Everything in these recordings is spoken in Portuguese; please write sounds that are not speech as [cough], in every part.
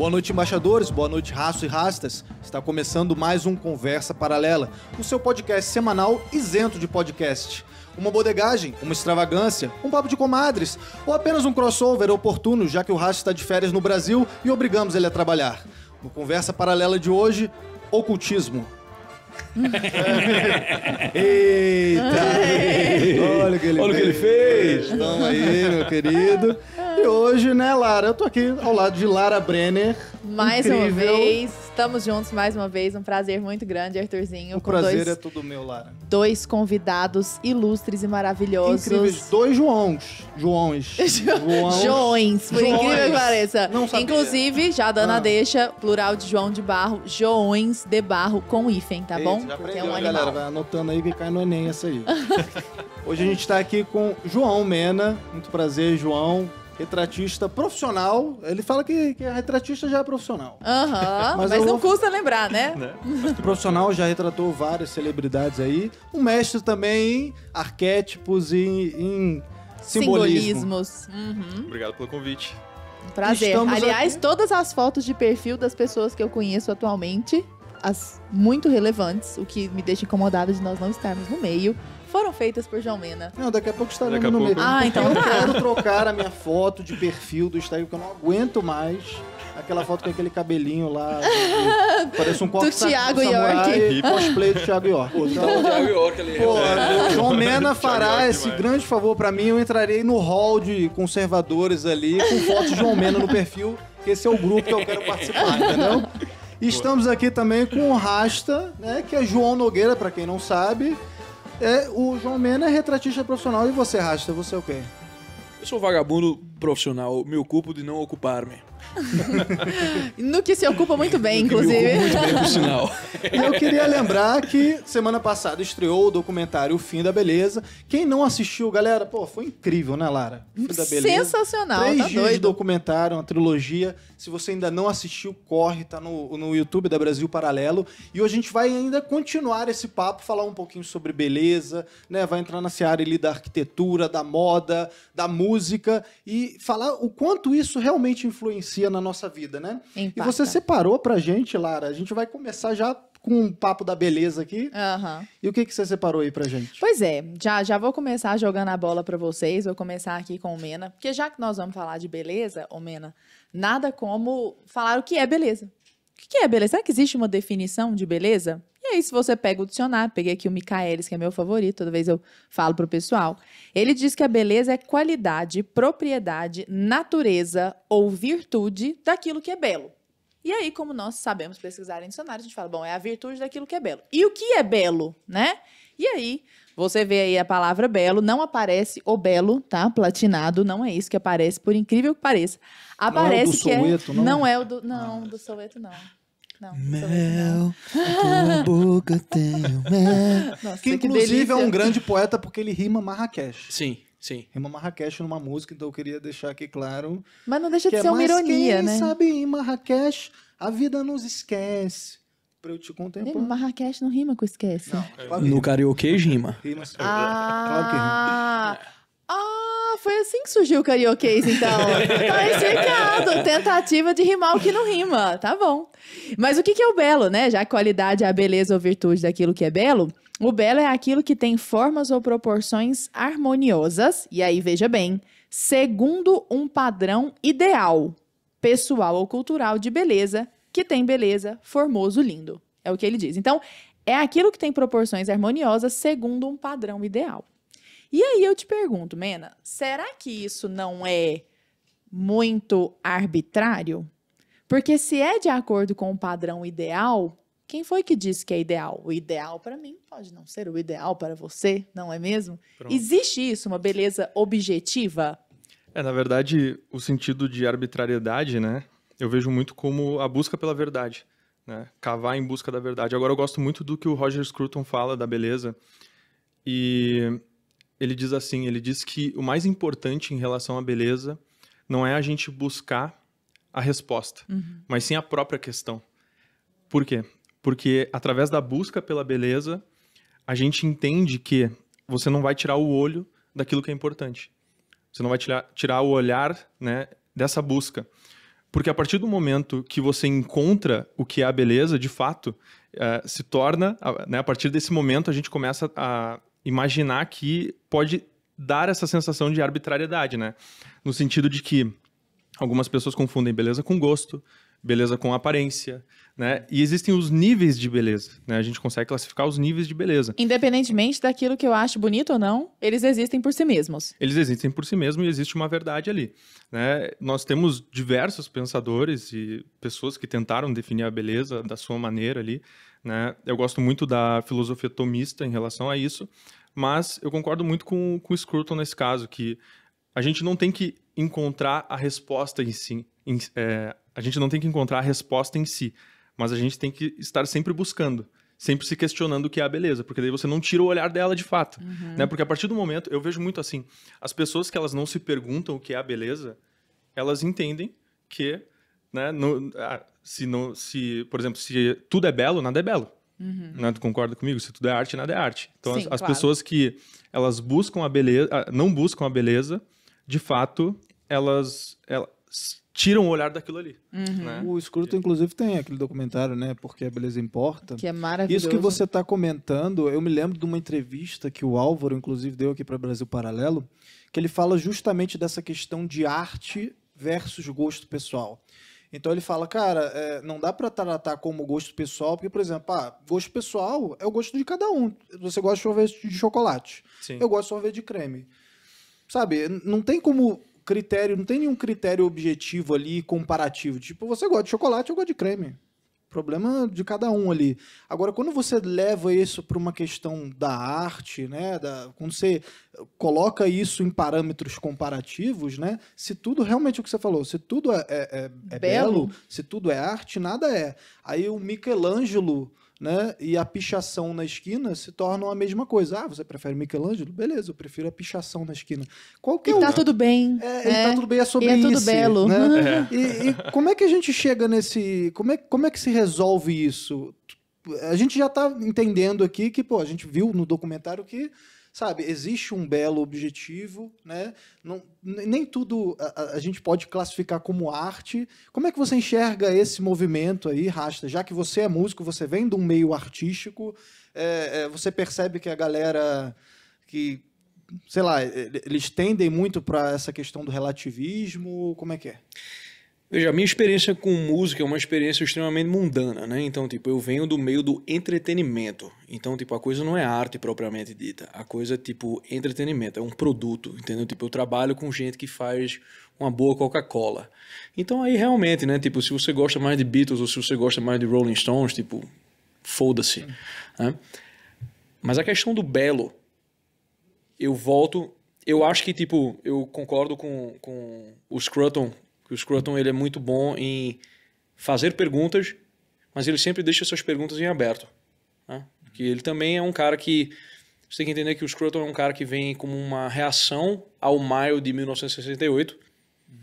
Boa noite, embaixadores. Boa noite, Raço e Rastas. Está começando mais um Conversa Paralela, o seu podcast semanal isento de podcast. Uma bodegagem, uma extravagância, um papo de comadres, ou apenas um crossover oportuno, já que o Raço está de férias no Brasil e obrigamos ele a trabalhar. No Conversa Paralela de hoje, ocultismo. [laughs] Eita! Olha o que ele, Olha fez. que ele fez! Então aí, meu querido. E hoje, né, Lara? Eu tô aqui ao lado de Lara Brenner. Mais incrível. uma vez, estamos juntos mais uma vez. Um prazer muito grande, Arthurzinho. O prazer dois, é tudo meu, Lara. Dois convidados ilustres e maravilhosos. Incríveis, dois Joões. Joões. [laughs] Joões, Joões por Joões. incrível que pareça. Não sabia. Inclusive, já dando ah. a deixa, plural de João de Barro, Joões de Barro com hífen, tá Eita, bom? Já aprendeu, é um animal. galera. Vai anotando aí que cai no Enem essa aí. [laughs] Hoje a gente tá aqui com João Mena. Muito prazer, João retratista profissional. Ele fala que, que a é retratista já é profissional. Aham, [laughs] mas, mas não vou... custa lembrar, né? [laughs] né? profissional já retratou várias celebridades aí. Um mestre também em arquétipos e em simbolismo. simbolismos. Uhum. Obrigado pelo convite. Prazer. Estamos Aliás, aqui... todas as fotos de perfil das pessoas que eu conheço atualmente, as muito relevantes, o que me deixa incomodada de nós não estarmos no meio, foram feitas por João Mena. Não, daqui a pouco estaremos no pouco... meio. Ah, então eu tá. quero trocar a minha foto de perfil do Instagram, porque eu não aguento mais aquela foto com aquele cabelinho lá. Que parece um corte do Thiago York. E cosplay do Thiago York. Pô, então, o Thiago York ali. Pô, é. João Mena fará esse grande favor para mim. Eu entrarei no hall de conservadores ali com foto de João Mena no perfil, que esse é o grupo que eu quero participar, entendeu? Estamos aqui também com o Rasta, né, que é João Nogueira, para quem não sabe. É, o João Mena é retratista profissional e você, Rasta, você é o quê? Eu sou vagabundo profissional, me ocupo de não ocupar-me. no que se ocupa muito bem, inclusive. Muito bem, por sinal. [laughs] eu queria lembrar que semana passada estreou o documentário O Fim da Beleza. Quem não assistiu, galera, pô, foi incrível, né, Lara? Fim da Beleza. Sensacional, Três tá dias doido. de documentário, uma trilogia se você ainda não assistiu, corre, tá no, no YouTube da Brasil Paralelo. E hoje a gente vai ainda continuar esse papo, falar um pouquinho sobre beleza, né? Vai entrar na seara ali da arquitetura, da moda, da música e falar o quanto isso realmente influencia na nossa vida, né? Impacta. E você separou pra gente, Lara, a gente vai começar já com um papo da beleza aqui. Uhum. E o que, que você separou aí pra gente? Pois é, já, já vou começar jogando a bola para vocês, vou começar aqui com o Mena, porque já que nós vamos falar de beleza, ô Mena, Nada como falar o que é beleza. O que é beleza? Será que existe uma definição de beleza? E aí, se você pega o dicionário, peguei aqui o Michaelis, que é meu favorito, toda vez eu falo pro pessoal. Ele diz que a beleza é qualidade, propriedade, natureza ou virtude daquilo que é belo. E aí, como nós sabemos pesquisar em dicionário, a gente fala, bom, é a virtude daquilo que é belo. E o que é belo, né? E aí, você vê aí a palavra belo, não aparece o belo, tá? Platinado, não é isso que aparece, por incrível que pareça. Aparece não é o do é- Soweto, é... não? Não é o do. Ah, não, ah. do Soweto não. Não, mel, tua boca tem mel. [laughs] Nossa, que, que inclusive que é um grande poeta porque ele rima Marrakech. Sim, sim. Rima Marrakech numa música, então eu queria deixar aqui claro. Mas não deixa de é ser é uma ironia, quem né? sabe em Marrakech, a vida nos esquece pra eu te contemplar. Marrakech não rima com esquece. Não, é no karaokê rima. Rima. É, ah, é, claro que rima. Ah, foi assim que surgiu o karaokê, então. tá explicado. Tentativa de rimar o que não rima. Tá bom. Mas o que, que é o belo, né? Já a qualidade é a beleza ou virtude daquilo que é belo. O belo é aquilo que tem formas ou proporções harmoniosas. E aí, veja bem. Segundo um padrão ideal, pessoal ou cultural de beleza que tem beleza, formoso, lindo. É o que ele diz. Então, é aquilo que tem proporções harmoniosas segundo um padrão ideal. E aí eu te pergunto, Mena, será que isso não é muito arbitrário? Porque se é de acordo com o padrão ideal, quem foi que disse que é ideal? O ideal para mim pode não ser o ideal para você, não é mesmo? Pronto. Existe isso, uma beleza objetiva? É, na verdade, o sentido de arbitrariedade, né? eu vejo muito como a busca pela verdade, né? cavar em busca da verdade. Agora, eu gosto muito do que o Roger Scruton fala da beleza, e ele diz assim: ele diz que o mais importante em relação à beleza não é a gente buscar a resposta, uhum. mas sim a própria questão. Por quê? Porque através da busca pela beleza, a gente entende que você não vai tirar o olho daquilo que é importante. Você não vai tirar, tirar o olhar né, dessa busca. Porque a partir do momento que você encontra o que é a beleza, de fato, uh, se torna. Né, a partir desse momento, a gente começa a imaginar que pode dar essa sensação de arbitrariedade, né? No sentido de que algumas pessoas confundem beleza com gosto, beleza com aparência, né? E existem os níveis de beleza, né? A gente consegue classificar os níveis de beleza. Independentemente daquilo que eu acho bonito ou não, eles existem por si mesmos. Eles existem por si mesmos e existe uma verdade ali, né? Nós temos diversos pensadores e pessoas que tentaram definir a beleza da sua maneira ali, né? Eu gosto muito da filosofia tomista em relação a isso, mas eu concordo muito com, com o Scruton nesse caso, que a gente não tem que encontrar a resposta em si, em, é, a gente não tem que encontrar a resposta em si, mas a gente tem que estar sempre buscando, sempre se questionando o que é a beleza, porque daí você não tira o olhar dela de fato, uhum. né? Porque a partir do momento, eu vejo muito assim, as pessoas que elas não se perguntam o que é a beleza, elas entendem que, né, no, ah, se não, se, por exemplo, se tudo é belo, nada é belo. Uhum. Né? Tu concorda comigo? Se tudo é arte, nada é arte. Então, Sim, as, as claro. pessoas que elas buscam a beleza, ah, não buscam a beleza, de fato, elas, elas tiram o olhar daquilo ali. Uhum. Né? O Scruton, inclusive, tem aquele documentário, né? Porque a beleza importa. Que é maravilhoso. Isso que você está comentando, eu me lembro de uma entrevista que o Álvaro, inclusive, deu aqui para Brasil Paralelo, que ele fala justamente dessa questão de arte versus gosto pessoal. Então ele fala, cara, é, não dá para tratar como gosto pessoal, porque, por exemplo, ah, gosto pessoal é o gosto de cada um. Você gosta de sorvete de chocolate. Sim. Eu gosto de sorvete de creme. Sabe, não tem como critério, não tem nenhum critério objetivo ali comparativo. Tipo, você gosta de chocolate, eu gosto de creme. Problema de cada um ali. Agora, quando você leva isso para uma questão da arte, né? Da, quando você coloca isso em parâmetros comparativos, né? Se tudo realmente é o que você falou, se tudo é, é, é, é belo. belo, se tudo é arte, nada é. Aí o Michelangelo né, e a pichação na esquina se tornam a mesma coisa. Ah, você prefere Michelangelo? Beleza, eu prefiro a pichação na esquina. Qualquer e tá um... tudo bem. É, é, tá tudo bem, é sobre isso e é tudo isso, belo. Né? Uhum. É. E, e, como é que a gente chega nesse... Como é, como é que se resolve isso? A gente já está entendendo aqui que, pô, a gente viu no documentário que sabe, existe um belo objetivo, né? Não, nem tudo a, a, gente pode classificar como arte. Como é que você enxerga esse movimento aí, Rasta? Já que você é músico, você vem de um meio artístico, é, é, você percebe que a galera que, sei lá, eles tendem muito para essa questão do relativismo, como é que é? Veja, a minha experiência com música é uma experiência extremamente mundana, né? Então, tipo, eu venho do meio do entretenimento. Então, tipo, a coisa não é arte propriamente dita. A coisa é, tipo, entretenimento, é um produto, entendeu? Tipo, eu trabalho com gente que faz uma boa Coca-Cola. Então, aí realmente, né? Tipo, se você gosta mais de Beatles ou se você gosta mais de Rolling Stones, tipo, foda-se. Né? Mas a questão do belo, eu volto. Eu acho que, tipo, eu concordo com, com o Scruton que o Scruton ele é muito bom em fazer perguntas, mas ele sempre deixa suas perguntas em aberto. Né? Porque ele também é um cara que. Você tem que entender que o Scruton é um cara que vem como uma reação ao maio de 1968. Uhum.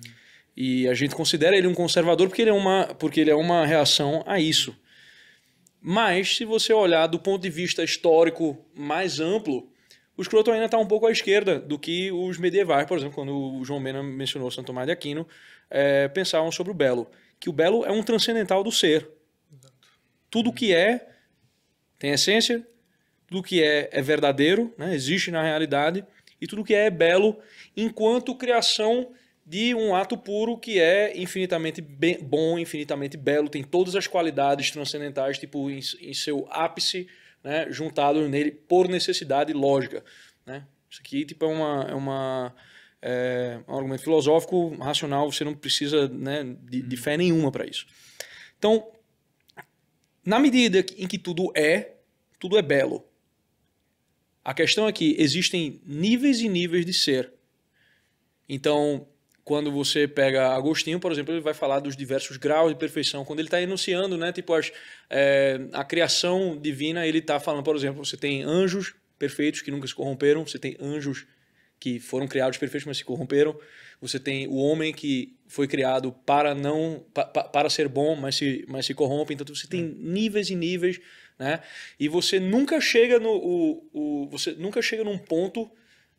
E a gente considera ele um conservador porque ele, é uma, porque ele é uma reação a isso. Mas, se você olhar do ponto de vista histórico mais amplo, o Scruton ainda está um pouco à esquerda do que os medievais, por exemplo, quando o João Mena mencionou Santo Tomás de Aquino, é, pensavam sobre o belo, que o belo é um transcendental do ser. Tudo que é tem essência, tudo que é é verdadeiro, né, existe na realidade, e tudo que é é belo enquanto criação de um ato puro que é infinitamente bom, infinitamente belo, tem todas as qualidades transcendentais, tipo, em, em seu ápice, né, juntado nele por necessidade lógica. Né? Isso aqui tipo, é uma, é uma é, um argumento filosófico, racional, você não precisa né, de, de fé nenhuma para isso. Então, na medida em que tudo é, tudo é belo. A questão é que existem níveis e níveis de ser. Então, quando você pega Agostinho, por exemplo, ele vai falar dos diversos graus de perfeição. Quando ele está enunciando, né, tipo as, é, a criação divina, ele está falando, por exemplo, você tem anjos perfeitos que nunca se corromperam, você tem anjos que foram criados perfeitos, mas se corromperam. Você tem o homem que foi criado para não pa, pa, para ser bom, mas se, mas se corrompe. Então você tem é. níveis e níveis, né? E você nunca chega no o, o, você nunca chega num ponto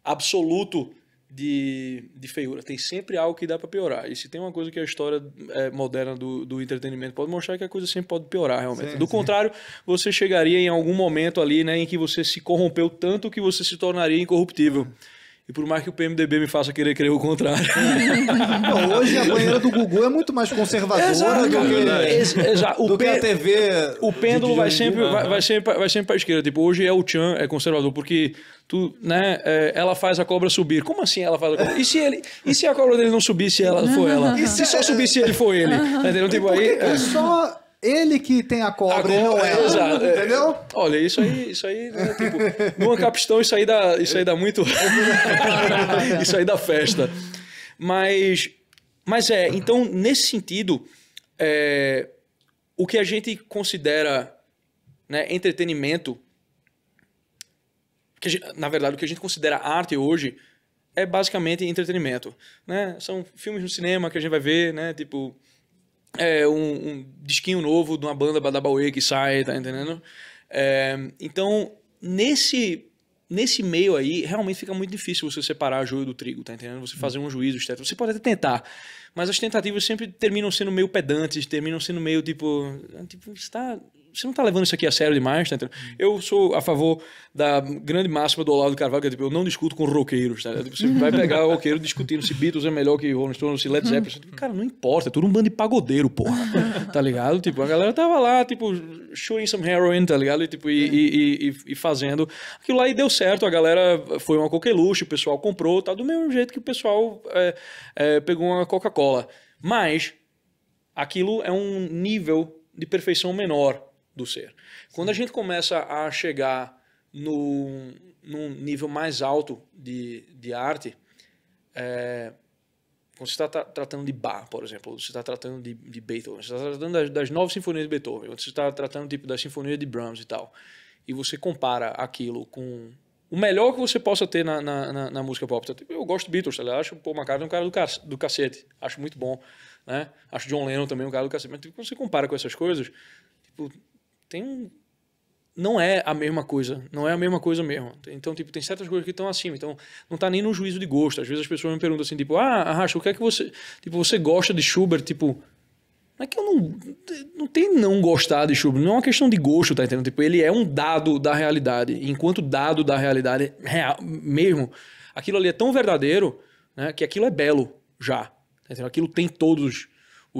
absoluto de, de feiura. Tem sempre algo que dá para piorar. E se tem uma coisa que a história é, moderna do, do entretenimento pode mostrar é que a coisa sempre pode piorar, realmente. Sim, do sim. contrário, você chegaria em algum momento ali, né, em que você se corrompeu tanto que você se tornaria incorruptível. É. E por mais que o PMDB me faça querer crer o contrário. [laughs] Não, hoje a banheira do Gugu é muito mais conservadora exato, do, que, é, exato. do que a TV. O pêndulo vai sempre, vai, né? vai, sempre, vai sempre para a esquerda. Tipo, hoje é o Chan, é conservador, porque tu, né, é, ela faz a cobra subir. Como assim ela faz a cobra? E se, ele, e se a cobra dele não subir se ela for ela? [laughs] E se só subir se ele for ele? Entendeu? Tipo, aí, é só ele que tem a cobra, a não é. é, exato, é, entendeu? Olha, isso aí, isso aí, né, tipo, numa capistão isso aí dá, isso aí dá muito, [laughs] isso aí dá festa. Mas, mas é, então nesse sentido, é, o que a gente considera né, entretenimento, que, na verdade o que a gente considera arte hoje é basicamente entretenimento, né? São filmes no cinema que a gente vai ver, né? Tipo é, um, um, disquinho novo de uma banda Badabauê que sai, tá entendendo? É, então, nesse nesse meio aí, realmente fica muito difícil você separar joio do trigo, tá entendendo? Você fazer um juízo, etc. Você pode até tentar, mas as tentativas sempre terminam sendo meio pedantes, terminam sendo meio tipo, tipo, está você não está levando isso aqui a sério demais, tá entendendo? Uhum. Eu sou a favor da grande máxima do Olavo Carvalho, que é tipo, eu não discuto com roqueiros, tá? Você [laughs] vai pegar o roqueiro discutindo se Beatles é melhor que Rolling Stones, se Led uhum. Zeppelin, tipo, cara, não importa, é tudo um bando de pagodeiro, porra, [laughs] tá ligado? Tipo, a galera tava lá, tipo, showing some heroin, tá ligado? E, tipo, uhum. e, e, e, e fazendo aquilo lá e deu certo, a galera foi uma coqueluche, o pessoal comprou, tá? Do mesmo jeito que o pessoal é, é, pegou uma Coca-Cola. Mas aquilo é um nível de perfeição menor do ser. Quando a gente começa a chegar no, num nível mais alto de, de arte, é, quando você está tratando de Bach, por exemplo, você está tratando de, de, Beethoven, você está tratando das, das, nove sinfonias de Beethoven, você está tratando tipo, das sinfonias de Brahms e tal, e você compara aquilo com o melhor que você possa ter na, na, na, na música pop. Então, tipo, eu gosto de Beatles, tá acho o Paul McCartney um cara do, do cacete, acho muito bom, né? Acho John Lennon também um cara do cacete, mas tipo, quando você compara com essas coisas, tipo, tem um não é a mesma coisa, não é a mesma coisa mesmo. Então, tipo, tem certas coisas que estão acima. Então, não está nem no juízo de gosto. Às vezes as pessoas me perguntam assim, tipo, ah, Arracha, o que é que você, tipo, você gosta de Schubert, tipo, não é que eu não, não tem não gostar de Schubert, não é uma questão de gosto, tá entendendo? Tipo, ele é um dado da realidade. Enquanto dado da realidade real, mesmo, aquilo ali é tão verdadeiro, né, que aquilo é belo já. Tá entendendo? Aquilo tem todos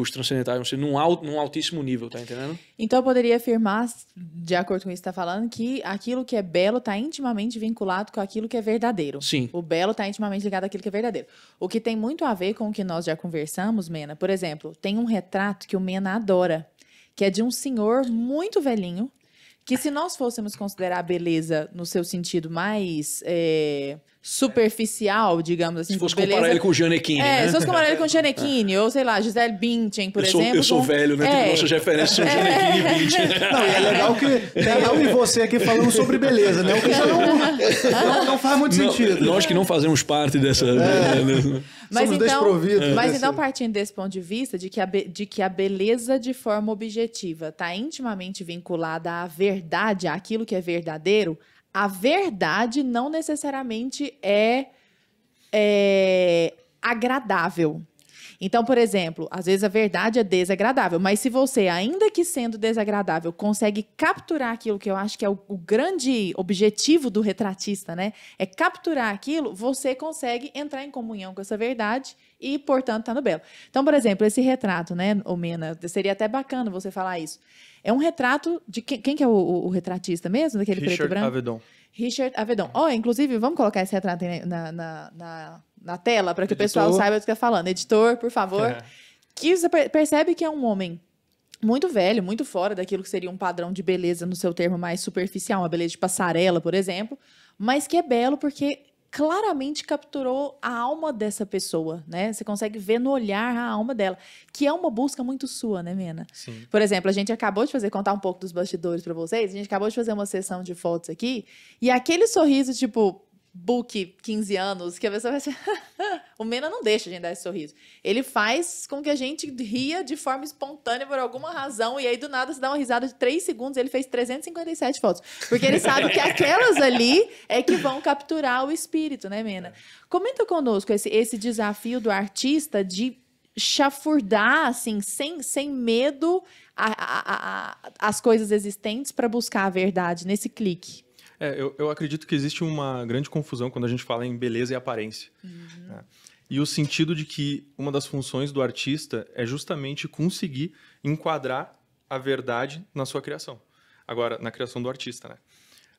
os transcendentais vão ser num, alto, num altíssimo nível, tá entendendo? Então eu poderia afirmar, de acordo com isso que está falando, que aquilo que é belo está intimamente vinculado com aquilo que é verdadeiro. Sim. O belo está intimamente ligado àquilo que é verdadeiro. O que tem muito a ver com o que nós já conversamos, Mena. Por exemplo, tem um retrato que o Mena adora, que é de um senhor muito velhinho que se nós fôssemos considerar a beleza no seu sentido mais é, superficial, digamos assim. Se fosse beleza... comparar ele com o Giannettini, É, né? se fosse comparar ele com o Giannettini, ou sei lá, Gisele Bündchen, por eu sou, exemplo. Eu sou velho, né? É. você já referências são Giannettini e Bündchen. [laughs] Não, é legal que eu e você aqui falando sobre beleza, né? O que já não, não, [laughs] não faz muito não, sentido. Nós que não fazemos parte dessa... É. Né? Mas Somos então, é. mas então, né, então partindo desse ponto de vista de que, a de que a beleza de forma objetiva está intimamente vinculada à verdade, àquilo que é verdadeiro, a verdade não necessariamente é, é agradável. Então, por exemplo, às vezes a verdade é desagradável, mas se você, ainda que sendo desagradável, consegue capturar aquilo que eu acho que é o, o grande objetivo do retratista, né? É capturar aquilo, você consegue entrar em comunhão com essa verdade e, portanto, tá no belo. Então, por exemplo, esse retrato, né, Omena, seria até bacana você falar isso. É um retrato de quem, quem que é o, o, o, retratista mesmo, daquele Richard preto e branco? Avedon. Richard Avedon. Ó, oh, inclusive, vamos colocar esse retrato na, na, na na tela para que Editor. o pessoal saiba o que está falando. Editor, por favor. [laughs] É. Que você percebe que é um homem muito velho, muito fora daquilo que seria um padrão de beleza no seu termo mais superficial, uma beleza de passarela, por exemplo, mas que é belo porque claramente capturou a alma dessa pessoa, né? Você consegue ver no olhar a alma dela, que é uma busca muito sua, né, Mena? Sim. Por exemplo, a gente acabou de fazer contar um pouco dos bastidores para vocês, a gente acabou de fazer uma sessão de fotos aqui, e aquele sorriso tipo book 15 anos, que a pessoa vai ser. [laughs] o Mena não deixa a gente dar esse sorriso. Ele faz com que a gente ria de forma espontânea por alguma razão, e aí do nada você dá uma risada de 3 segundos, ele fez 357 fotos. Porque ele sabe que aquelas ali é que vão capturar o espírito, né, Mena? Comenta conosco esse, esse desafio do artista de chafurdar, assim, sem, sem medo a, a, a, as coisas existentes para buscar a verdade nesse clique. É, eu, eu acredito que existe uma grande confusão quando a gente fala em beleza e aparência. Uhum. Né? E o sentido de que uma das funções do artista é justamente conseguir enquadrar a verdade na sua criação. Agora, na criação do artista, né?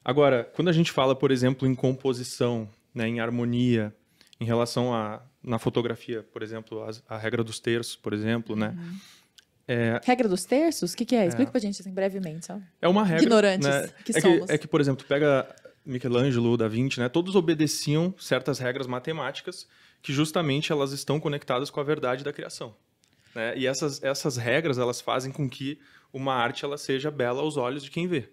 Agora, quando a gente fala, por exemplo, em composição, né, em harmonia, em relação a na fotografia, por exemplo, a, a regra dos terços, por exemplo, né? Uhum. É... Regra dos terços? O que, que, é? é. Explica é... pra gente assim, brevemente. Só. É uma regra. Ignorantes né? que é somos. Que, é que, por exemplo, tu pega Michelangelo, Da Vinci, né? Todos obedeciam certas regras matemáticas que justamente elas estão conectadas com a verdade da criação. Né? E essas, essas regras, elas fazem com que uma arte ela seja bela aos olhos de quem vê.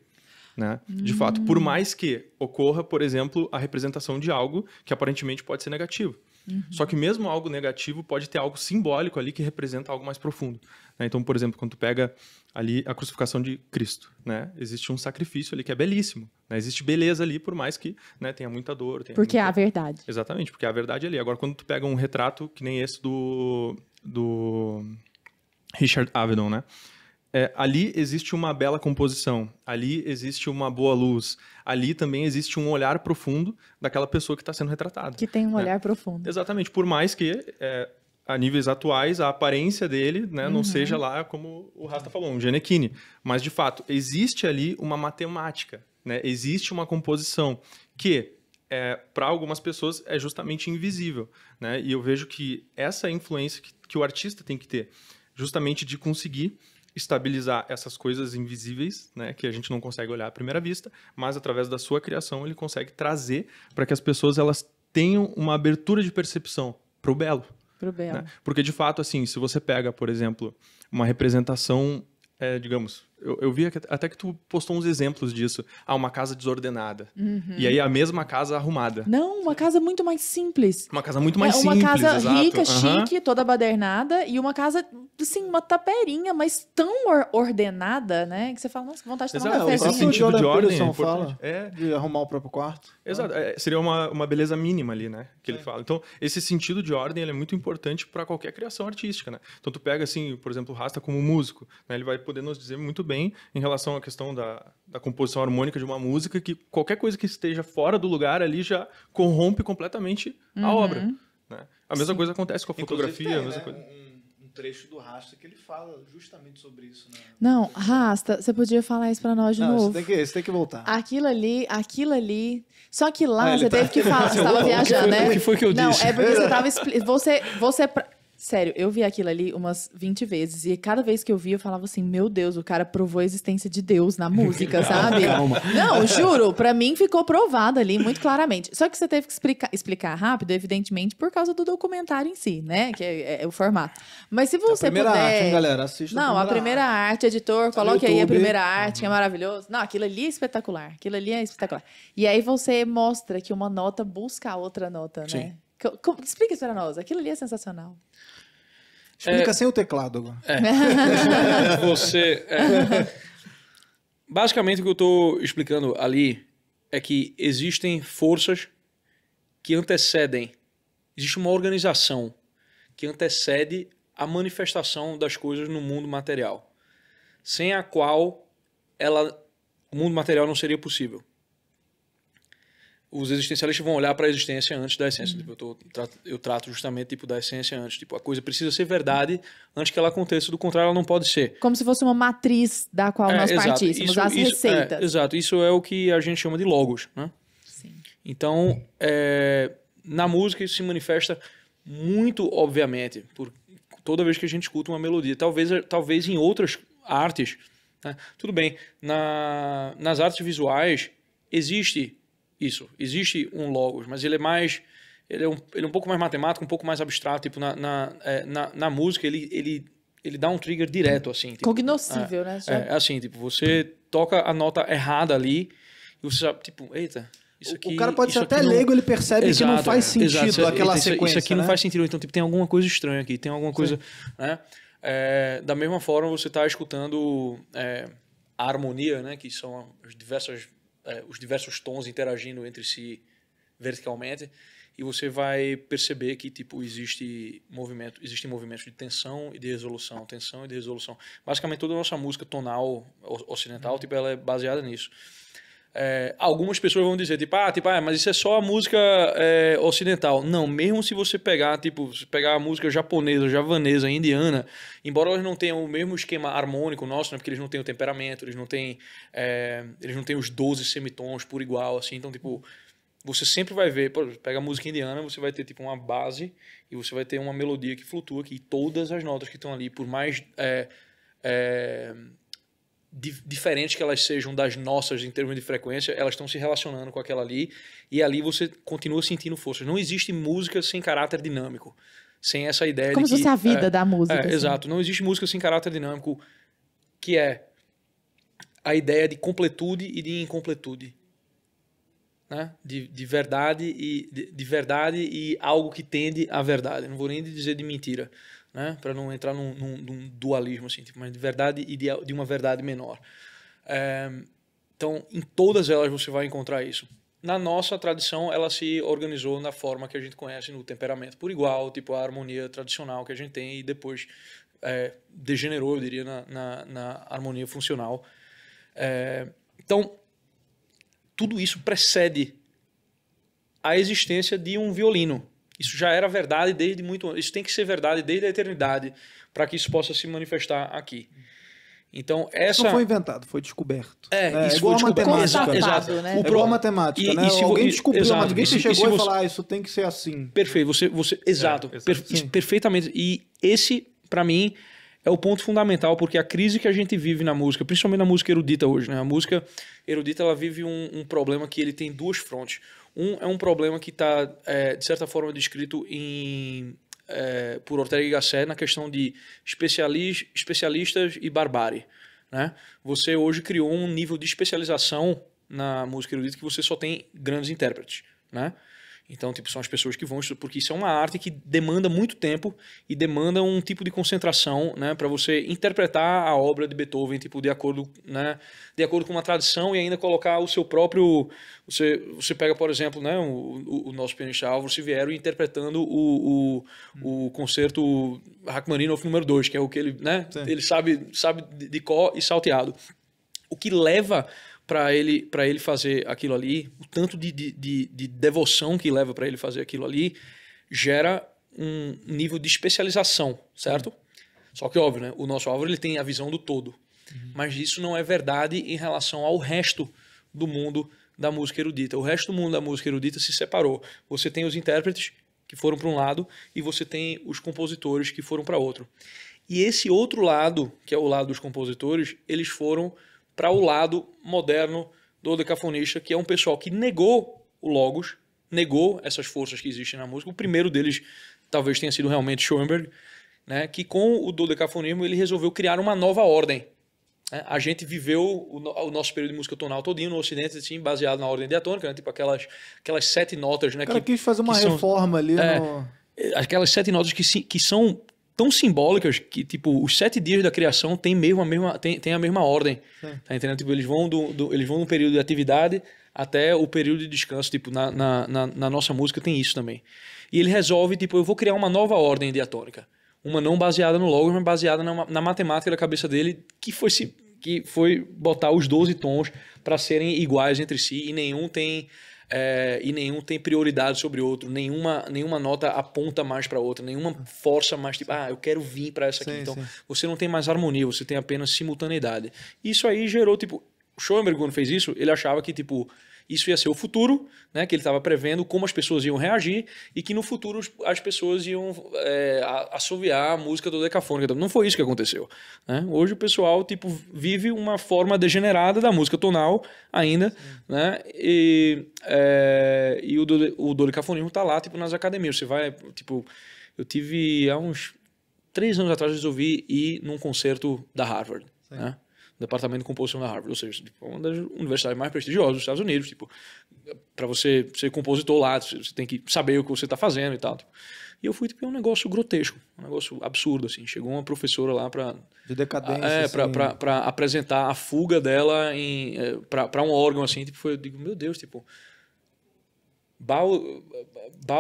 Né? Hum. De fato, por hum. mais que ocorra, por exemplo, a representação de algo que aparentemente pode ser negativo. Uhum. Só que mesmo algo negativo pode ter algo simbólico ali que representa algo mais profundo. Né? Então, por exemplo, quando tu pega ali a crucificação de Cristo, né? Existe um sacrifício ali que é belíssimo, né? Existe beleza ali, por mais que né, tenha muita dor. Tenha porque muita... há a verdade. Exatamente, porque há a verdade ali. Agora, quando tu pega um retrato que nem esse do, do Richard Avedon, né? É, ali existe uma bela composição, ali existe uma boa luz, ali também existe um olhar profundo daquela pessoa que está sendo retratada. Que tem um né? olhar profundo. Exatamente, por mais que é, a níveis atuais, a aparência dele né, uhum. não seja lá, como o Rasta falou, um Genequine. Mas, de fato, existe ali uma matemática, né? existe uma composição que, é, para algumas pessoas, é justamente invisível. Né? E eu vejo que essa influência que, que o artista tem que ter, justamente de conseguir estabilizar essas coisas invisíveis, né, que a gente não consegue olhar à primeira vista, mas através da sua criação ele consegue trazer para que as pessoas elas tenham uma abertura de percepção para o belo, Pro Belo. Né? Porque, de fato, assim, se você pega, por exemplo, uma representação, é, digamos, eu, eu vi até que tu postou uns exemplos disso. Ah, uma casa desordenada. Uhum. E aí a mesma casa arrumada. Não, uma casa muito mais simples. Uma casa muito mais é, uma simples. Uma casa exato. rica, uhum. chique, toda badernada. E uma casa, assim, uma taperinha, mas tão ordenada, né? Que você fala, nossa, que vontade de tomar exato. café. cafezinho. o sentido de ordem. É fala é. De arrumar o próprio quarto. Exato. É. é, seria uma, uma beleza mínima ali, né? Que ele é. fala. Então, esse sentido de ordem é muito importante para qualquer criação artística, né? Então, tu pega, assim, por exemplo, o Rasta como músico. Né? Ele vai poder nos dizer muito bem em relação à questão da, da composição harmônica de uma música, que qualquer coisa que esteja fora do lugar ali já corrompe completamente a uhum. obra. Né? A mesma Sim. coisa acontece com a fotografia, tem, a mesma né? coisa. Um trecho do Rasta que ele fala justamente sobre isso. Né? Não, Rasta, você podia falar isso para nós de não, novo. Você tem, que, você tem que voltar. Aquilo ali, aquilo ali. Só que lá ah, você tá... teve que falar, você estava [laughs] viajando, né? O que foi que eu não, disse? Não, é porque você estava. [laughs] Você, você, Sério, eu vi aquilo ali umas 20 vezes e cada vez que eu vi eu falava assim: "Meu Deus, o cara provou a existência de Deus na música", [laughs] sabe? Calma. Não, juro, para mim ficou provado ali muito claramente. Só que você teve que explicar, explicar rápido, evidentemente, por causa do documentário em si, né, que é, é, é o formato. Mas se você a primeira puder, arte, hein, galera, assista Não, a primeira, a primeira arte. arte, editor, tá coloque aí a primeira arte, que é maravilhoso. Não, aquilo ali é espetacular. Aquilo ali é espetacular. E aí você mostra que uma nota busca a outra nota, né? Sim. né? Explica isso para nós. Aquilo ali é sensacional. Explica é, sem o teclado agora. É. [laughs] Você. É. Basicamente, o que eu estou explicando ali é que existem forças que antecedem. Existe uma organização que antecede a manifestação das coisas no mundo material, sem a qual ela, o mundo material não seria possível os existencialistas vão olhar para a existência antes da essência. Uhum. Tipo, eu, tô, eu, trato justamente tipo da essência antes. Tipo, a coisa precisa ser verdade antes que ela aconteça, do contrário, ela não pode ser. Como se fosse uma matriz da qual é, nós exato. partíssemos, isso, as isso, é, receitas. É, exato, isso é o que a gente chama de logos. Né? Sim. Então, é, na música isso se manifesta muito obviamente, por toda vez que a gente escuta uma melodia. Talvez, talvez em outras artes, né? tudo bem, na, nas artes visuais existe isso. Existe um logos, mas ele é mais. Ele é um, ele é um pouco mais matemático, um pouco mais abstrato. Tipo, na, na, é, na, na música, ele, ele, ele dá um trigger direto, assim. Tipo, Cognoscível, é, né? É, Já... É, assim, tipo, você toca a nota errada ali e você sabe, tipo, eita. isso Aqui, o cara pode ser até não... leigo, ele percebe exato, que não faz é. sentido exato, aquela isso, sequência. Isso aqui né? não faz sentido, então tipo, tem alguma coisa estranha aqui, tem alguma coisa. Né? É, da mesma forma, você está escutando é, a harmonia, né? que são as diversas é, os diversos tons interagindo entre si verticalmente e você vai perceber que tipo existe movimento, existe movimento de tensão e de resolução, tensão e de resolução. Basicamente toda a nossa música tonal ocidental, uhum. tipo ela é baseada nisso. É, algumas pessoas vão dizer, tipo, ah, tipo, ah, mas isso é só a música é, ocidental. Não, mesmo se você pegar, tipo, se pegar a música japonesa, javanesa, indiana, embora elas não tenham o mesmo esquema harmônico nosso, né, porque eles não têm o temperamento, eles não têm, é, eles não têm os 12 semitons por igual, assim, então, tipo, você sempre vai ver, exemplo, pega a música indiana, você vai ter, tipo, uma base e você vai ter uma melodia que flutua, que todas as notas que estão ali, por mais é, é, diferentes que elas sejam das nossas em termos de frequência, elas estão se relacionando com aquela ali e ali você continua sentindo forças. Não existe música sem caráter dinâmico, sem essa ideia Como de se fosse a vida é, da música. É, assim. Exato, não existe música sem caráter dinâmico, que é a ideia de completude e de incompletude. Né? De, de, verdade e de, de verdade e algo que tende à verdade. Não vou nem dizer de mentira né? Para não entrar num, num, num, dualismo assim, tipo, mas de verdade e de, de uma verdade menor. É, então, em todas elas você vai encontrar isso. Na nossa tradição, ela se organizou na forma que a gente conhece no temperamento por igual, tipo a harmonia tradicional que a gente tem e depois é, degenerou, eu diria, na, na, na harmonia funcional. É, então, tudo isso precede a existência de um violino, isso já era verdade desde muito Isso tem que ser verdade desde a eternidade para que isso possa se manifestar aqui. Então, essa. Isso não foi inventado, foi descoberto. É, é isso é igual foi descoberto. Né? Exato, exato. Né? O problema É matemática, e, né? E se alguém descobriu, exato, mas se chegou e, se você... falar, ah, isso tem que ser assim. Perfeito, você. você... É, exato, é, per... perfeitamente. E esse, para mim, é o ponto fundamental, porque a crise que a gente vive na música, principalmente na música erudita hoje, né? A música erudita, ela vive um, um problema que ele tem duas frontes. Um é um problema que está, é, de certa forma, descrito em, é, por Ortega y Gasset na questão de especialis, especialistas e barbárie. Né? Você hoje criou um nível de especialização na música erudita que você só tem grandes intérpretes. Né? Então, tipo, são as pessoas que vão estudar, porque isso é uma arte que demanda muito tempo e demanda um tipo de concentração, né, para você interpretar a obra de Beethoven, tipo, de acordo, né, de acordo com uma tradição e ainda colocar o seu próprio, você, você pega, por exemplo, né, o, o, o nosso pianista Álvaro Siviero interpretando o, o, o concerto Rachmaninoff número 2, que é o que ele, né, Sim. ele sabe, sabe de, de có e salteado. O que leva para ele para ele fazer aquilo ali, o tanto de, de, de, de devoção que leva para ele fazer aquilo ali, gera um nível de especialização, certo? Uhum. Só que óbvio, né? O nosso Álvaro ele tem a visão do todo, uhum. mas isso não é verdade em relação ao resto do mundo da música erudita. O resto do mundo da música erudita se separou. Você tem os intérpretes que foram para um lado e você tem os compositores que foram para outro. E esse outro lado, que é o lado dos compositores, eles foram para o lado moderno do decafonista, que é um pessoal que negou o Logos, negou essas forças que existem na música. O primeiro deles talvez tenha sido realmente Schoenberg, né, que com o dodecafonismo ele resolveu criar uma nova ordem. Né? A gente viveu o, o, nosso período de música tonal todinho no Ocidente, assim, baseado na ordem diatônica, né, tipo aquelas, aquelas sete notas. Né, o cara que, quis fazer uma reforma são, ali. É, Aquelas sete notas que, que são tão simbólicas que, tipo, os sete dias da criação tem, mesmo a, mesma, tem, tem a mesma ordem. Sim. Tá entendendo? Tipo, eles vão do, do, eles vão do período de atividade até o período de descanso. Tipo, na, na, na, na nossa música tem isso também. E ele resolve, tipo, eu vou criar uma nova ordem diatônica. Uma não baseada no logos, mas baseada na, na matemática da cabeça dele, que foi se que foi botar os 12 tons para serem iguais entre si e nenhum tem é, e nenhum tem prioridade sobre outro, nenhuma, nenhuma nota aponta mais para outra, nenhuma força mais tipo, ah, eu quero vir para essa aqui. Sim, então, sim. você não tem mais harmonia, você tem apenas simultaneidade. Isso aí gerou, tipo, o Schoenberg, quando fez isso, ele achava que, tipo, isso ia ser o futuro, né, que ele estava prevendo como as pessoas iam reagir e que no futuro as pessoas iam é, assoviar a música do decafônica. Não foi isso que aconteceu. Né? Hoje o pessoal tipo vive uma forma degenerada da música tonal ainda, Sim. né? E, é, e o, do, o está lá tipo nas academias. Você vai tipo eu tive há uns três anos atrás resolvi ir num concerto da Harvard. Né? departamento de composição da Harvard, ou seja, tipo, é uma das universidades mais prestigiosas dos Estados Unidos, tipo, para você ser compositor lá, você tem que saber o que você está fazendo e tal. Tipo. E eu fui, tipo, é um negócio grotesco, um negócio absurdo, assim. Chegou uma professora lá para... De decadência, É, assim. para apresentar a fuga dela é, para um órgão, assim, tipo, foi, eu digo, meu Deus, tipo... Bal,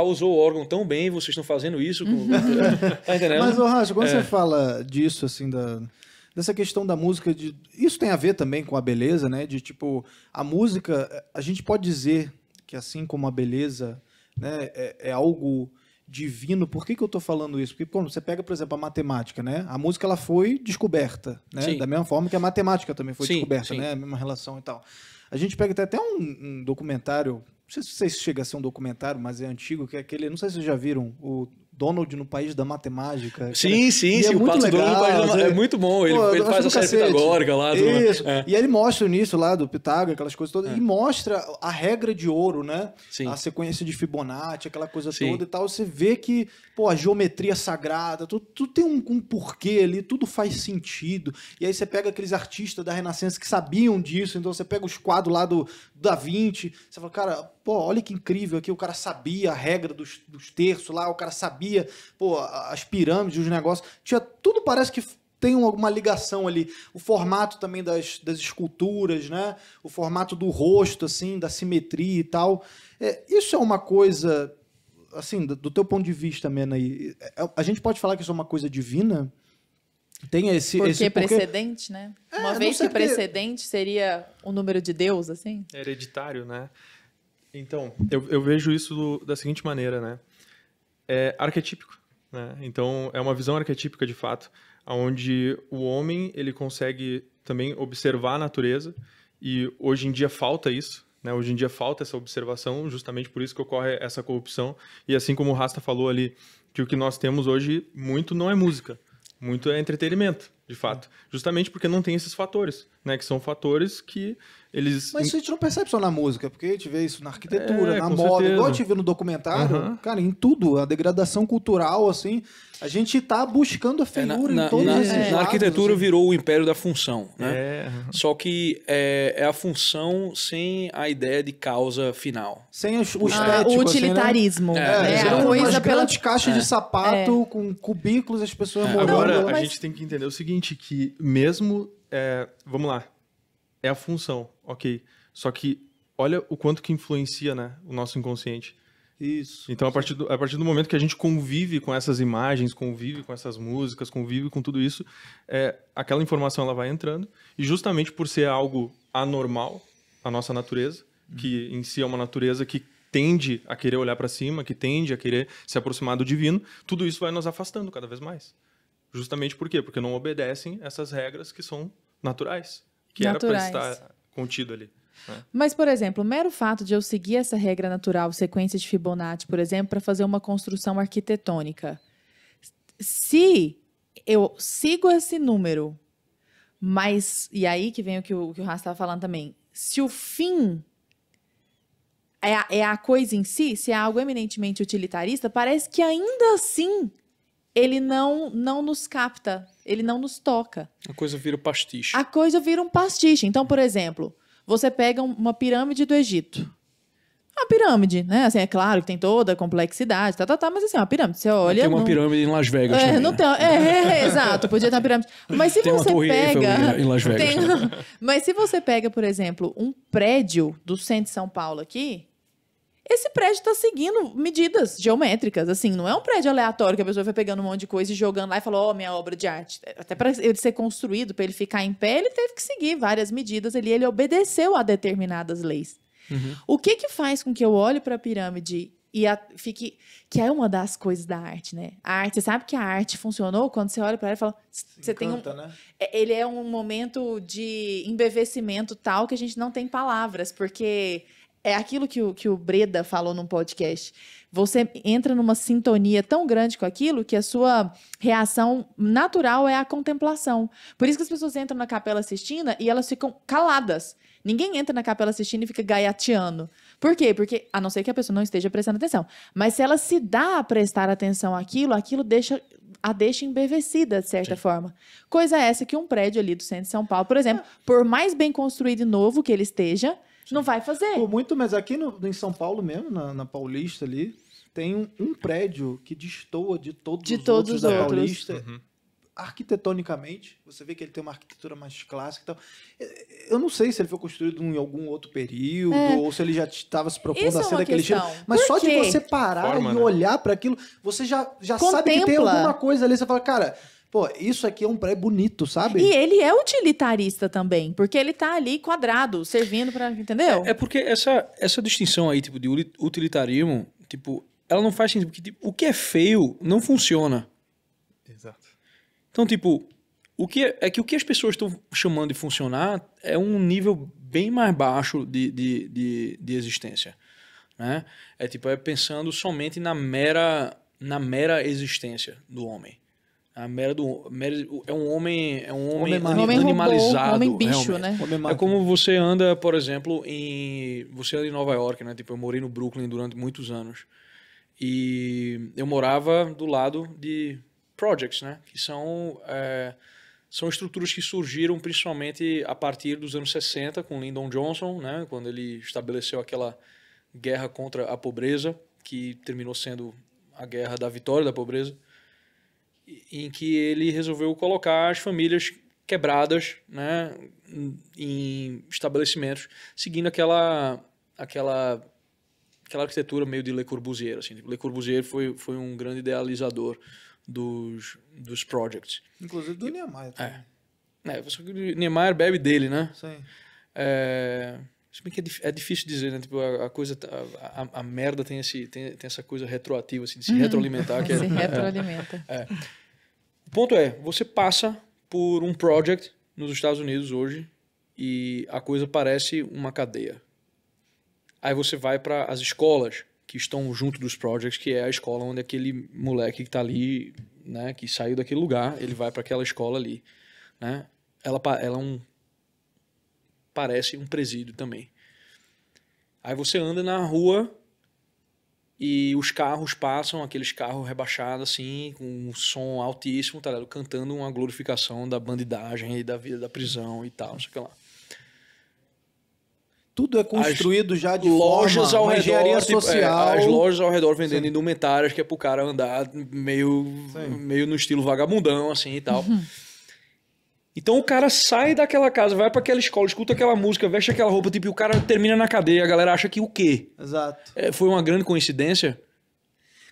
usou o órgão tão bem, vocês estão fazendo isso. Com... [laughs] tá Mas, Racho, quando é. você fala disso, assim, da, dessa questão da música. De, isso tem a ver também com a beleza, né? De tipo, a música, a gente pode dizer que assim como a beleza né, é, é algo divino. Por que, que eu estou falando isso? Porque quando você pega, por exemplo, a matemática, né? A música ela foi descoberta, né? Sim. Da mesma forma que a matemática também foi sim, descoberta, sim. né? A mesma relação e tal. A gente pega até, um, um, documentário, não sei se chega a ser um documentário, mas é antigo, que é aquele, não sei se vocês já viram o Donald no País da Matemática. Sim, cara. sim, sim. É o muito Pato legal, Donald no é... é muito bom. Ele, Pô, ele faz a série pitagórica lá. Do... Isso. É. E ele mostra o lá do Pitágoras, aquelas coisas todas. É. E mostra a regra de ouro, né? Sim. A sequência de Fibonacci, aquela coisa sim. toda e tal. Você vê que, pô, a geometria sagrada, tudo, tudo tem um, um, porquê ali, tudo faz sentido. E aí você pega aqueles artistas da Renascença que sabiam disso, então você pega os quadros lá do Da Vinci, você fala, cara, pô, olha que incrível aqui, o cara sabia a regra dos, dos terços lá, o cara sabia sabia, pô, as pirâmides, os negócios, tinha tudo parece que tem alguma ligação ali. O formato também das, das esculturas, né? O formato do rosto, assim, da simetria e tal. É, isso é uma coisa, assim, do, do teu ponto de vista, Mena, aí, é, a gente pode falar que isso é uma coisa divina? Tem esse. Porque, esse, porque... precedente, né? É, uma vez que precedente que... seria o número de Deus, assim? Hereditário, né? Então, eu, eu vejo isso do, da seguinte maneira, né? é arquetípico. Né? Então, é uma visão arquetípica de fato, onde o homem ele consegue também observar a natureza, e hoje em dia falta isso. Né? Hoje em dia falta essa observação, justamente por isso que ocorre essa corrupção. E assim como o Rasta falou ali, que o que nós temos hoje muito não é música, muito é entretenimento, de fato. Justamente porque não tem esses fatores, né? que são fatores que eles... Mas isso a gente não percebe só na música, porque a gente vê isso na arquitetura, é, na moda, certeza. igual a gente vê no documentário, uhum. cara, em tudo, a degradação cultural, assim, a gente tá buscando a feiura é, na, em todos na, esses é. lados, Na arquitetura assim. virou o império da função, né? É. Só que é, é, a função sem a ideia de causa final. Sem o, o ah, o utilitarismo. Assim, né? É, é, né? a coisa pela... caixa de é. sapato é. com cubículos, as pessoas é. morando. Agora, mas... a gente tem que entender o seguinte, que mesmo... vamos lá, é a função, ok. Só que olha o quanto que influencia, né, o nosso inconsciente. Isso. Então, a partir, do, a partir do momento que a gente convive com essas imagens, convive com essas músicas, convive com tudo isso, é, aquela informação ela vai entrando. E justamente por ser algo anormal, a nossa natureza, hum. que em si é uma natureza que tende a querer olhar para cima, que tende a querer se aproximar do divino, tudo isso vai nos afastando cada vez mais. Justamente por quê? Porque não obedecem essas regras que são naturais que Naturais. era para estar contido ali. Né? Mas, por exemplo, o mero fato de eu seguir essa regra natural, sequência de Fibonacci, por exemplo, para fazer uma construção arquitetônica, se eu sigo esse número, mas. E aí que vem o que o, que o estava falando também. Se o fim é a, é a coisa em si, se é algo eminentemente utilitarista, parece que ainda assim ele não não nos capta, ele não nos toca. A coisa vira um pastiche. A coisa vira um pastiche. Então, por exemplo, você pega uma pirâmide do Egito. Uma pirâmide, né? Assim, é claro que tem toda a complexidade, tá, tá, tá, mas assim, uma pirâmide. Você olha. Tem uma não... pirâmide em Las Vegas. É, também, não né? tem. É, é, é, exato, podia ter uma pirâmide. Mas se tem você pega. Em, em Las Vegas. Tem... [laughs] Mas se você pega, por exemplo, um prédio do centro de São Paulo aqui, esse prédio está seguindo medidas geométricas, assim, não é um prédio aleatório que a pessoa vai pegando um monte de coisa e jogando lá e falou, ó, oh, minha obra de arte. Até para ele ser construído, para ele ficar em pé, ele teve que seguir várias medidas ali, ele obedeceu a determinadas leis. Uhum. O que que faz com que eu olhe para a pirâmide e a, fique. Que é uma das coisas da arte, né? A arte, você sabe que a arte funcionou quando você olha para ela e fala. Você tem um. Né? É, ele é um momento de embevecimento tal que a gente não tem palavras, porque é aquilo que o, que o Breda falou num podcast. Você entra numa sintonia tão grande com aquilo que a sua reação natural é a contemplação. Por isso que as pessoas entram na Capela Sistina e elas ficam caladas. Ninguém entra na Capela Sistina e fica gaiateando. Por quê? Porque, a não ser que a pessoa não esteja prestando atenção. Mas se ela se dá a prestar atenção àquilo, aquilo deixa a deixa embevecida, de certa Sim. forma. Coisa essa que um prédio ali do centro de São Paulo, por exemplo, por mais bem construído e novo que ele esteja, não vai fazer. Por muito, mas aqui no, em São Paulo mesmo, na, na Paulista ali, tem um, um, prédio que destoa de todos de os todos outros os da outros. Paulista. Uhum. Arquitetonicamente, você vê que ele tem uma arquitetura mais clássica e tal. Eu não sei se ele foi construído em algum outro período é. ou se ele já estava se aprofundando é a é daquele estilo. Mas Por só quê? de você parar Forma, e né? olhar para aquilo, você já, já sabe que tem alguma coisa ali. Você fala, cara, Pô, isso aqui é um prédio bonito, sabe? E ele é utilitarista também, porque ele tá ali quadrado, servindo para, entendeu? É, é, porque essa, essa distinção aí, tipo, de utilitarismo, tipo, ela não faz sentido, porque tipo, o que é feio não funciona. Exato. Então, tipo, o que é, é que o que as pessoas estão chamando de funcionar é um nível bem mais baixo de, de, de, de existência, né? É tipo, é pensando somente na mera na mera existência do homem. A mera do. Mera, é um homem. É um homem, homem, animalizado. Robô, homem bicho, né? é como você anda, por exemplo, em. Você anda em Nova York, né? Tipo, eu morei no Brooklyn durante muitos anos. E eu morava do lado de projects, né? Que são. É, são estruturas que surgiram principalmente a partir dos anos 60 com Lyndon Johnson, né? Quando ele estabeleceu aquela guerra contra a pobreza, que terminou sendo a guerra da vitória da pobreza em que ele resolveu colocar as famílias quebradas né, em estabelecimentos, seguindo aquela, aquela, aquela arquitetura meio de Le Corbusier. Assim. Le Corbusier foi, foi um grande idealizador dos, dos projects. Inclusive do Niemeyer. É. é. Niemeyer bebe dele, né? Sim. É... Se bem que é, é difícil dizer, né? Tipo, a, a coisa, a, tá, a, a, merda tem, esse, tem, tem essa coisa retroativa, assim, de se uhum. retroalimentar. Que é [laughs] se é, [laughs] retroalimenta. É. O ponto é, você passa por um project nos Estados Unidos hoje e a coisa parece uma cadeia. Aí você vai para as escolas que estão junto dos projects, que é a escola onde aquele moleque que está ali, né, que saiu daquele lugar, ele vai para aquela escola ali, né? Ela, ela é um parece um presídio também. Aí você anda na rua e os carros passam, aqueles carros rebaixados assim, com um som altíssimo, tá ligado? Cantando uma glorificação da bandidagem e da vida da prisão e tal, não sei o que lá. Tudo é construído as já de lojas forma, ao redor, tipo, É, as lojas ao redor vendendo Sim. indumentárias que é pro cara andar meio, meio no estilo vagabundão, assim e tal. Uhum. [laughs] Então o cara sai daquela casa, vai para aquela escola, escuta aquela música, veste aquela roupa, tipo, e o cara termina na cadeia, a galera acha que o quê? Exato. É, foi uma grande coincidência.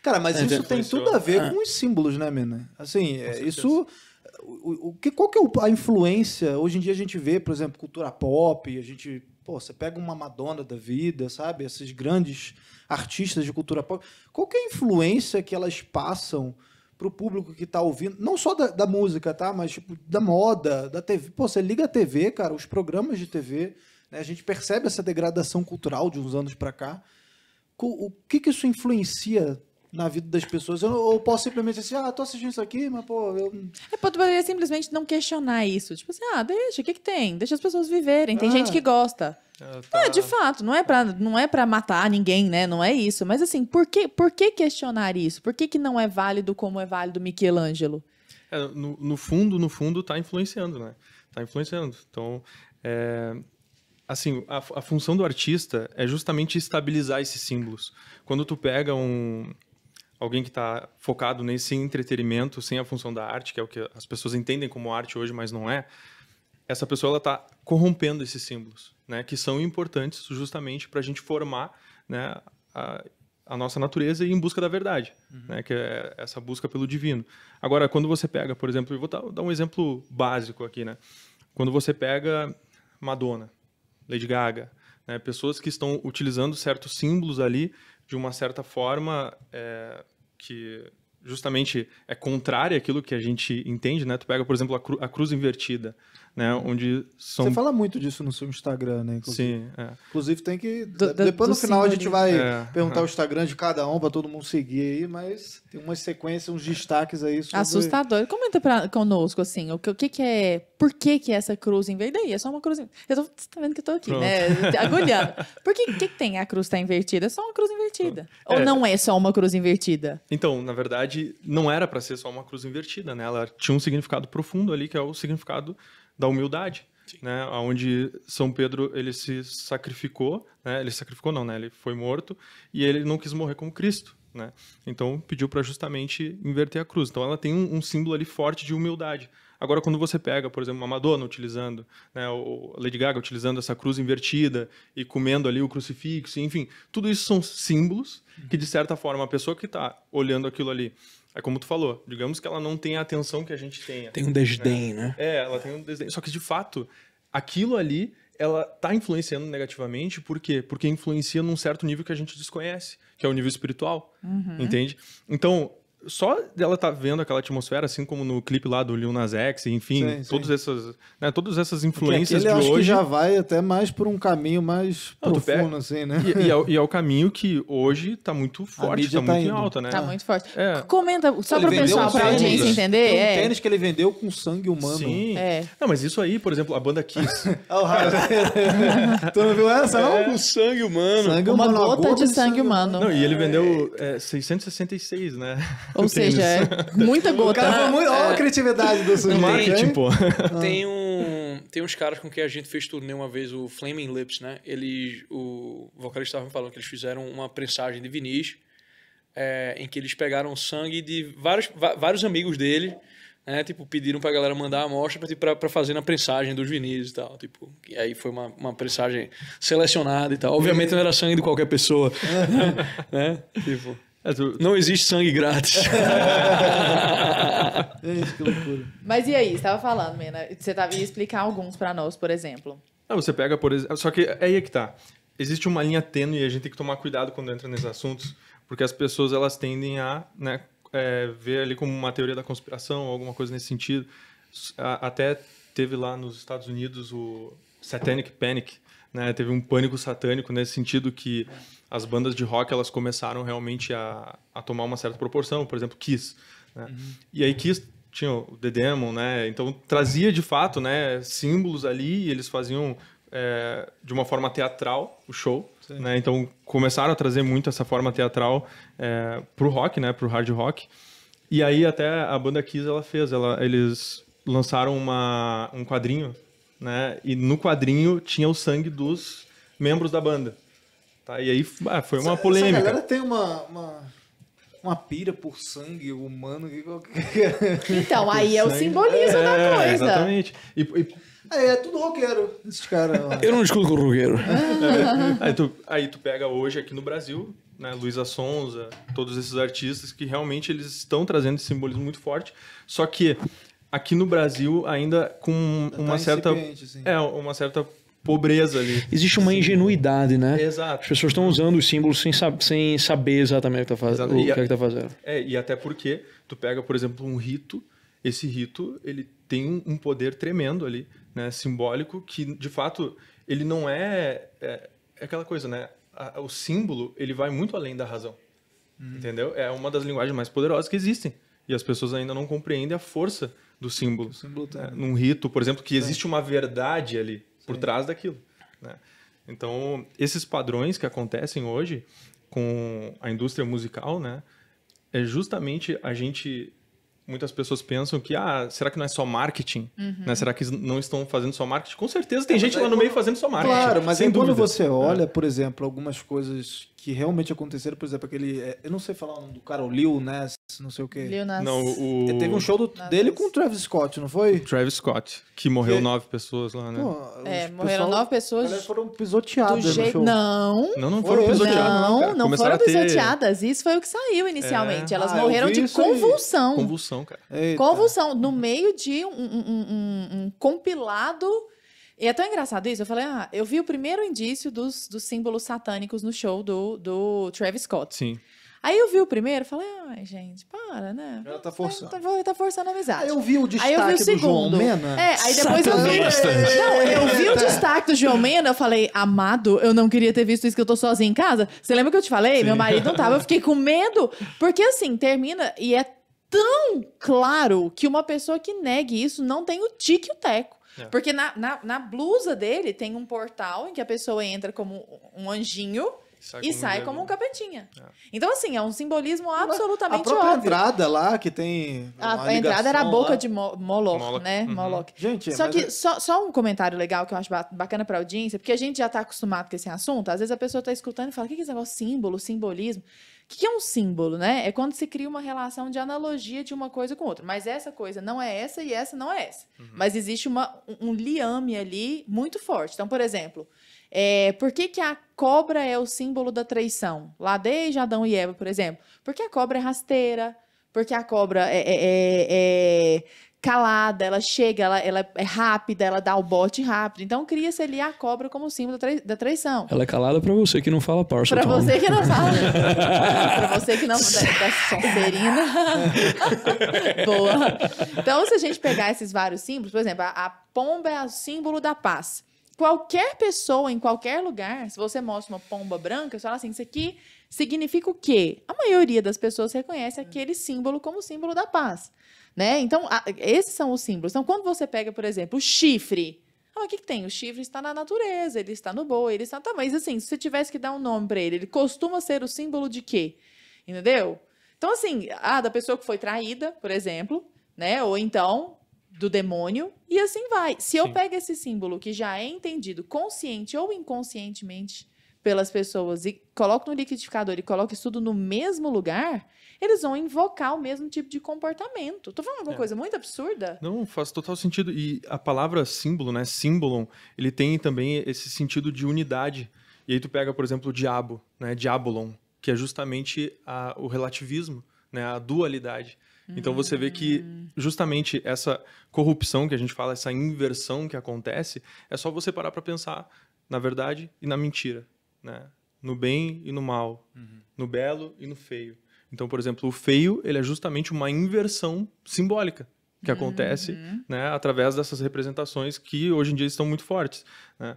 Cara, mas é, isso tem tudo a ver ah. com os símbolos, né, Mena? Assim, é, isso. O, o, que, qual que é a influência? Hoje em dia a gente vê, por exemplo, cultura pop, a gente. Pô, você pega uma Madonna da vida, sabe? Esses grandes artistas de cultura pop. Qual que é a influência que elas passam? para o público que está ouvindo, não só da, da, música, tá? Mas tipo, da moda, da TV. Pô, você liga a TV, cara, os programas de TV, né? a gente percebe essa degradação cultural de uns anos para cá. O, o que, que isso influencia na vida das pessoas. Eu, eu posso simplesmente assim, ah, tô assistindo isso aqui, mas pô, eu. É, pô, tu poderia simplesmente não questionar isso. Tipo assim, ah, deixa, o que, que tem? Deixa as pessoas viverem. Tem ah. gente que gosta. É, ah, Não, tá. de fato, não é para não é para matar ninguém, né? Não é isso. Mas assim, por que, por que questionar isso? Por que, que não é válido como é válido Michelangelo? É, no, no, fundo, no fundo, tá influenciando, né? Tá influenciando. Então, é, assim, a, a, função do artista é justamente estabilizar esses símbolos. Quando tu pega um, alguém que está focado nesse entretenimento sem a função da arte, que é o que as pessoas entendem como arte hoje, mas não é, essa pessoa está corrompendo esses símbolos, né, que são importantes justamente para a gente formar né, a, a, nossa natureza e em busca da verdade, uhum. né, que é essa busca pelo divino. Agora, quando você pega, por exemplo, eu vou dar um exemplo básico aqui, né? Quando você pega Madonna, Lady Gaga, né, pessoas que estão utilizando certos símbolos ali de uma certa forma é, que justamente é contrária àquilo que a gente entende, né? Tu pega, por exemplo, a, cru, a cruz invertida né? Onde são... Você fala muito disso no seu Instagram, né? Inclusive. Sim. É. Inclusive tem que... Do, depois do, no final a gente vai né? é, perguntar é. o Instagram de cada um para todo mundo seguir aí, mas tem umas sequências, uns destaques aí sobre... Assustador. Comenta pra, conosco, assim, o que, o que, que é... Por que que é essa cruz invertida? verde? Daí, é só uma cruz... Eu tô, você tá vendo que eu tô aqui, Pronto. né? Agulhando. Por que, que, tem? A cruz tá invertida? É só uma cruz invertida. Ou é. não é só uma cruz invertida? Então, na verdade, não era para ser só uma cruz invertida, né? Ela tinha um significado profundo ali, que é o significado da humildade. Sim. Né, onde São Pedro ele se sacrificou, né, ele sacrificou não, né, ele foi morto e ele não quis morrer como Cristo, né? Então pediu para justamente inverter a cruz. Então ela tem um, um, símbolo ali forte de humildade. Agora quando você pega, por exemplo, uma Madonna utilizando, né, o Lady Gaga utilizando essa cruz invertida e comendo ali o crucifixo, enfim, tudo isso são símbolos que de certa forma a pessoa que está olhando aquilo ali é como tu falou, digamos que ela não tem a atenção que a gente tem. Tem um desdém, né? né? É, ela tem um desdém. Só que, de fato, aquilo ali, ela tá influenciando negativamente, por quê? Porque influencia num certo nível que a gente desconhece, que é o nível espiritual, uhum. entende? Então, só dela tá vendo aquela atmosfera, assim como no clipe lá do Lil Nas X, enfim, sim, sim. todas essas, né, todas essas é influências de hoje. Que já vai até mais por um caminho mais Não, profundo, assim, né? E, e, é, [laughs] e, é, o caminho que hoje tá muito forte, tá, tá, muito indo. em alta, né? Tá muito forte. É. Comenta, só para pro pessoal, um pra audiência entender. Tem um é. tênis que ele vendeu com sangue humano. Sim. É. Não, mas isso aí, por exemplo, a banda Kiss. [laughs] É [laughs] tu não viu essa? Não, é, com sangue humano. Sangue Uma humano, gota, de sangue humano. Não, e ele vendeu é, 666, né? Ou seja, é muita gota. O cara muito... Olha a criatividade do Sujimaki, tem, tipo, ah. [laughs] tem, um, tem uns caras com quem a gente fez turnê uma vez, o Flaming Lips, né? Eles, o vocalista estava me falando que eles fizeram uma prensagem de vinis é, em que eles pegaram sangue de vários, vários amigos dele, né? Tipo, pediram pra galera mandar a amostra pra, pra, pra fazer na prensagem dos vinis e tal. Tipo, e aí foi uma, uma prensagem selecionada e tal. Obviamente não era sangue de qualquer pessoa, [laughs] né? Tipo... É Não existe sangue grátis. Gente, [laughs] é que loucura. Mas e aí? Você estava falando, Mena. Você tava, ia explicar alguns para nós, por exemplo. Não, você pega, por exemplo. Só que é aí é que tá. Existe uma linha tênue e a gente tem que tomar cuidado quando entra nesses assuntos, porque as pessoas elas tendem a né, é, ver ali como uma teoria da conspiração ou alguma coisa nesse sentido. até teve lá nos Estados Unidos o Satanic Panic, né? Teve um pânico satânico nesse sentido que as bandas de rock elas começaram realmente a, a tomar uma certa proporção, por exemplo, Kiss. Né? Uhum. E aí Kiss tinha o The Demon, né? Então trazia de fato, né, símbolos ali e eles faziam é, de uma forma teatral o show, né? Então começaram a trazer muito essa forma teatral é, pro rock, né, pro hard rock. E aí até a banda Kiss ela fez, ela, eles lançaram uma, um quadrinho, né? E no quadrinho tinha o sangue dos membros da banda. Tá? E aí ah, foi uma essa, polêmica. Essa galera tem uma, uma, uma pira por sangue humano. Então, aí é o simbolismo é, da coisa. Exatamente. E, e... Aí é, é tudo roqueiro, esses caras. Eu não discuto com roqueiro. [laughs] aí, tu, aí tu pega hoje aqui no Brasil, né, Luísa Sonza, todos esses artistas que realmente eles estão trazendo esse simbolismo muito forte. Só que aqui no Brasil ainda com tá uma certa assim. é uma certa pobreza ali. Existe uma ingenuidade, né? Exato. As pessoas estão usando os símbolos sem, sab sem saber exatamente o que está fazendo. O que a... é que tá fazendo. É, e até porque tu pega, por exemplo, um rito, esse rito, ele tem um, um poder tremendo ali, né, simbólico, que de fato, ele não é, é, é aquela coisa, né? A, o símbolo, ele vai muito além da razão. Uhum. Entendeu? É uma das linguagens mais poderosas que existem. E as pessoas ainda não compreendem a força do símbolo. símbolo tá, é, né? Num rito, por exemplo, que existe uma verdade ali por trás daquilo. Né? Então, esses padrões que acontecem hoje com a indústria musical, né, é justamente a gente muitas pessoas pensam que, ah, será que não é só marketing? Uhum. Né? Será que não estão fazendo só marketing? Com certeza tem é, gente lá no é meio fazendo só marketing. Claro, mas sem quando você é. olha, é. por exemplo, algumas coisas que realmente aconteceram, por exemplo, aquele. É, eu não sei falar o nome do cara, o Lil Ness, não sei o quê. Lil Ness. Não, o... Ele é, teve um show do, dele com o Travis Scott, não foi? Travis Scott, que morreu que... nove pessoas lá, né? Pô, é, morreram pessoal, nove pessoas. foram pisoteadas. Do jeito... Não. Não, não foram pisoteadas. Não, não, não foram ter... pisoteadas. Isso foi o que saiu inicialmente. É. Elas ah, morreram de convulsão. Aí. Convulsão, cara. Eita. Convulsão, no meio de um, um, um, um compilado e é tão engraçado isso. Eu falei, ah, eu vi o primeiro indício dos, dos símbolos satânicos no show do, do Travis Scott. Sim. Aí eu vi o primeiro, falei, ai, gente, para, né? Ela tá forçando. Ela tá, tá, forçando a amizade. Aí eu vi o destaque aí eu vi o segundo. do João Mena. É, aí depois eu vi. Não, eu vi o destaque do João Mena, eu falei, amado, eu não queria ter visto isso que eu tô sozinha em casa. Você lembra que eu te falei? Sim. Meu marido não tava, eu fiquei com medo. Porque assim, termina e é tão claro que uma pessoa que negue isso não tem o tique e o teco. É. Porque na, na, na, blusa dele tem um portal em que a pessoa entra como um anjinho. Sai e como sai um como um capetinha. É. Então, assim, é um simbolismo absolutamente óbvio. A própria óbvio. entrada lá, que tem A, a entrada era a boca lá. de Moloch, Moloch, né? Uhum. Moloch. Gente, só que, é... só, só um comentário legal que eu acho bacana pra audiência, porque a gente já tá acostumado com esse assunto. Às vezes a pessoa tá escutando e fala, o que é esse negócio? Símbolo, simbolismo. O que é um símbolo, né? É quando se cria uma relação de analogia de uma coisa com outra. Mas essa coisa não é essa e essa não é essa. Uhum. Mas existe uma, um liame ali muito forte. Então, por exemplo, é, por que, que a cobra é o símbolo da traição? Lá desde Adão e Eva, por exemplo. Porque a cobra é rasteira, porque a cobra é, é, é, é calada, ela chega, ela, ela é rápida, ela dá o bote rápido. Então cria-se ali a cobra como símbolo da, traição. Ela é calada para você que não fala parça. Para você que não fala. [laughs] para você que não. Da, da [laughs] Boa. Então, se a gente pegar esses vários símbolos, por exemplo, a, a pomba é o símbolo da paz. Qualquer pessoa, em qualquer lugar, se você mostra uma pomba branca, você fala assim: isso aqui significa o quê? A maioria das pessoas reconhece aquele símbolo como símbolo da paz. Né? Então, a, esses são os símbolos. Então, quando você pega, por exemplo, o chifre. Ah, o que, que, tem? O chifre está na natureza, ele está no boi, ele está. Tá, mas assim, se você tivesse que dar um nome para ele, ele costuma ser o símbolo de quê? Entendeu? Então, assim, ah, da pessoa que foi traída, por exemplo, né? Ou então do demônio, e assim vai. Se Sim. eu pego esse símbolo que já é entendido consciente ou inconscientemente pelas pessoas e coloco no liquidificador e coloco isso tudo no mesmo lugar, eles vão invocar o mesmo tipo de comportamento. Tô falando uma é. coisa muito absurda? Não, faz total sentido. E a palavra símbolo, né? Símbolo, ele tem também esse sentido de unidade. E aí tu pega, por exemplo, o diabo, né? Diabolon, que é justamente a, o relativismo, né? A dualidade. Então você vê que hum. justamente essa corrupção que a gente fala, essa inversão que acontece, é só você parar para pensar na verdade e na mentira, né? No bem e no mal, uhum. no belo e no feio. Então, por exemplo, o feio, ele é justamente uma inversão simbólica que uhum. acontece né, através dessas representações que hoje em dia estão muito fortes. Né?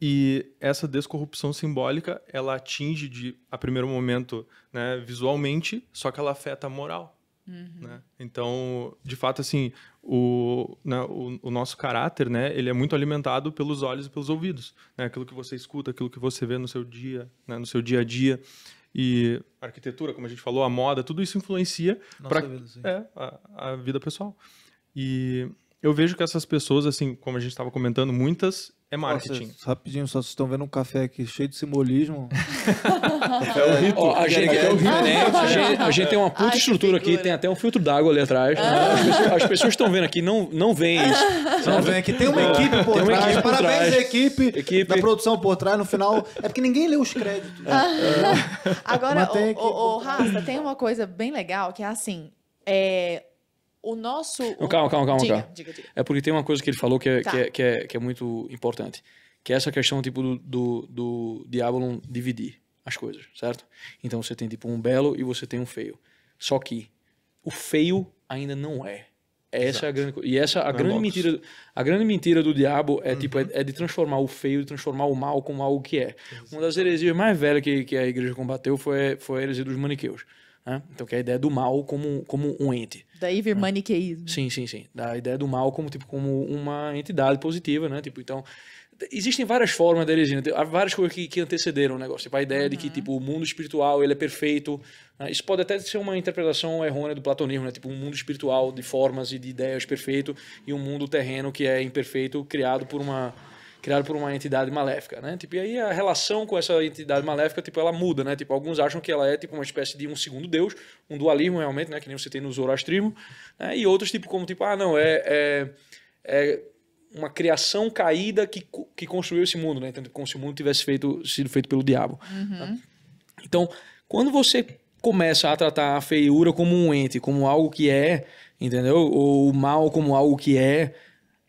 E essa descorrupção simbólica, ela atinge de, a primeiro momento, né, visualmente, só que ela afeta a moral. Uhum. Né? Então, de fato, assim, o, né, o, o, nosso caráter, né, ele é muito alimentado pelos olhos e pelos ouvidos, né? Aquilo que você escuta, aquilo que você vê no seu dia, né, no seu dia a dia e a arquitetura, como a gente falou, a moda, tudo isso influencia para é, a, a vida pessoal. E eu vejo que essas pessoas, assim, como a gente estava comentando, muitas é marketing. Nossa, rapidinho, só vocês estão vendo um café aqui cheio de simbolismo. [laughs] é o rito. Oh, a, gente, é o rito. A, gente, tem uma puta Ai, estrutura aqui, tem até um filtro d'água ali atrás. Ah. As, pessoas, estão vendo aqui, não, não veem isso. Não vem aqui. Tem uma é, equipe por uma trás. Equipe por Parabéns trás. à equipe, equipe da produção por trás. No final, é porque ninguém leu os créditos. Ah. É. Agora, o, o Rasta, tem uma coisa bem legal que é assim. É, o nosso. calma, calma, calma. Diga, calma. Diga, diga. É porque tem uma coisa que ele falou que é, tá. que, é, que é, que é, muito importante. Que é essa questão tipo, do, do, do diabo dividir as coisas, certo? Então você tem tipo um belo e você tem um feio. Só que o feio ainda não é. Essa é a grande E essa a é grande mentira, a grande mentira do diabo é uhum. tipo é, uhum. é, de transformar o feio, de transformar o mal como algo que é. Exato. Uma das heresias mais velhas que, que a igreja combateu foi, foi a heresia dos maniqueus. Né? Então, que é a ideia do mal como, como um ente. Daí vir né? maniqueísmo. Sim, sim, sim. Da ideia do mal como, tipo, como uma entidade positiva, né? Tipo, então, existem várias formas da heresia, né? há várias coisas que, que antecederam o negócio. Tipo, a ideia uhum. de que tipo, o mundo espiritual ele é perfeito. Né? Isso pode até ser uma interpretação errônea do platonismo, né? Tipo, um mundo espiritual de formas e de ideias perfeito e um mundo terreno que é imperfeito, criado por uma criado por uma entidade maléfica, né? Tipo, e aí a relação com essa entidade maléfica, tipo, ela muda, né? Tipo, alguns acham que ela é tipo uma espécie de um segundo deus, um dualismo realmente, né? Que nem você tem no zoroastrismo, né? E outros tipo como tipo, ah, não, é, é, é uma criação caída que, que construiu esse mundo, né? Então, como se o mundo tivesse feito, sido feito pelo diabo. Né? Uhum. Né? Então, quando você começa a tratar a feiura como um ente, como algo que é, entendeu? Ou o mal como algo que é,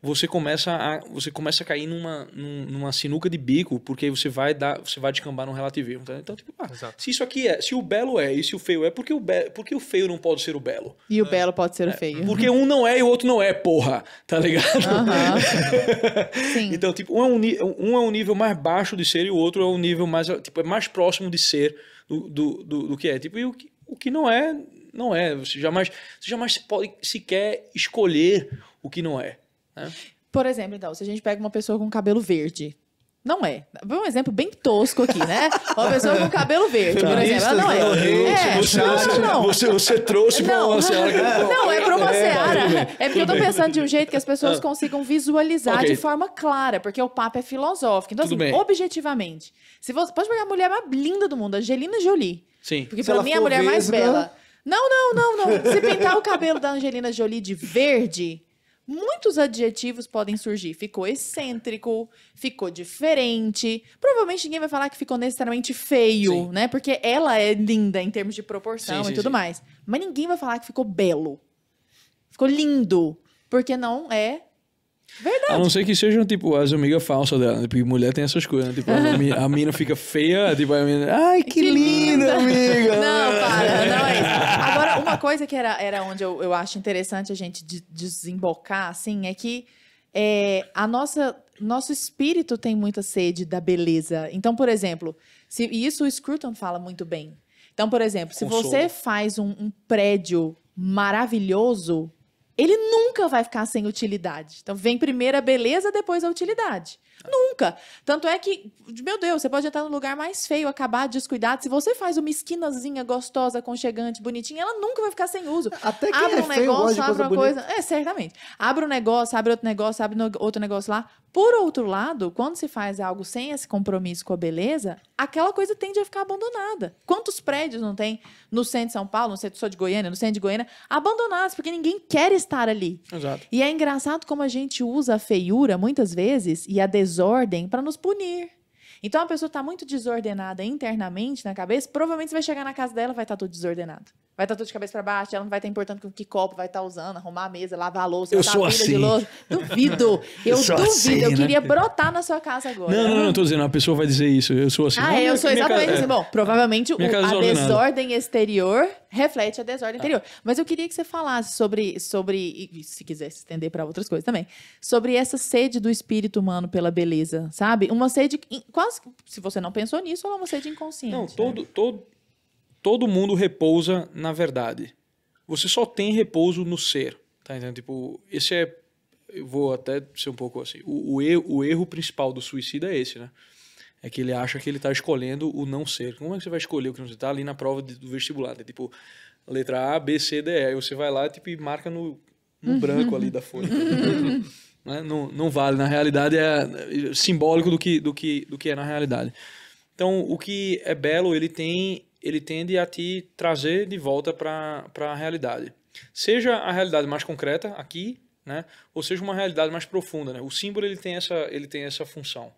você começa a, você começa a cair numa, numa sinuca de bico, porque você vai dar, você vai descambar num relativismo. Tá? Então, tipo, ah, se isso aqui é, se o belo é e se o feio é, por que o, belo porque o feio não pode ser o belo? E o é. belo pode ser é. o feio. Porque um não é e o outro não é, porra, tá ligado? Uh [laughs] -huh. então, tipo, um é, um, um é um nível mais baixo de ser e o outro é um nível mais, tipo, é mais próximo de ser do, do, do, do que é. Tipo, e o que, o que não é, não é. Você jamais, você jamais pode sequer escolher o que não é. Né? Por exemplo, então, se a gente pega uma pessoa com cabelo verde, não é. Vou um exemplo bem tosco aqui, né? Uma pessoa com cabelo verde, por exemplo. Ela não é. é. Você, não, Você, você trouxe para uma seara. [laughs] Não, é para uma é, seara. É porque eu estou pensando de um jeito que as pessoas ah. consigam visualizar okay. de forma clara, porque o papo é filosófico. Então, assim, objetivamente. Se você, pode pegar a mulher mais linda do mundo, Angelina Jolie. Sim. Porque para mim é a mulher mais bela. Não, não, não, não. Se pintar o cabelo da Angelina Jolie de verde, muitos adjetivos podem surgir. Ficou excêntrico, ficou diferente. Provavelmente ninguém vai falar que ficou necessariamente feio, sim. né? Porque ela é linda em termos de proporção sim, e sim, tudo mais. Mas ninguém vai falar que ficou belo. Ficou lindo. Porque não é Verdade. A não ser que sejam, tipo, as amigas falsas dela. Tipo, mulher tem essas coisas, né? Tipo, a mina, fica feia, tipo, a mina... Ai, que, que linda, amiga! [laughs] Não, para, coisa que era, era onde eu, eu acho interessante a gente de, desembocar, assim, é que é, a nossa nosso espírito tem muita sede da beleza. Então, por exemplo, se, e isso o Scruton fala muito bem. Então, por exemplo, se Consolo. você faz um, um prédio maravilhoso, ele nunca vai ficar sem utilidade. Então, vem primeiro a beleza, depois a utilidade. Nunca. Tanto é que, meu Deus, você pode estar no lugar mais feio, acabar descuidado. Se você faz uma esquinazinha gostosa, aconchegante, bonitinha, ela nunca vai ficar sem uso. Até que abre é um feio, negócio, abre uma bonita. coisa. É, certamente. Abre um negócio, abre outro negócio, abre outro negócio lá. Por outro lado, quando se faz algo sem esse compromisso com a beleza, aquela coisa tende a ficar abandonada. Quantos prédios não tem no centro de São Paulo, no centro só de Goiânia, no centro de Goiânia, abandonados, porque ninguém quer estar ali. Exato. E é engraçado como a gente usa a feiura, muitas vezes, e a des desordem para nos punir. Então, a pessoa está muito desordenada internamente na cabeça, provavelmente você vai chegar na casa dela vai estar tá tudo desordenado vai estar tá tudo de cabeça para baixo, ela não vai estar tá importando com que copo vai estar tá usando, arrumar a mesa, lavar a louça, eu sou assim. Louça. Duvido. [laughs] Eu, eu duvido. Assim, eu né? queria brotar na sua casa agora. Não, não, não, não tô dizendo, a pessoa vai dizer isso. Eu sou assim. Ah, não, eu sou exatamente assim. É. Bom, provavelmente o, é a desordem exterior reflete a desordem tá. interior. Mas eu queria que você falasse sobre, sobre e se quiser se estender para outras coisas também, sobre essa sede do espírito humano pela beleza, sabe? Uma sede quase se você não pensou nisso, ela é uma sede inconsciente. Não, todo né? todo todo mundo repousa na verdade. Você só tem repouso no ser, tá entendendo? Tipo, esse é eu vou até ser um pouco assim. O, o, erro, o erro principal do suicida é esse, né? É que ele acha que ele está escolhendo o não ser. Como é que você vai escolher o que não ser? Tá ali na prova de, do vestibular, né? tipo letra A, B, C, D, E. você vai lá tipo, e marca no, no uhum. branco ali da folha. [laughs] né? não, não vale. Na realidade é, é simbólico do que, do que, do que é na realidade. Então, o que é belo, ele tem ele tende a te trazer de volta para a realidade. Seja a realidade mais concreta aqui, né? ou seja uma realidade mais profunda. Né? O símbolo ele tem essa, ele tem essa função.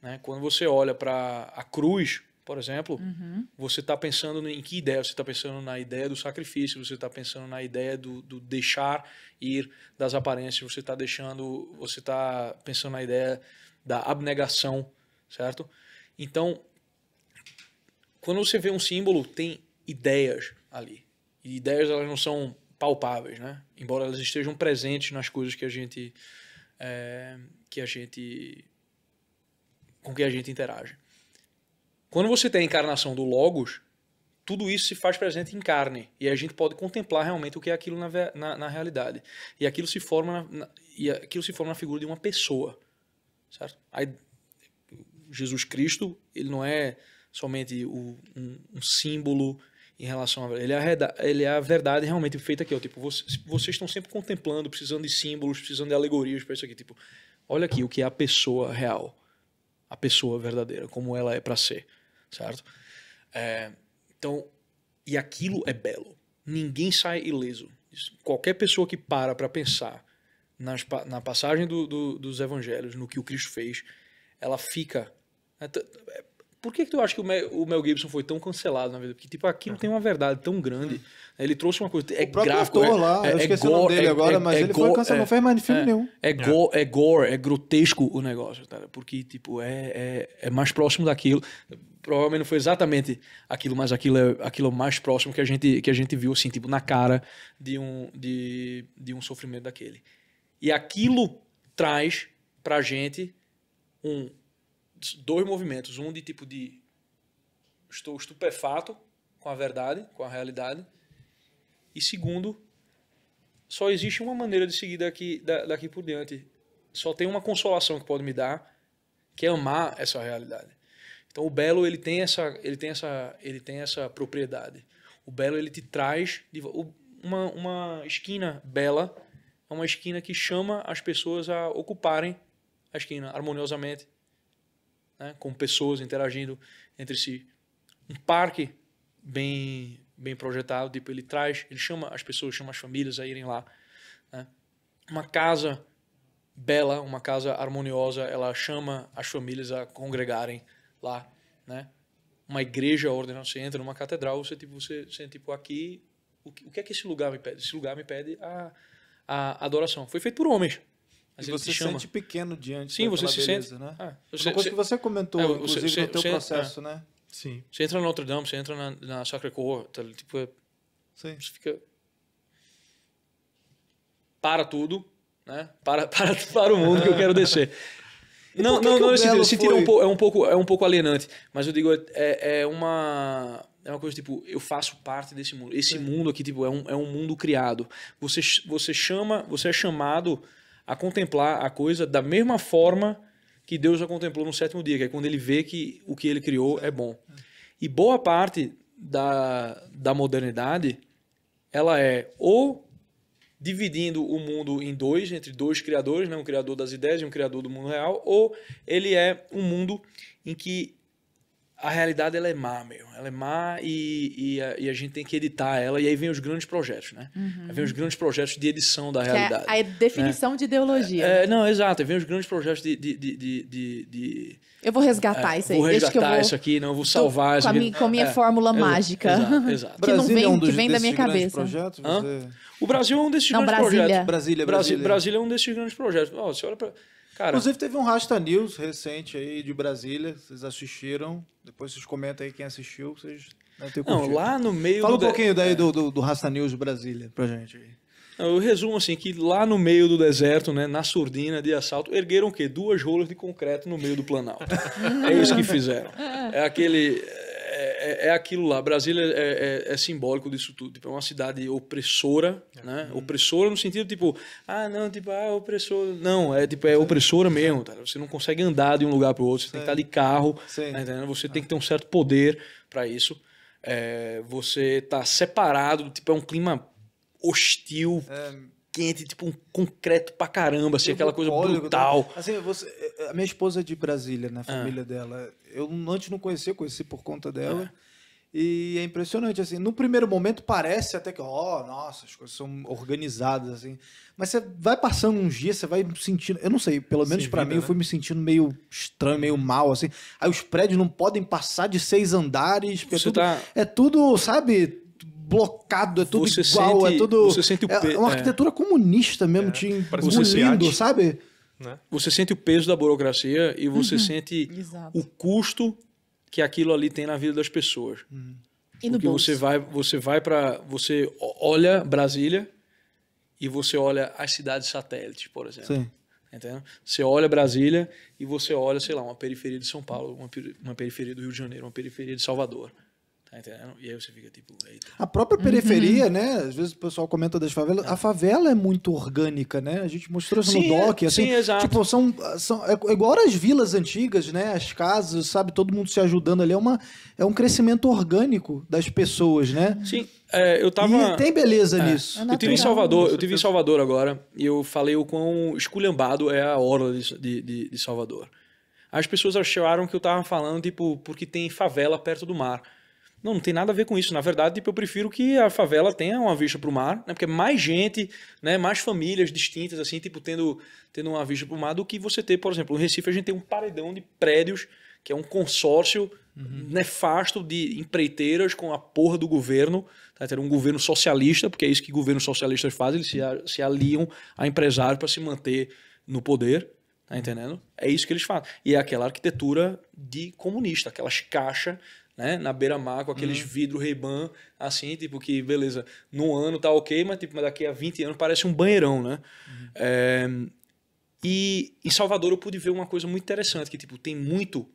Né? Quando você olha para a cruz, por exemplo, uhum. você está pensando em que ideia? Você está pensando na ideia do sacrifício, você está pensando na ideia do, do, deixar ir das aparências, você está deixando, você está pensando na ideia da abnegação, certo? Então, quando você vê um símbolo, tem ideias ali. E ideias elas não são palpáveis, né? Embora elas estejam presentes nas coisas que a gente é, que a gente com que a gente interage. Quando você tem a encarnação do logos, tudo isso se faz presente em carne e a gente pode contemplar realmente o que é aquilo na, na, na realidade. E aquilo se forma na, e aquilo se forma na figura de uma pessoa, certo? Aí, Jesus Cristo, ele não é somente o, um, um, símbolo em relação a ele é a, ele é a verdade realmente feita aqui, ó, tipo, vocês, vocês estão sempre contemplando, precisando de símbolos, precisando de alegorias para isso aqui, tipo, olha aqui o que é a pessoa real, a pessoa verdadeira, como ela é para ser, certo? É, então, e aquilo é belo. Ninguém sai ileso. Qualquer pessoa que para para pensar nas, na passagem do, do, dos evangelhos, no que o Cristo fez, ela fica. Né, é, por que, que tu acha que o Mel, o Mel Gibson foi tão cancelado na vida? Porque, tipo, aquilo tem uma verdade tão grande. Né? Ele trouxe uma coisa. É o gráfico, ator é, lá, é, eu é esqueci é gore, o nome dele é, agora, é, mas ele gore, foi cancelado, não fez mais filme nenhum. É, gore, é gore, é grotesco o negócio, cara. Tá? Porque, tipo, é, é, mais próximo daquilo. Provavelmente não foi exatamente aquilo, mas aquilo é aquilo mais próximo que a gente, que a gente viu, assim, tipo, na cara de um, de, de um sofrimento daquele. E aquilo traz pra gente um dois movimentos. Um de tipo de estou estupefato com a verdade, com a realidade. E segundo, só existe uma maneira de seguir daqui, daqui por diante. Só tem uma consolação que pode me dar, que é amar essa realidade. Então o belo ele tem essa, ele tem essa, ele tem essa propriedade. O belo ele te traz de, uma, uma esquina bela é uma esquina que chama as pessoas a ocuparem a esquina harmoniosamente, né, com pessoas interagindo entre si. Um parque bem bem projetado, tipo, ele traz, ele chama as pessoas, chama as famílias a irem lá. Né? Uma casa bela, uma casa harmoniosa, ela chama as famílias a congregarem lá, né? Uma igreja ordenada, você entra numa catedral, você tipo, você, você tipo aqui, o que, o que é que esse lugar me pede? Esse lugar me pede a, a adoração. Foi feito por homens, e você se chama. sente pequeno diante Sim, você se beleza, sente. Né? Ah, é você, uma coisa que você comentou, é, você, inclusive, você, no teu processo, é. né? Sim. Você entra na Notre Dame, você entra na, na Sacre Cor, tá, tipo, é, Sim. você fica... Para tudo, né? Para, [laughs] para, para o mundo que eu quero descer. [laughs] não, não, não, esse foi... é um, pouco, é, um pouco, é um pouco alienante, mas eu digo, é, é, é uma é uma coisa tipo, eu faço parte desse mundo. Esse mundo aqui, tipo, é um, é um mundo criado. Você, você chama, você é chamado a contemplar a coisa da mesma forma que Deus já contemplou no sétimo dia, que é quando ele vê que o que ele criou é bom. E boa parte da, da modernidade, ela é ou dividindo o mundo em dois, entre dois criadores, né? um criador das ideias e um criador do mundo real, ou ele é um mundo em que a realidade ela é má, meu. Ela é má e, e a, e, a, gente tem que editar ela. E aí vem os grandes projetos, né? Uhum. Aí vem os grandes projetos de edição da que é realidade. É a né? definição né? de ideologia. É, é, não, exato. Aí vem os grandes projetos de. de, de, de, de eu vou resgatar é, isso aí. Vou resgatar eu vou... isso aqui, não, vou salvar isso. Com, minha, com a minha é, fórmula mágica. Exato, exato. [laughs] que não vem, é um dos, que vem da minha cabeça. Projetos, você... O Brasil é um desses não, grandes Brasília. projetos. Brasília, Brasília. Brasília é um desses grandes projetos. Oh, você olha pra... Cara, Inclusive, teve um Rasta News recente aí de Brasília. Vocês assistiram? Depois vocês comentam aí quem assistiu. Vocês né, não, lá no meio. Fala um pouquinho daí é. do, do, do Rasta News Brasília pra gente aí. Eu resumo assim, que lá no meio do deserto, né, na surdina de assalto, ergueram o quê? Duas rolas de concreto no meio do Planalto. [laughs] é isso que fizeram. É aquele é, é, é, aquilo lá. Brasília é, é, é, simbólico disso tudo. Tipo, é uma cidade opressora, é. né? Uhum. Opressora no sentido tipo, ah, não, tipo, ah, opressor. Não, é tipo, é opressora mesmo. Tá? Você não consegue andar de um lugar para o outro. Você Sim. tem que estar de carro. Tá você é. tem que ter um certo poder para isso. você tá separado. Tipo, é um clima hostil quente, tipo um concreto pra caramba, assim, aquela coisa tá? brutal. Tá? Assim, você, a minha esposa é de Brasília, na né, ah. família ah. dela. Eu antes não conhecia, conheci por conta ah. dela. Ah. E é impressionante, assim, no primeiro momento parece até que, ó, oh, nossa, as coisas são organizadas, assim. Mas você vai passando uns dias, você vai sentindo, eu não sei, pelo menos para mim né? eu fui me sentindo meio estranho, meio mal, assim. Aí os prédios não podem passar de seis andares, é tudo, tá... é tudo, sabe, blocado, é tudo você igual, é sente, é tudo... Você sente o é pe... É uma arquitetura é. comunista mesmo, é. te engolindo, sabe? Né? Você sente o peso da burocracia e você uhum. sente Exato. o custo que aquilo ali tem na vida das pessoas. Uhum. E Porque você vai, você vai para, você olha Brasília e você olha as cidades satélites, por exemplo. Sim. Entendeu? Você olha Brasília e você olha, sei lá, uma periferia de São Paulo, uma periferia do Rio de Janeiro, uma periferia de Salvador. Tá entendendo? E aí você fica tipo, eita. A própria uhum. periferia, uhum. né? Às vezes o pessoal comenta das favelas. É. A favela é muito orgânica, né? A gente mostrou isso no é, doc. É, assim, sim, exato. Tipo, são, são, é igual as vilas antigas, né? As casas, sabe? Todo mundo se ajudando ali. É, uma, é um crescimento orgânico das pessoas, né? Sim. É, eu tava. E tem beleza é, nisso. É eu tive em Salvador, né? eu tive em Salvador agora e eu falei o quão esculhambado é a orla de, de, de Salvador. As pessoas acharam que eu tava falando, tipo, porque tem favela perto do mar. Não, não tem nada a ver com isso. Na verdade, tipo, eu prefiro que a favela tenha uma vista para o mar, né? Porque é mais gente, né? Mais famílias distintas, assim, tipo, tendo, tendo uma vista para o mar do que você ter, por exemplo, no Recife a gente tem um paredão de prédios que é um consórcio uhum. nefasto de empreiteiras com a porra do governo, tá? Ter um governo socialista, porque é isso que governos socialistas fazem, eles se, se aliam a empresários para se manter no poder, tá entendendo? É isso que eles fazem. E é aquela arquitetura de comunista, aquelas caixas né? Na beira-mar, com aqueles uhum. vidro reban assim, tipo, que beleza, no ano tá ok, mas tipo, daqui a 20 anos parece um banheirão, né? Uhum. É, e em Salvador eu pude ver uma coisa muito interessante, que tipo, tem muito,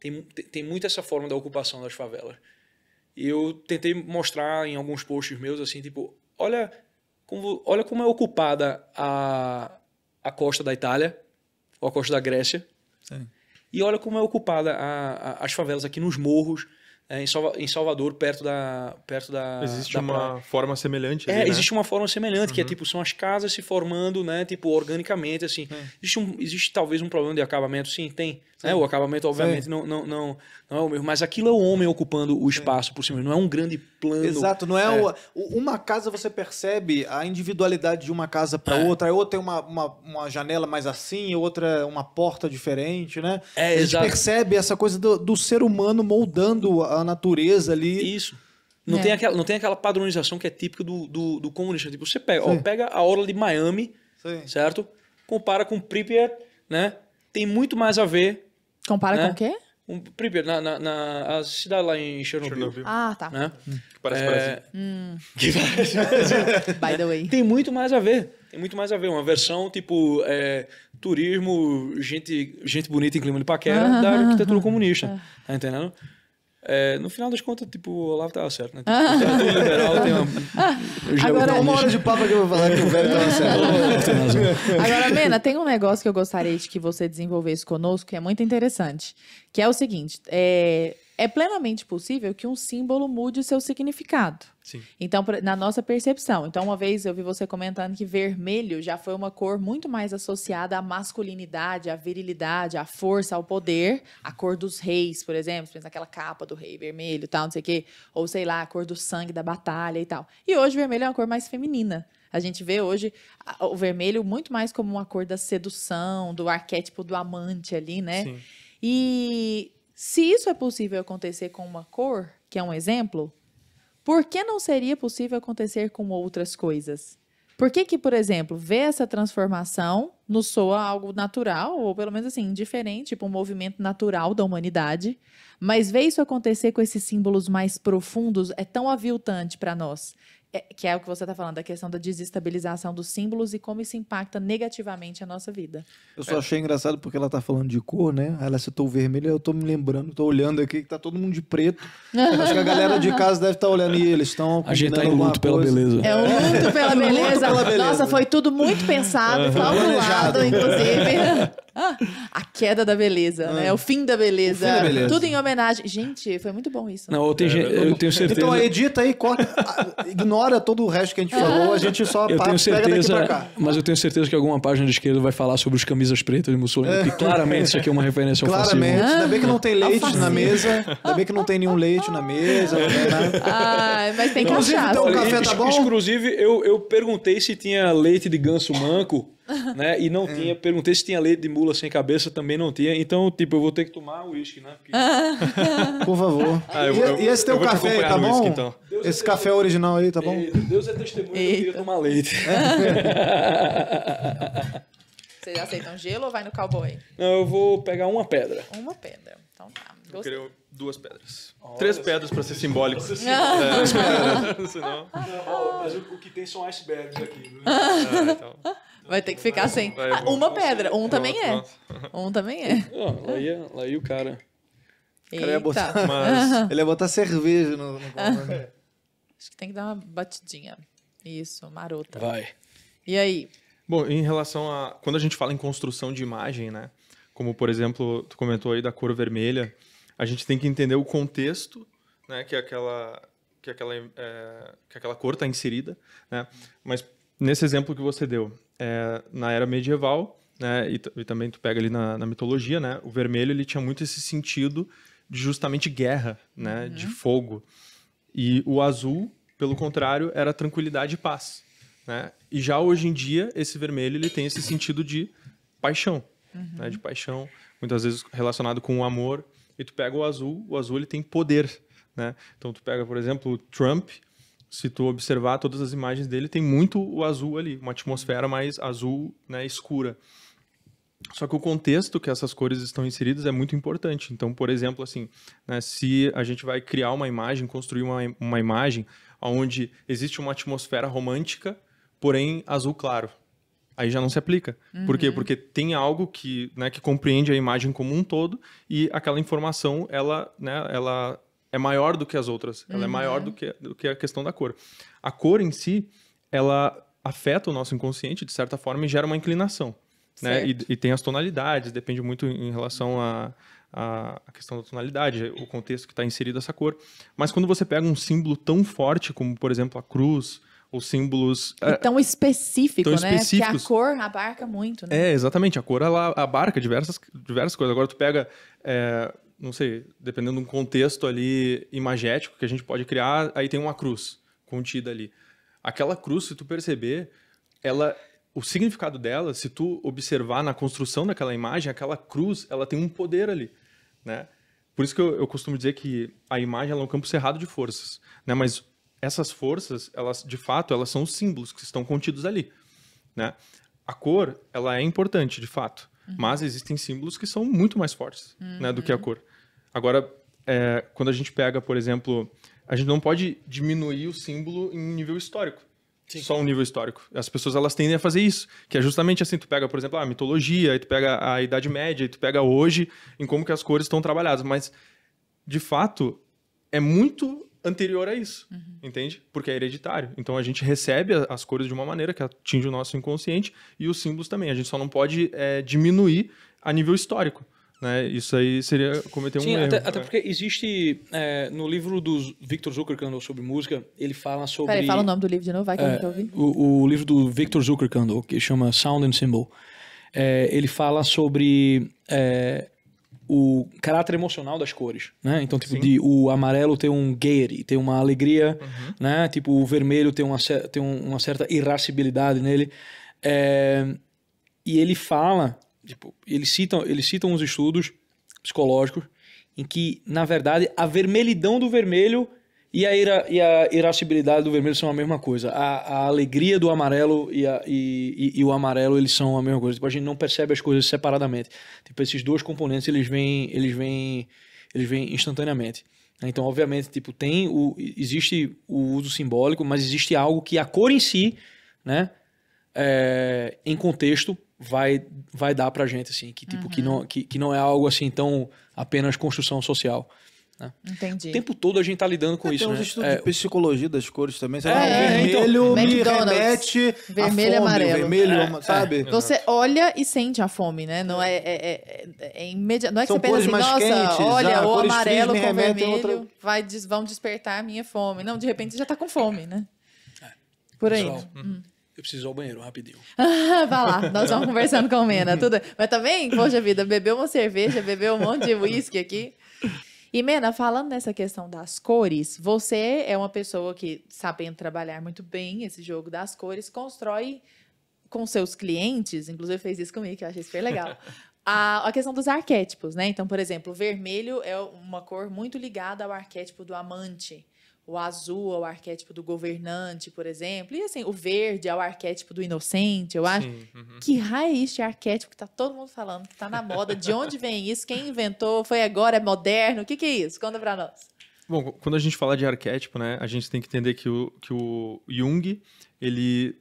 tem, tem muito essa forma da ocupação das favelas. E eu tentei mostrar em alguns posts meus, assim, tipo, olha como, olha como é ocupada a, a costa da Itália, ou a costa da Grécia. Sim. E olha como é ocupada a, a, as favelas aqui nos morros, é, em, Salva, em, Salvador, perto da. Perto da existe da uma forma semelhante. É, ali, é, né? existe uma forma semelhante, uhum. que é uhum. tipo, são as casas se formando, né? Tipo, organicamente, assim. Uhum. Existe, um, existe talvez um problema de acabamento, sim, tem. É, o acabamento, obviamente, não, não, não, não, é o mesmo. Mas aquilo é o homem ocupando o espaço por cima Não é um grande plano. Exato, não é, é. o, uma casa você percebe a individualidade de uma casa para é. outra. A outra tem uma, uma, uma, janela mais assim, outra uma porta diferente, né? É, a gente exato. percebe essa coisa do, do ser humano moldando a natureza ali. Isso. Não, é. tem aquela, não tem aquela padronização que é típica do, do, do comunista. Tipo, você pega, ó, pega a orla de Miami, Sim. certo? Compara com Pripyat, né? Tem muito mais a ver Compara né? com o quê? Um, primeiro, na, na, na, a cidade lá em Chernobyl. Chernobyl. Ah, tá. Né? Hum. Que parece é... Hum. Que parece [laughs] By the way. Tem muito mais a ver. Tem muito mais a ver. Uma versão, tipo, é, turismo, gente, gente bonita em clima de paquera, uh -huh. da arquitetura comunista. Uh -huh. Tá entendendo? É, no final das contas, tipo, o Olavo tava certo, né? Tipo, ah. o liberal tem uma. Ah. Agora, uma hora de papo que eu vou falar que o velho tava certo. Agora, Mena, tem um negócio que eu gostaria de que você desenvolvesse conosco que é muito interessante. Que é o seguinte: é, é plenamente possível que um símbolo mude o seu significado. Sim. Então, na nossa percepção. Então, uma vez eu vi você comentando que vermelho já foi uma cor muito mais associada à masculinidade, à virilidade, à força, ao poder. A cor dos reis, por exemplo, pensa naquela capa do rei vermelho, tal, não sei o quê. Ou sei lá, a cor do sangue da batalha e tal. E hoje vermelho é uma cor mais feminina. A gente vê hoje o vermelho muito mais como uma cor da sedução, do arquétipo do amante ali, né? Sim. E se isso é possível acontecer com uma cor, que é um exemplo, por que não seria possível acontecer com outras coisas? Por que, que por exemplo, ver essa transformação nos soa algo natural, ou pelo menos assim, diferente, tipo um movimento natural da humanidade, mas ver isso acontecer com esses símbolos mais profundos é tão aviltante para nós é, que é o que você está falando, a questão da desestabilização dos símbolos e como isso impacta negativamente a nossa vida. Eu só achei engraçado porque ela está falando de cor, né? Ela citou o vermelho, eu estou me lembrando, estou olhando aqui que está todo mundo de preto. Acho que a galera de casa deve estar tá olhando e eles estão. A gente está em luto pela coisa. beleza. É um luto pela beleza. Nossa, foi tudo muito pensado, calculado, é, inclusive. Ah, [laughs] a queda da beleza, ah. né? É. O fim da beleza. Fim da beleza. Tudo em homenagem. Gente, foi muito bom isso. Não, eu tenho, é, eu tenho certeza. Então edita aí, corta. Ignora Fora todo o resto que a gente falou, a gente só eu tenho certeza, pega daqui pra cá. Mas eu tenho certeza que alguma página de esquerda vai falar sobre os camisas pretas de Mussolini, é. que claramente isso aqui é uma referência ao Claramente. Fascismo. Ainda bem que não tem leite na mesa. Ainda bem que não tem nenhum leite na mesa. Não né? Ah, mas tem então, o café tá bom? Inclusive, eu, eu perguntei se tinha leite de ganso manco [laughs] né? E não é. tinha. Perguntei se tinha leite de mula sem cabeça, também não tinha. Então, tipo, eu vou ter que tomar uísque, né? Porque... [laughs] Por favor. Ah, eu, e, eu, e esse teu café tá bom? Whisky, então. É esse é café original aí, tá bom? É, Deus é testemunho que eu queria tomar leite. É. [laughs] Vocês aceitam gelo ou vai no cowboy? Não, eu vou pegar uma pedra. Uma pedra. Então tá. Eu queria duas pedras. Olha Três pedras para ser simbólico. Ser simbólico. É. Três pedras. Senão... Não, mas o que tem são icebergs aqui. Né? Ah, então. Vai ter que ficar sem. ah, uma pedra. Um também é. Um também é. Oh, lá, ia, lá ia o cara. O cara ia botar, mas... [laughs] Ele ia botar cerveja no, no... [laughs] Acho que tem que dar uma batidinha. Isso, marota. Vai. E aí? Bom, em relação a. Quando a gente fala em construção de imagem, né? Como, por exemplo, tu comentou aí da cor vermelha, a gente tem que entender o contexto, né? Que aquela, que aquela, é, que aquela cor está inserida, né? Mas nesse exemplo que você deu, é, na era medieval, né, e, e, também tu pega ali na, na, mitologia, né, o vermelho ele tinha muito esse sentido de justamente guerra, né, uhum. de fogo. E o azul, pelo contrário, era tranquilidade e paz. Né? E já hoje em dia, esse vermelho ele tem esse sentido de paixão, né, uhum. né, de paixão, muitas vezes relacionado com o amor. E tu pega o azul, o azul ele tem poder. Né? Então tu pega, por exemplo, o Trump, se tu observar todas as imagens dele, tem muito o azul ali, uma atmosfera mais azul, né, escura. Só que o contexto que essas cores estão inseridas é muito importante. Então, por exemplo, assim, né, se a gente vai criar uma imagem, construir uma, uma imagem onde existe uma atmosfera romântica, porém azul claro, aí já não se aplica. Uhum. Por quê? Uhum. Porque tem algo que, né, que compreende a imagem como um todo e aquela informação, ela, né, ela é maior do que as outras, ela é uhum. é maior do que, do que a questão da cor. A cor em si, ela afeta o nosso inconsciente de certa forma e gera uma inclinação. Né? E, e, tem as tonalidades, depende muito em relação à a, a, questão da tonalidade, o contexto que está inserido essa cor. Mas quando você pega um símbolo tão forte como, por exemplo, a cruz, os símbolos. E eh, tão específico, tão né? Específicos. a cor abarca muito, né? É, exatamente. A cor ela abarca diversas, diversas coisas. Agora tu pega. É, não sei, dependendo de um contexto ali imagético que a gente pode criar, aí tem uma cruz contida ali. Aquela cruz, se tu perceber, ela o significado dela, se tu observar na construção daquela imagem, aquela cruz, ela tem um poder ali, né? Por isso que eu, eu costumo dizer que a imagem é um campo cerrado de forças, né? Mas essas forças, elas de fato, elas são os símbolos que estão contidos ali, né? A cor, ela é importante, de fato, Uhum. Mas existem símbolos que são muito mais fortes uhum. né, do que a uhum. cor. Agora, é, quando a gente pega, por exemplo, a gente não pode diminuir o símbolo em nível histórico. Sim. Só um nível histórico. As pessoas elas tendem a fazer isso, que é justamente assim, tu pega, por exemplo, a mitologia, aí tu pega a Idade Média, aí tu pega hoje, em como que as cores estão trabalhadas, mas de fato é muito anterior a isso, uhum. entende? Porque é hereditário. Então a gente recebe as cores de uma maneira que atinge o nosso inconsciente e os símbolos também. A gente só não pode é, diminuir a nível histórico. Né? Isso aí seria cometer um erro. Até, até porque existe é, no livro do Victor Zuckerkandl é sobre música, ele fala sobre. Peraí, fala o nome do livro de novo, vai que é, eu não ouvir. O, o, livro do Victor Zuckerkandl, é que chama Sound and Symbol, é, ele fala sobre é, o caráter emocional das cores, né? Então, tipo, de, o amarelo tem um gaiety, tem uma alegria, uhum. né? Tipo, o vermelho tem uma, tem uma certa irascibilidade nele. É, e ele fala, tipo, eles citam, eles citam uns estudos psicológicos em que, na verdade, a vermelhidão do vermelho e a, ira, e a irascibilidade do vermelho são a mesma coisa. A, a alegria do amarelo e, a, e, e, e, o amarelo, eles são a mesma coisa. Tipo, a gente não percebe as coisas separadamente. Tipo, esses dois componentes, eles vêm, eles vêm, eles vêm instantaneamente. Então, obviamente, tipo, tem o, existe o uso simbólico, mas existe algo que a cor em si, né, é, em contexto, vai, vai dar pra gente, assim, que tipo, uhum. que, não, que, que não é algo assim tão apenas construção social. Né? Entendi. O tempo todo a gente está lidando com é, isso. Tem uns né? estudos é, de psicologia das cores também. Sabe? É, é vermelho então, me remete vermelho, a fome, amarelo. vermelho, é, é. sabe? Você olha e sente a fome, né? Não é, é, é, imediato. Não é que São você pensa assim, nossa, quentes, olha, ah, o amarelo com vermelho outra... vai, des... vão despertar a minha fome. Não, de repente já está com fome, né? Por aí. Hum. Uhum. Eu preciso ir ao banheiro rapidinho. [laughs] vai lá, nós vamos conversando com o Mena. Tudo... Mas também, tá poxa vida, bebeu uma cerveja, bebeu um monte de uísque aqui. E, Mena, falando nessa questão das cores, você é uma pessoa que, sabendo trabalhar muito bem esse jogo das cores, constrói com seus clientes, inclusive fez isso comigo, que eu achei super legal. [laughs] a, questão dos arquétipos, né? Então, por exemplo, vermelho é uma cor muito ligada ao arquétipo do amante. O azul é o arquétipo do governante, por exemplo. E assim, o verde é o arquétipo do inocente, eu acho. Sim, uhum. Que raio é este arquétipo que tá todo mundo falando, que tá na moda? De onde vem isso? Quem inventou? Foi agora? É moderno? O que, que é isso? Conta pra nós. Bom, quando a gente fala de arquétipo, né, a gente tem que entender que o, que o Jung, ele,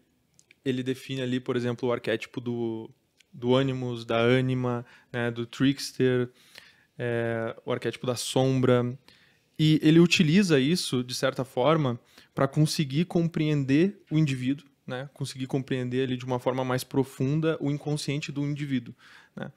ele define ali, por exemplo, o arquétipo do, do ânimos, da ânima, né, do trickster, é, o arquétipo da sombra, e ele utiliza isso, de certa forma, para conseguir compreender o indivíduo, né? conseguir compreender ele de uma forma mais profunda o inconsciente do indivíduo. Né?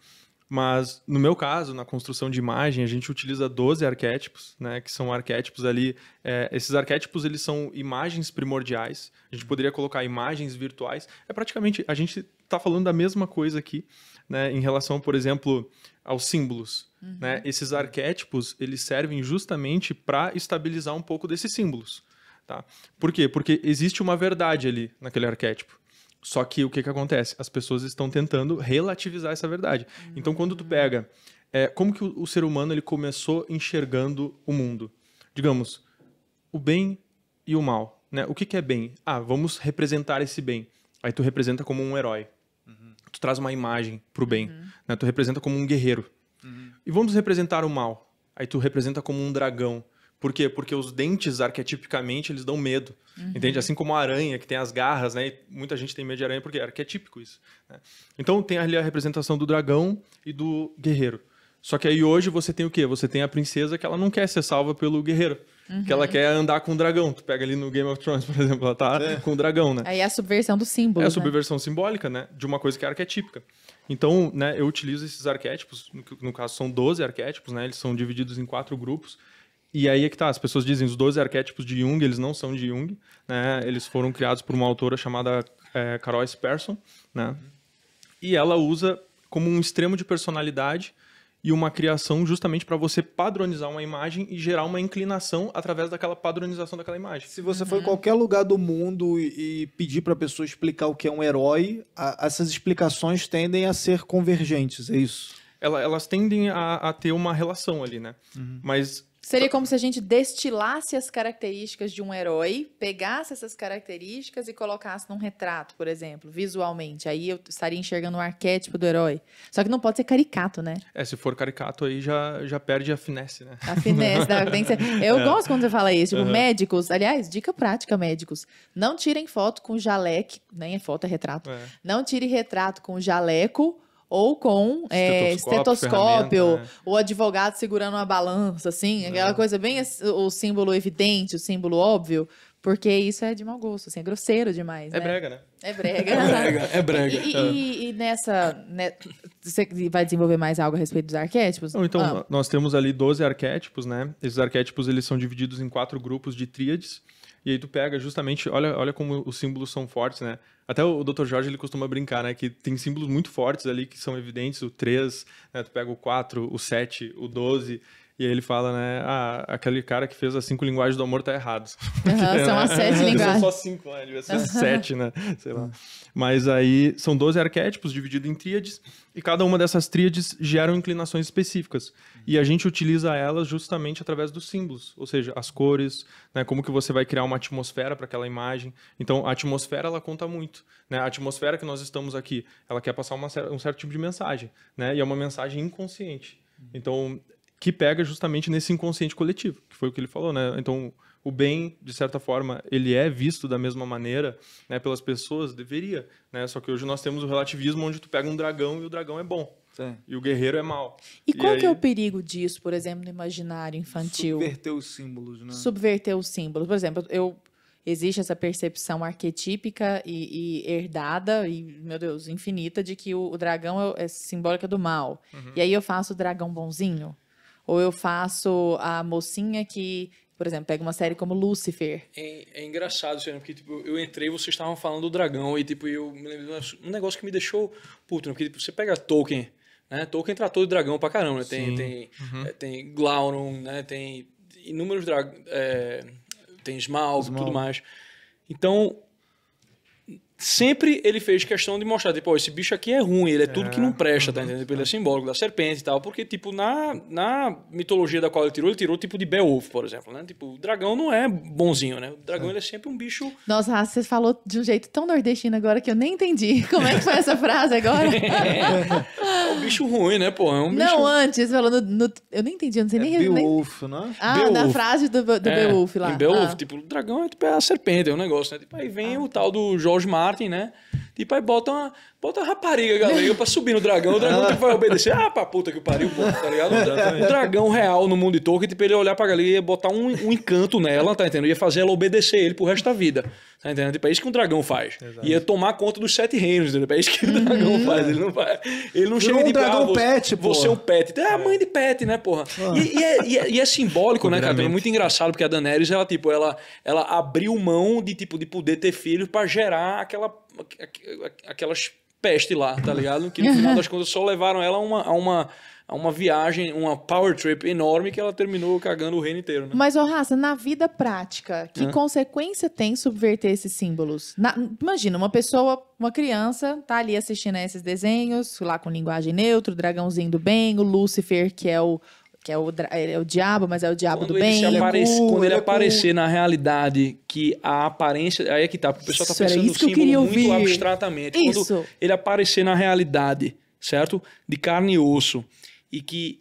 Mas, no meu caso, na construção de imagem, a gente utiliza 12 arquétipos, né? Que são arquétipos ali... É, esses arquétipos, eles são imagens primordiais. A gente poderia colocar imagens virtuais. É praticamente... A gente está falando da mesma coisa aqui, né, em relação, por exemplo, aos símbolos. Uhum. Né? Esses arquétipos eles servem justamente para estabilizar um pouco desses símbolos. Tá? Por quê? Porque existe uma verdade ali naquele arquétipo. Só que o que, que acontece? As pessoas estão tentando relativizar essa verdade. Uhum. Então, quando tu pega é, como que o, o ser humano ele começou enxergando o mundo, digamos, o bem e o mal. Né? O que, que é bem? Ah, vamos representar esse bem. Aí tu representa como um herói tu traz uma imagem pro bem, uhum. né? Tu representa como um guerreiro. Uhum. E vamos representar o mal. Aí tu representa como um dragão. Por quê? Porque os dentes, arquetipicamente, eles dão medo. Uhum. Entende? Assim como a aranha, que tem as garras, né? E muita gente tem medo de aranha porque é arquetípico isso. Né? Então tem ali a representação do dragão e do guerreiro. Só que aí hoje você tem o quê? Você tem a princesa que ela não quer ser salva pelo guerreiro. Uhum. Que ela uhum. quer andar com um dragão. Tu pega ali no Game of Thrones, [laughs] por exemplo, ela tá é. com um dragão, né? Aí é a subversão do símbolo. É a né? subversão né? simbólica, né? De uma coisa que é arquetípica. Então, né, eu utilizo esses arquétipos, no caso são 12 arquétipos, né? Eles são divididos em quatro grupos. E aí é que tá, as pessoas dizem os 12 arquétipos de Jung, eles não são de Jung, né? Eles foram criados por uma autora chamada é, Carol Sperson, né? Uhum. E ela usa como um extremo de personalidade e uma criação justamente para você padronizar uma imagem e gerar uma inclinação através daquela padronização daquela imagem. Se você uhum. for em uhum. qualquer lugar do mundo e pedir para a pessoa explicar o que é um herói, a, essas explicações tendem a ser convergentes, é isso? elas tendem a, a, ter uma relação ali, né? Uhum. Mas Seria como se a gente destilasse as características de um herói, pegasse essas características e colocasse num retrato, por exemplo, visualmente. Aí eu estaria enxergando o um arquétipo do herói. Só que não pode ser caricato, né? É, se for caricato aí já, já perde a finesse, né? A finesse, da né? tem que ser. [laughs] Eu é. gosto quando você fala isso. Tipo, uhum. médicos, aliás, dica prática, médicos. Não tirem foto com jaleco, nem é foto, é retrato. É. Não tire retrato com jaleco ou com é, estetoscópio, né? ou advogado segurando uma balança, assim, é. aquela coisa bem o símbolo evidente, o símbolo óbvio, porque isso é de mau gosto, assim, é grosseiro demais. É né? brega, né? É brega. [laughs] é brega. É brega. E, e, então. e nessa. Né, você vai desenvolver mais algo a respeito dos arquétipos? Não, então, ah. nós temos ali 12 arquétipos, né? Esses arquétipos eles são divididos em quatro grupos de tríades. E aí tu pega justamente, olha, olha como os símbolos são fortes, né? Até o Dr. Jorge ele costuma brincar, né? Que tem símbolos muito fortes ali que são evidentes, o 3, né? Tu pega o 4, o 7, o 12. E aí ele fala, né? Ah, aquele cara que fez as cinco linguagens do amor tá errado. Uhum, [laughs] são né? as sete [laughs] linguagens. São só cinco, né? Devia ser uhum. sete, né? Sei lá. É. Mas aí são 12 arquétipos divididos em tríades, e cada uma dessas tríades geram inclinações específicas e a gente utiliza elas justamente através dos símbolos, ou seja, as cores, né, como que você vai criar uma atmosfera para aquela imagem. Então, a atmosfera ela conta muito. Né? A atmosfera que nós estamos aqui, ela quer passar uma, um certo tipo de mensagem, né? e é uma mensagem inconsciente. Então, que pega justamente nesse inconsciente coletivo, que foi o que ele falou, né? Então, o bem, de certa forma, ele é visto da mesma maneira né, pelas pessoas, deveria, né? Só que hoje nós temos o relativismo onde tu pega um dragão e o dragão é bom. É. E o guerreiro é mal. E, e qual aí... que é o perigo disso, por exemplo, no imaginário infantil? Subverter os símbolos, né? Subverter os símbolos. Por exemplo, eu existe essa percepção arquetípica e, e herdada e meu Deus infinita de que o, o dragão é, é, simbólica do mal. Uhum. E aí eu faço o dragão bonzinho ou eu faço a mocinha que por exemplo, pega uma série como Lucifer. É, é engraçado, Fernando, porque tipo, eu entrei vocês estavam falando do dragão e tipo, eu me lembro um negócio que me deixou puto, né? porque tipo, você pega Tolkien, né? Tolkien tratou de dragão pra caramba, né? Tem, tem, uhum. É, tem Glaurung, né? tem inúmeros dragões, é, tem Smaug, Smaug, tudo mais. Então, sempre ele fez questão de mostrar, tipo, oh, esse bicho aqui é ruim, ele é, é. tudo que não é. presta, tá uhum. entendendo? Tipo, ele é simbólico da serpente e tal, porque, tipo, na, na mitologia da qual ele tirou, ele tirou, tipo, de Beowulf, por exemplo, né? Tipo, o dragão não é bonzinho, né? O dragão, é. ele é sempre um bicho... Nossa, você falou de um jeito tão nordestino agora que eu nem entendi. [laughs] Como é que foi essa frase agora? [laughs] é um bicho ruim, né, pô? É um bicho... Não, antes, falando... No... Eu nem entendi, eu não sei é nem... Beowulf, né? Ah, Beowulf. na frase do, do é, Beowulf lá. Em Beowulf, ah. tipo, o dragão é, tipo, a serpente, é um negócio, né? Tipo, aí vem ah. o tal do Jorge Mar Martin, né? Tipo, aí bota uma, bota uma rapariga galera, pra subir no dragão. O dragão tipo, vai obedecer. Ah, pra puta que pariu, pô, tá ligado? O [laughs] dragão real no mundo de Tolkien, tipo, ele ia olhar pra galera e ia botar um, um encanto nela, tá entendendo? Ia fazer ela obedecer ele pro resto da vida. Tá entendendo? Tipo, é isso que um dragão faz. É Exato. E tomar conta dos sete reinos, entendeu? É isso que o uhum. dragão faz. Ele não faz. Ele não chega um de dragão ah, você, pet, pô. Você é um pet. É a é. mãe de pet, né, porra? Ah. E, e, é, e, é, e, é, simbólico, né, cara? É muito engraçado, porque a Daenerys, ela, tipo, ela, ela abriu mão de, tipo, de poder ter filhos para gerar aquela, aquelas peste lá, tá ligado? Que no final uhum. das contas só levaram ela a uma, a uma é uma viagem, uma power trip enorme que ela terminou cagando o reino inteiro. Né? Mas, ô Raça, na vida prática, que consequência tem subverter esses símbolos? Na, imagina, uma pessoa, uma criança, tá ali assistindo a esses desenhos, lá com linguagem neutra, o dragãozinho do bem, o Lucifer que é o que é o, é, é o diabo, mas é o diabo quando do bem. É Aparece, quando ele, aparecer na realidade que a aparência. Aí é que tá, porque o pessoal tá pensando no que símbolo muito ouvir. abstratamente. Isso. Quando ele aparecer na realidade, certo? De carne e osso e que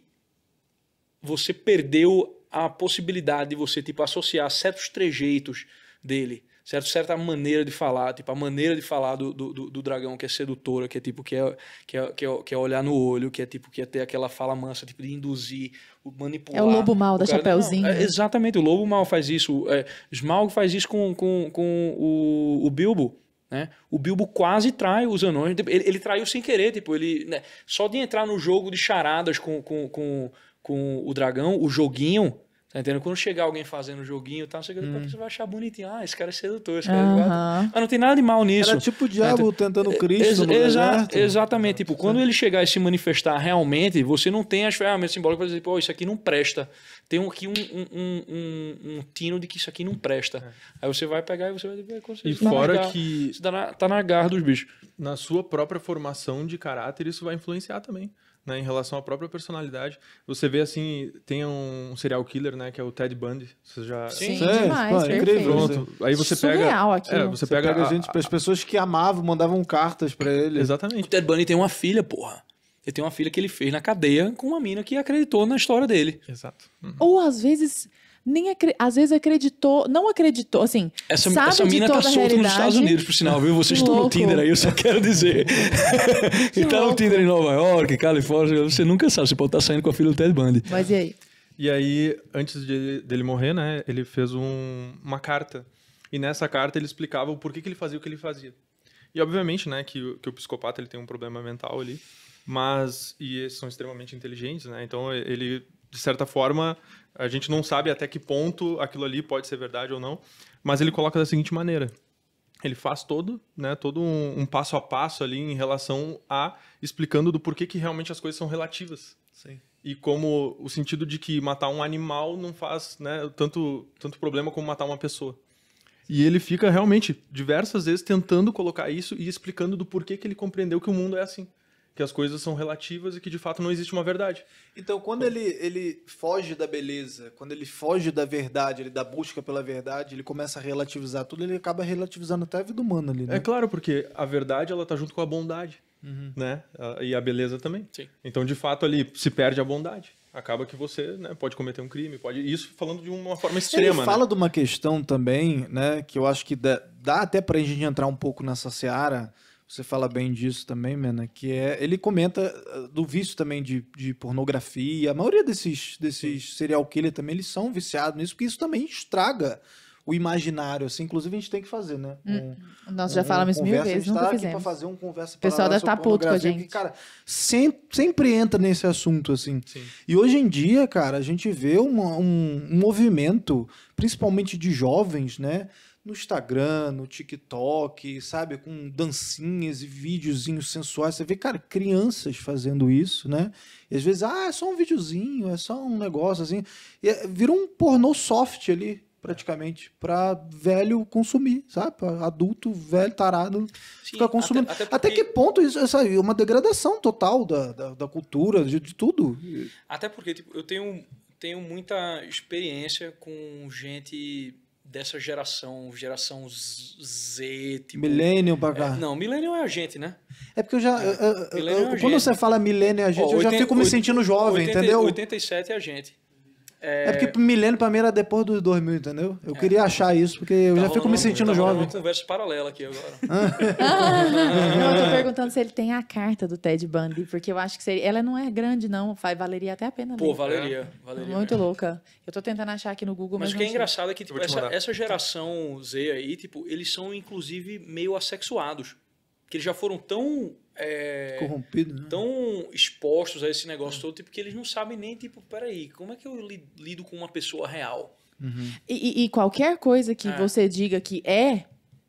você perdeu a possibilidade de você tipo associar certos trejeitos dele, certo? certa maneira de falar, tipo a maneira de falar do, do, do dragão que é sedutora, que é tipo que é, que é, que é, que é olhar no olho, que é tipo que é ter aquela fala mansa, tipo de induzir, manipular. É o lobo mal o da cara, Chapeuzinho. Não, é, né? exatamente, o lobo mal faz isso, é, Smaug faz isso com, com, com o, o Bilbo né? O Bilbo quase trai os anões. Ele, ele traiu sem querer, tipo, ele. Né? Só de entrar no jogo de charadas com, com, com, com o dragão, o joguinho. Tá entendendo? Quando chegar alguém fazendo o joguinho tá você, hum. você vai achar bonitinho. Ah, esse cara é sedutor, esse cara é Mas não tem nada de mal nisso. Era tipo o diabo né? tentando é, Cristo. Ex exa exatamente. Tipo, quando ele chegar e se manifestar realmente, você não tem as ferramentas simbólicas para dizer, pô, isso aqui não presta tem aqui um, um, um, um tino de que isso aqui não presta. É. Aí você vai pegar e você vai ver E fora na que. Você tá na, tá na garra dos bichos. Na sua própria formação de caráter, isso vai influenciar também. Né, em relação à própria personalidade. Você vê assim, tem um serial killer, né, que é o Ted Bundy. Você já Sim, Sim é, demais, é incrível. Pronto. Aí você pega É, você, pega, pega a, gente, as pessoas que amavam, mandavam cartas para ele. Exatamente. O Ted Bundy tem uma filha, porra. Ele tem uma filha que ele fez na cadeia com uma mina que acreditou na história dele. Exato. Uhum. Ou às vezes nem às vezes acreditou, não acreditou, assim. Essa, sabe essa mina tá solta nos Estados Unidos, por sinal, viu? Vocês estão no Tinder aí, eu só quero dizer. Que [laughs] e tá no Tinder em Nova York, Califórnia, você nunca sabe, você pode estar tá saindo com a filha do Ted Bundy. Mas e aí? E aí, antes de, dele morrer, né, ele fez um, uma carta. E nessa carta ele explicava o porquê que ele fazia o que ele fazia. E obviamente, né, que, que o psicopata ele tem um problema mental ali mas e são extremamente inteligentes, né? Então ele de certa forma a gente não sabe até que ponto aquilo ali pode ser verdade ou não, mas ele coloca da seguinte maneira: ele faz todo, né, todo um, um, passo a passo ali em relação a explicando do porquê que realmente as coisas são relativas. Sim. E como o sentido de que matar um animal não faz, né, tanto tanto problema como matar uma pessoa. E ele fica realmente diversas vezes tentando colocar isso e explicando do porquê que ele compreendeu que o mundo é assim que as coisas são relativas e que de fato não existe uma verdade. Então, quando ele, ele foge da beleza, quando ele foge da verdade, ele da busca pela verdade, ele começa a relativizar tudo, ele acaba relativizando até a vida humana ali, né? É claro, porque a verdade ela tá junto com a bondade, uhum. né? E a beleza também. Sim. Então, de fato, ali se perde a bondade. Acaba que você né, pode cometer um crime, pode. Isso falando de uma forma extrema. Ele né? fala né? de uma questão também, né? Que eu acho que dá, dá até pra gente entrar um pouco nessa seara você fala bem disso também, Mena, que é. Ele comenta ah, do vício também de, de pornografia. A maioria desses, desses serial killer também, eles são viciados nisso, porque isso também estraga o imaginário, assim. Inclusive, a gente tem que fazer, né? Hum, um, Nós um, já falamos um mil vezes, a gente tá nunca tá fizemos. aqui pra fazer um conversa O pessoal deve estar puto com a gente. Que, cara, sempre, sempre entra nesse assunto, assim. Sim. E hoje em dia, cara, a gente vê uma, um, um movimento, principalmente de jovens, né? no Instagram, no TikTok, sabe, com dancinhas e videozinhos sensuais. Você vê, cara, crianças fazendo isso, né? E às vezes, ah, é só um videozinho, é só um negócio assim. E é, virou um pornô soft ali, praticamente, para velho consumir, sabe? Pra adulto, velho, tarado, Sim, ficar consumindo. Até, até, porque... até, que ponto isso é uma degradação total da, da, da cultura, de, de, tudo? Até porque, tipo, eu tenho, tenho muita experiência com gente dessa geração, geração Z, tipo... Millennium pra cá. É, não, Millennium é a gente, né? É porque eu já... É. Eu, eu, é quando gente. você fala Millennium é a gente, oh, eu 80, já fico me sentindo jovem, 80, entendeu? 87 é a gente. É, é porque milênio pra mim era depois dos 2000, entendeu? Eu é. queria achar isso, porque eu tá já fico me sentindo tá jovem. uma conversa paralela aqui agora. não, [laughs] ah. [laughs] eu tô perguntando se ele tem a carta do Ted Bundy, porque eu acho que seria... ela não é grande, não. Valeria até a pena. Pô, valeria, valeria. Muito mesmo. louca. Eu tô tentando achar aqui no Google, mas. Mas o que é engraçado é que tipo, essa, essa geração Z aí, tipo, eles são inclusive meio assexuados. Que eles já foram tão é, corrompido, né? tão expostos a esse negócio todo, tipo, que eles não sabem nem, tipo, peraí, como é que eu lido com uma pessoa real? Uhum. E, e, qualquer coisa que é. você diga que é,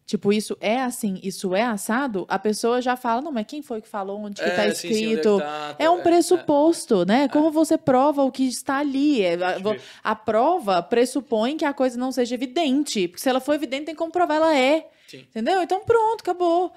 tipo, isso é assim, isso é assado, a pessoa já fala, não, mas quem foi que falou, onde que é, tá é escrito? Sim, tá, tá, é um é, pressuposto, né? É. Como você prova o que está ali? É, a, a prova pressupõe que a coisa não seja evidente, porque se ela for evidente, tem como provar ela é. Sim. Entendeu? Então pronto, acabou.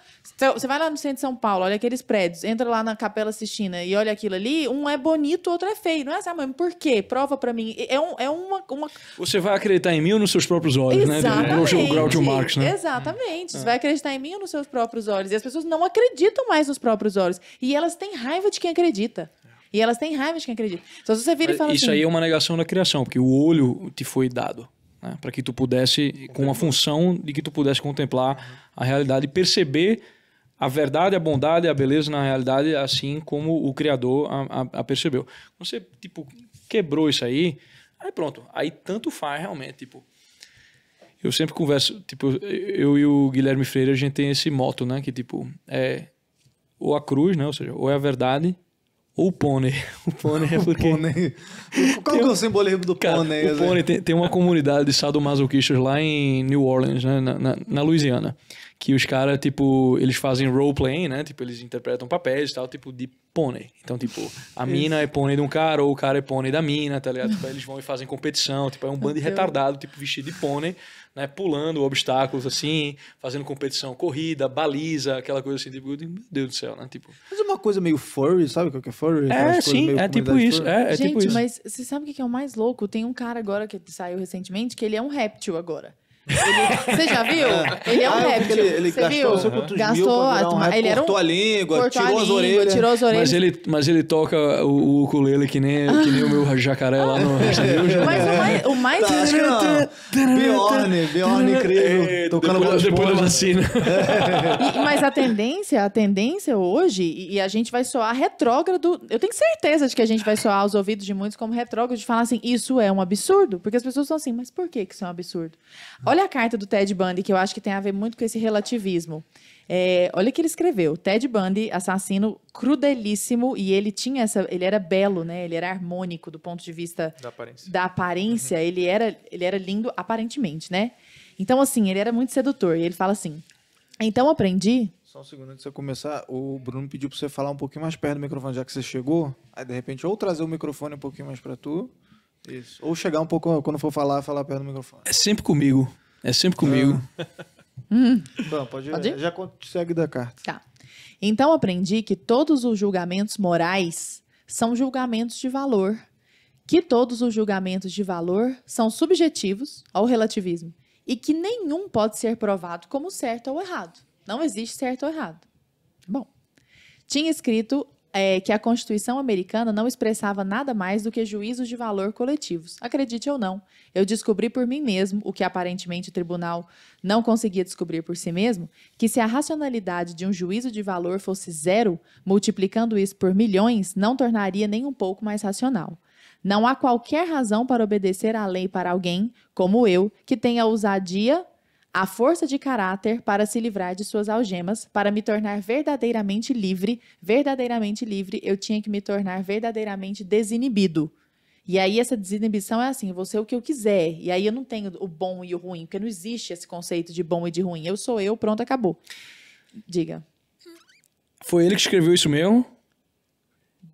Você vai lá no centro de São Paulo, olha aqueles prédios, entra lá na Capela Sistina e olha aquilo ali, um é bonito, o outro é feio. Não é assim, ah, mas por quê? Prova para mim. É, é, um, é uma, uma, Você vai acreditar em mim ou nos seus próprios olhos, né? Exatamente. né? No grau de Marx, né? Exatamente. É. Você vai acreditar em mim ou nos seus próprios olhos. E as pessoas não acreditam mais nos próprios olhos. E elas têm raiva de quem acredita. E elas têm raiva de quem acredita. Só então, se você vira e fala Isso assim, aí é uma negação da criação, porque o olho te foi dado né? para que tu pudesse, com a função de que tu pudesse contemplar a realidade e perceber a verdade, a bondade, a beleza na realidade, assim como o Criador a, a, a percebeu. Você, tipo, quebrou isso aí, aí pronto, aí tanto faz realmente, tipo, eu sempre converso, tipo, eu e o Guilherme Freire, a gente tem esse moto, né, que tipo, é ou a cruz, né, ou seja, ou é a verdade ou o pônei. [laughs] O pônei é porque. pônei. Qual que é o simbolismo do cara, pônei? O assim? pônei tem, tem, uma comunidade de sadomasoquistas lá em New Orleans, né? Na, na, na Louisiana. Que os caras, tipo, eles fazem role-playing, né? Tipo, eles interpretam papéis e tal, tipo, de pônei. Então, tipo, a mina é pônei de um cara, ou o cara é pônei da mina, tá ligado? Tipo, eles vão e fazem competição, tipo, é um bando de retardado, tipo, vestido de pônei né, pulando obstáculos assim, fazendo competição, corrida, baliza, aquela coisa assim, tipo, meu Deus do céu, né? Tipo... Mas uma coisa meio furry, sabe o que é, é furry? É, sim, é tipo, é, é tipo isso. É, é Gente, tipo isso. mas você sabe o que é o mais louco? Tem um cara agora que saiu recentemente que ele é um réptil agora você já viu? É. Ele é um ah, réptil. Ele, gastou viu? Gastou, uhum. gastou mil um réptil, ele era um, cortou a língua, tirou, a língua, as orelhas. tirou as orelhas. Mas ele, mas ele toca o, o ukulele que nem, ah. que nem o meu jacaré lá no [laughs] Rio é. Mas o mais... O mais... Tá, Bjorn, Bjorn incrível. Tocando depois, depois da vacina. E, mas a tendência, a tendência hoje, e, e a gente vai soar retrógrado... Eu tenho certeza de que a gente vai soar aos ouvidos de muitos como retrógrado, de falar assim, isso é um absurdo. Porque as pessoas são assim, mas por que que isso é um absurdo? Olha Olha a carta do Ted Bundy, que eu acho que tem a ver muito com esse relativismo. É, olha o que ele escreveu. Ted Bundy, assassino crudelíssimo, e ele tinha essa. Ele era belo, né? Ele era harmônico do ponto de vista da aparência. Da aparência. Uhum. Ele, era, ele era lindo aparentemente, né? Então, assim, ele era muito sedutor. E ele fala assim: Então aprendi. Só um segundo antes de você começar, o Bruno pediu para você falar um pouquinho mais perto do microfone, já que você chegou. Aí, de repente, ou trazer o microfone um pouquinho mais para tu. Isso. Ou chegar um pouco, quando for falar, falar perto do microfone. É sempre comigo. É sempre comigo. Ah. Hum. Bom, pode, pode ir? Já consegue da carta. Tá. Então aprendi que todos os julgamentos morais são julgamentos de valor, que todos os julgamentos de valor são subjetivos ao relativismo e que nenhum pode ser provado como certo ou errado. Não existe certo ou errado. Bom, tinha escrito é, que a Constituição americana não expressava nada mais do que juízos de valor coletivos. Acredite ou não, eu descobri por mim mesmo, o que aparentemente o tribunal não conseguia descobrir por si mesmo, que se a racionalidade de um juízo de valor fosse zero, multiplicando isso por milhões, não tornaria nem um pouco mais racional. Não há qualquer razão para obedecer à lei para alguém, como eu, que tenha ousadia a força de caráter para se livrar de suas algemas, para me tornar verdadeiramente livre. Verdadeiramente livre, eu tinha que me tornar verdadeiramente desinibido. E aí essa desinibição é assim, vou ser o que eu quiser. E aí eu não tenho o bom e o ruim, porque não existe esse conceito de bom e de ruim. Eu sou eu, pronto, acabou. Diga. Foi ele que escreveu isso mesmo?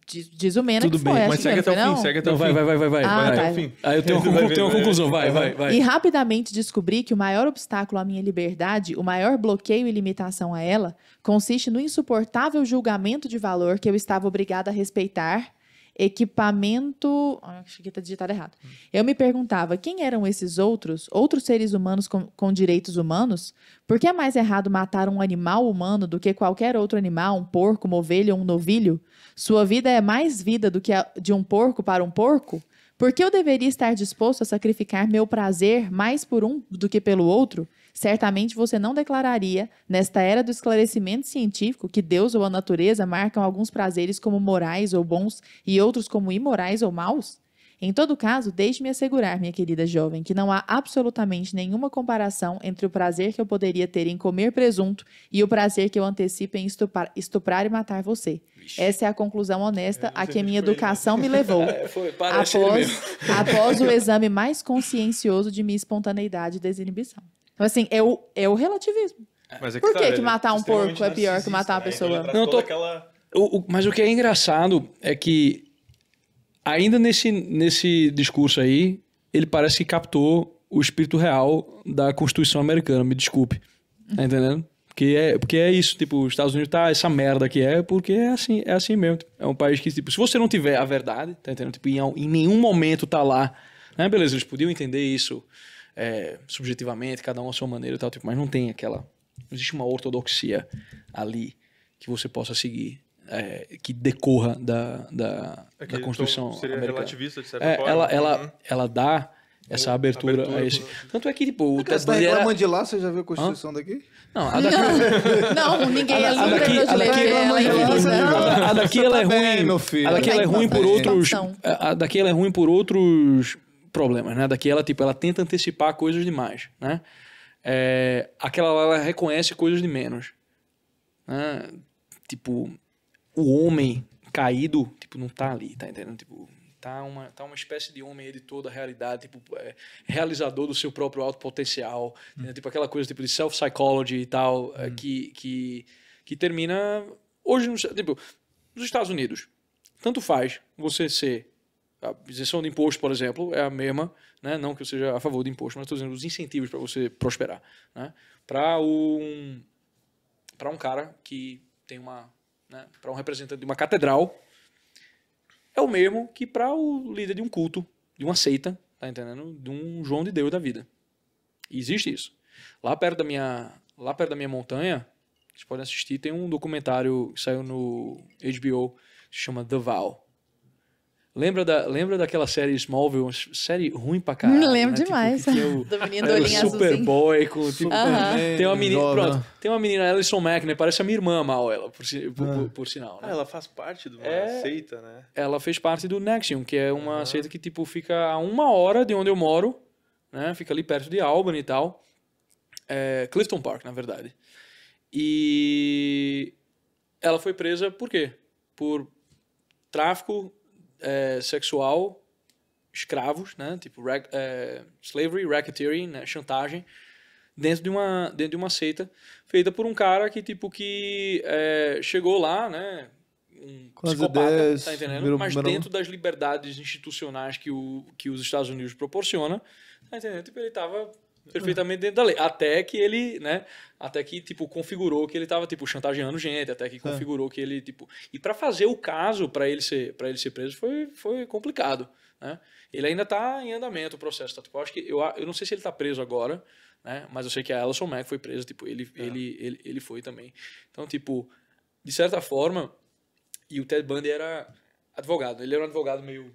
Diz, diz o Mena Tudo que foi, bem, mas segue até o fim, segue até o fim. Vai, vai, vai, vai, vai. Ah, vai. Tá. Até o fim. Aí eu tenho, vai, tenho uma conclusão, vai, vai, vai. E rapidamente descobri que o maior obstáculo à minha liberdade, o maior bloqueio e limitação a ela, consiste no insuportável julgamento de valor que eu estava obrigada a respeitar equipamento. Acho que está digitado errado. Eu me perguntava quem eram esses outros, outros seres humanos com, com direitos humanos? Por que é mais errado matar um animal humano do que qualquer outro animal, um porco, uma ovelha ou um novilho? Sua vida é mais vida do que a de um porco para um porco? Por que eu deveria estar disposto a sacrificar meu prazer mais por um do que pelo outro? certamente você não declararia, nesta era do esclarecimento científico, que Deus ou a natureza marcam alguns prazeres como morais ou bons e outros como imorais ou maus? Em todo caso, deixe-me assegurar, minha querida jovem, que não há absolutamente nenhuma comparação entre o prazer que eu poderia ter em comer presunto e o prazer que eu antecipo em estupar, estuprar, e matar você. Essa é a conclusão honesta é, a que minha né? educação me levou. [laughs] É, foi, após, após o exame mais consciencioso de minha espontaneidade e desinibição. Então, assim, é o, é o relativismo. É, é Por que, tá, que é matar um porco é pior que matar uma né? pessoa? não, tô... Aquela... O, o, mas o que é engraçado é que, ainda nesse, nesse discurso aí, ele parece que captou o espírito real da Constituição americana, me desculpe. Tá entendendo? Porque é, porque é isso, tipo, os Estados Unidos tá essa merda que é, porque é assim, é assim mesmo. é um país que, tipo, se você não tiver a verdade, tá entendendo? Tipo, em, em nenhum momento tá lá, né? Beleza, eles podiam entender isso é, subjetivamente, cada um a sua maneira e tal, tipo, mas não tem aquela. Não existe uma ortodoxia ali que você possa seguir. É, que decorra da, da, é da Constituição então seria americana. relativista, de certa é, forma. Ela, né? ela, uhum. ela dá essa abertura, abertura, a esse. Tanto é que, tipo, o Ted Bundy era... de lá, você já viu a Constituição Hã? daqui? Não, a daqui... Não, [laughs] é não ninguém a, é a daqui, é a daqui, ela é ruim. A daqui ela é ruim. Tá a daqui ela é ruim por outros... A daqui ela é ruim por outros problemas, né? Daqui ela, tipo, ela tenta antecipar coisas demais, né? É, aquela lá, ela reconhece coisas de menos. Né? Tipo, o homem caído, tipo, não tá ali, tá entendendo? Tipo, tá uma, tá uma espécie de homem editor da realidade, tipo, é, realizador do seu próprio alto potencial, hum. né? tipo aquela coisa tipo de self-psychology e tal, é, hum. que, que, que termina hoje, no, tipo, nos Estados Unidos. Tanto faz você ser a isenção de imposto, por exemplo, é a mesma, né? não que eu seja a favor do imposto, mas estou dizendo os incentivos para você prosperar. Né? Para um, um cara que tem uma. Né? Para um representante de uma catedral, é o mesmo que para o líder de um culto, de uma seita, tá entendendo? De um João de Deus da vida. E existe isso. Lá perto da minha, lá perto da minha montanha, vocês podem assistir, tem um documentário que saiu no HBO, que se chama The Vow Lembra, da, lembra daquela série Smallville? Série ruim pra caralho. Né? Lembro né? demais. Tipo, [laughs] o, Do menino Superboy com... Tipo, uh -huh. Tem uma menina... Pronto. Tem uma menina, Alison Mack, né? Parece a minha irmã mal, ela, por, por, por, ah. por sinal. Né? Ah, ela faz parte de uma é, seita, né? Ela fez parte do Nexium, que é uma uh -huh. seita que, tipo, fica a uma hora de onde eu moro, né? Fica ali perto de Albany e tal. É, Clifton Park, na verdade. E... Ela foi presa por quê? Por tráfico é, sexual, escravos, né? Tipo é, slavery, racketeering, né? chantagem, dentro de uma dentro de uma seita feita por um cara que tipo que é, chegou lá, né? Um psicopata, 10, tá entendendo? Virou, Mas virou. dentro das liberdades institucionais que, o, que os Estados Unidos proporciona, tá entendendo? Tipo, ele tava perfeitamente dentro da lei. Até que ele, né? Até que, tipo, configurou que ele tava, tipo, chantageando gente, até que é. configurou que ele, tipo. E para fazer o caso, para ele ser para ele ser preso, foi, foi complicado. Né? Ele ainda tá em andamento o processo. Tá? Tipo, eu acho que eu, eu não sei se ele tá preso agora, né? Mas eu sei que a Alison Mack foi presa, tipo, ele, é. ele, ele, ele foi também. Então, tipo, de certa forma, e o Ted Bundy era advogado, né? ele era um advogado meio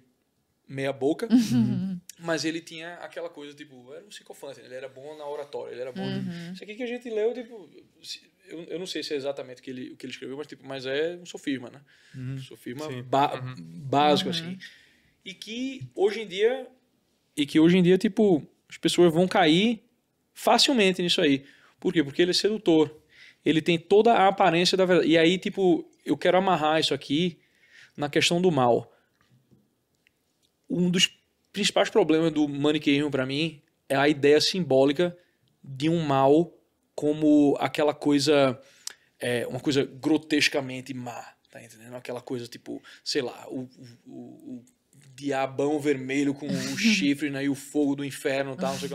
meia boca, uhum. mas ele tinha aquela coisa, tipo, era um psicofante, ele era bom na oratória, ele era bom... Uhum. Isso aqui que a gente leu, tipo, eu, eu não sei se é exatamente o que ele, o que ele escreveu, mas, tipo, mas é um sofisma, né? Uhum. Sofisma uhum. básico, uhum. assim. E que hoje em dia, e que hoje em dia, tipo, as pessoas vão cair facilmente nisso aí. Por quê? Porque ele é sedutor. Ele tem toda a aparência da verdade. E aí, tipo, eu quero amarrar isso aqui na questão do mal um dos principais problemas do maniqueísmo para mim é a ideia simbólica de um mal como aquela coisa, é, uma coisa grotescamente má, tá entendendo? Aquela coisa tipo, sei lá, o, o, o diabão vermelho com o [laughs] chifre né, e o fogo do inferno e tal, não sei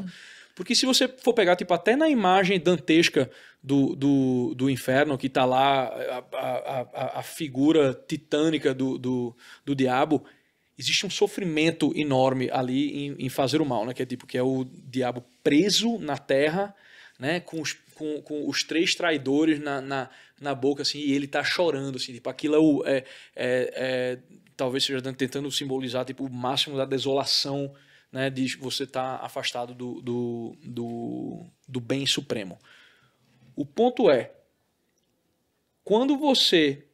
Porque se você for pegar, tipo, até na imagem dantesca do, do, do inferno, que tá lá a, a, a, a figura titânica do, do, do diabo, existe um sofrimento enorme ali em, em, fazer o mal, né? Que é tipo que é o diabo preso na terra, né? Com os, com, com os três traidores na, na, na, boca, assim, e ele tá chorando, assim, tipo aquilo é, o, é, é, é talvez seja tentando simbolizar tipo o máximo da desolação, né? De você estar tá afastado do, do, do, do bem supremo. O ponto é quando você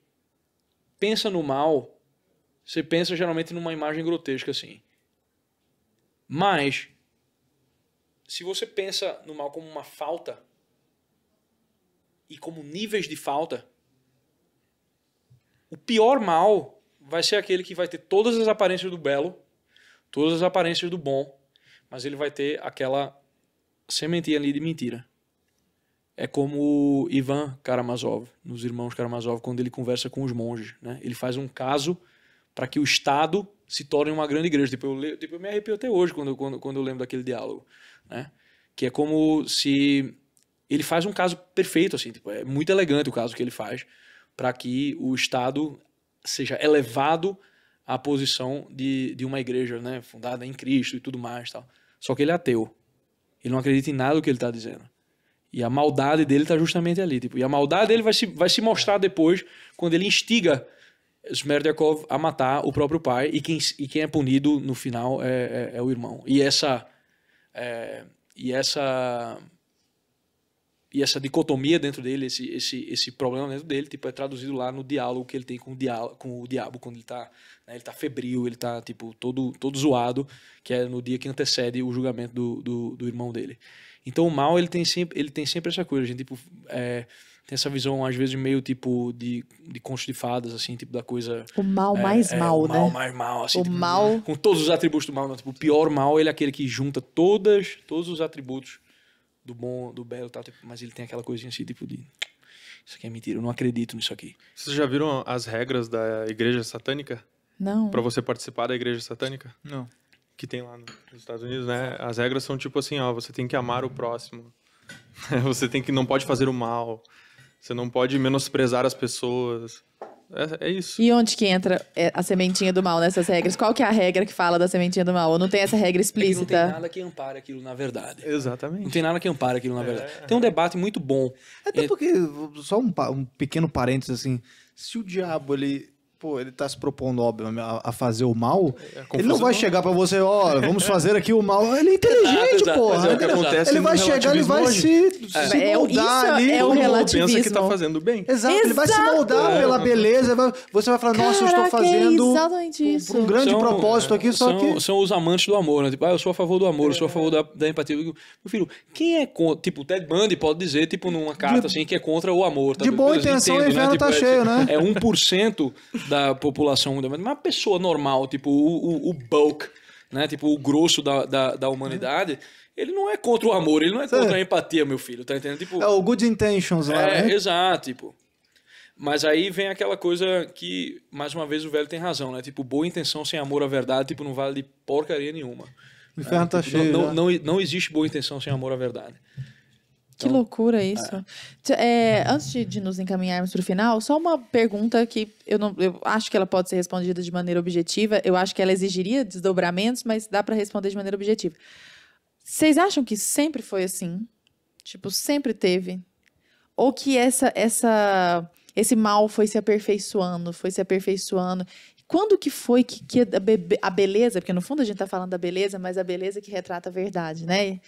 pensa no mal você pensa geralmente numa imagem grotesca assim. Mas, se você pensa no mal como uma falta e como níveis de falta, o pior mal vai ser aquele que vai ter todas as aparências do belo, todas as aparências do bom, mas ele vai ter aquela sementinha ali de mentira. É como o Ivan Karamazov, nos Irmãos Karamazov, quando ele conversa com os monges. Né? Ele faz um caso para que o Estado se torne uma grande igreja. Tipo, eu, tipo, eu me arrepio até hoje quando, quando, quando eu lembro daquele diálogo, né? Que é como se ele faz um caso perfeito, assim, tipo, é muito elegante o caso que ele faz para que o Estado seja elevado à posição de, de uma igreja, né, fundada em Cristo e tudo mais, tal. Só que ele é ateu. Ele não acredita em nada do que ele está dizendo. E a maldade dele está justamente ali, tipo, e a maldade dele vai se, vai se mostrar depois quando ele instiga Smerdyakov a matar o próprio pai e quem, e quem é punido no final é, é, é o irmão. E essa é, e essa e essa dicotomia dentro dele, esse, esse, esse problema dentro dele, tipo, é traduzido lá no diálogo que ele tem com o, diálogo, com o diabo, quando ele tá, né, ele tá febril, ele tá, tipo, todo, todo zoado, que é no dia que antecede o julgamento do, do, do irmão dele. Então o mal, ele tem sempre, ele tem sempre essa coisa, gente, tipo, é, tem essa visão, às vezes, meio tipo de, de contos de fadas, assim, tipo da coisa. O mal é, mais é, mal, o né? O mal mais mal, assim. O tipo, mal. [laughs] Com todos os atributos do mal, não. Tipo, o pior mal, ele é aquele que junta todas, todos os atributos do bom, do belo e tal. Tipo, mas ele tem aquela coisinha assim, tipo de. Isso aqui é mentira, eu não acredito nisso aqui. Vocês já viram as regras da igreja satânica? Não. Para você participar da igreja satânica? Não. Que tem lá nos Estados Unidos, né? As regras são tipo assim, ó, você tem que amar o próximo. [laughs] você tem que não pode fazer o mal. Você não pode menosprezar as pessoas. É, é, isso. E onde que entra é, a sementinha do mal nessas regras? Qual que é a regra que fala da sementinha do mal? Ou não tem essa regra explícita? É não tem nada que ampare aquilo, na verdade. Exatamente. Não tem nada que ampare aquilo, na é. verdade. É. Tem um debate muito bom. Até porque, só um, um pequeno parênteses, assim, se o diabo, ele pô, ele tá se propondo óbvio, a, fazer o mal, é ele não vai chegar para você, ó, oh, vamos fazer aqui o mal. Ele é inteligente, exato, porra. É acontece, ele vai chegar, ele vai se, se é, é moldar ali. É o relativismo. pensa que tá fazendo bem. Exato, exato. ele vai se moldar pela beleza. você vai falar, nossa, Caraca, eu estou é fazendo por, por um grande são, propósito aqui, só são, que... São os amantes do amor, né? Tipo, ah, eu sou a favor do amor, eu sou a favor da, da empatia. Meu filho, quem é contra... Tipo, o Ted Bundy pode dizer, tipo, numa carta, de, assim, que é contra o amor. Tá? De boa intenção, o inferno né? tá tipo, é, cheio, tipo, né? É 1% [laughs] da população, mas uma pessoa normal, tipo o, o, o bulk, né? Tipo o grosso da, da, da humanidade. Ele não é contra o amor, ele não é Sim. contra a empatia, meu filho, tá entendendo? Tipo, é o good intentions lá, é, né? Exato, tipo. Mas aí vem aquela coisa que, mais uma vez, o velho tem razão, né? Tipo, boa intenção sem amor à verdade, tipo, não vale de porcaria nenhuma. O inferno né? tá tipo, cheio. Não, não, né? não, não existe boa intenção sem amor à verdade que então, loucura é. isso. É. É, antes de, de, nos encaminharmos para o final, só uma pergunta que eu, não, eu acho que ela pode ser respondida de maneira objetiva. Eu acho que ela exigiria desdobramentos, mas dá para responder de maneira objetiva. Vocês acham que sempre foi assim? Tipo, sempre teve? Ou que essa, essa, esse mal foi se aperfeiçoando, foi se aperfeiçoando quando que foi que, que a, be a, beleza, porque no fundo a gente está falando da beleza, mas a beleza que retrata a verdade, né?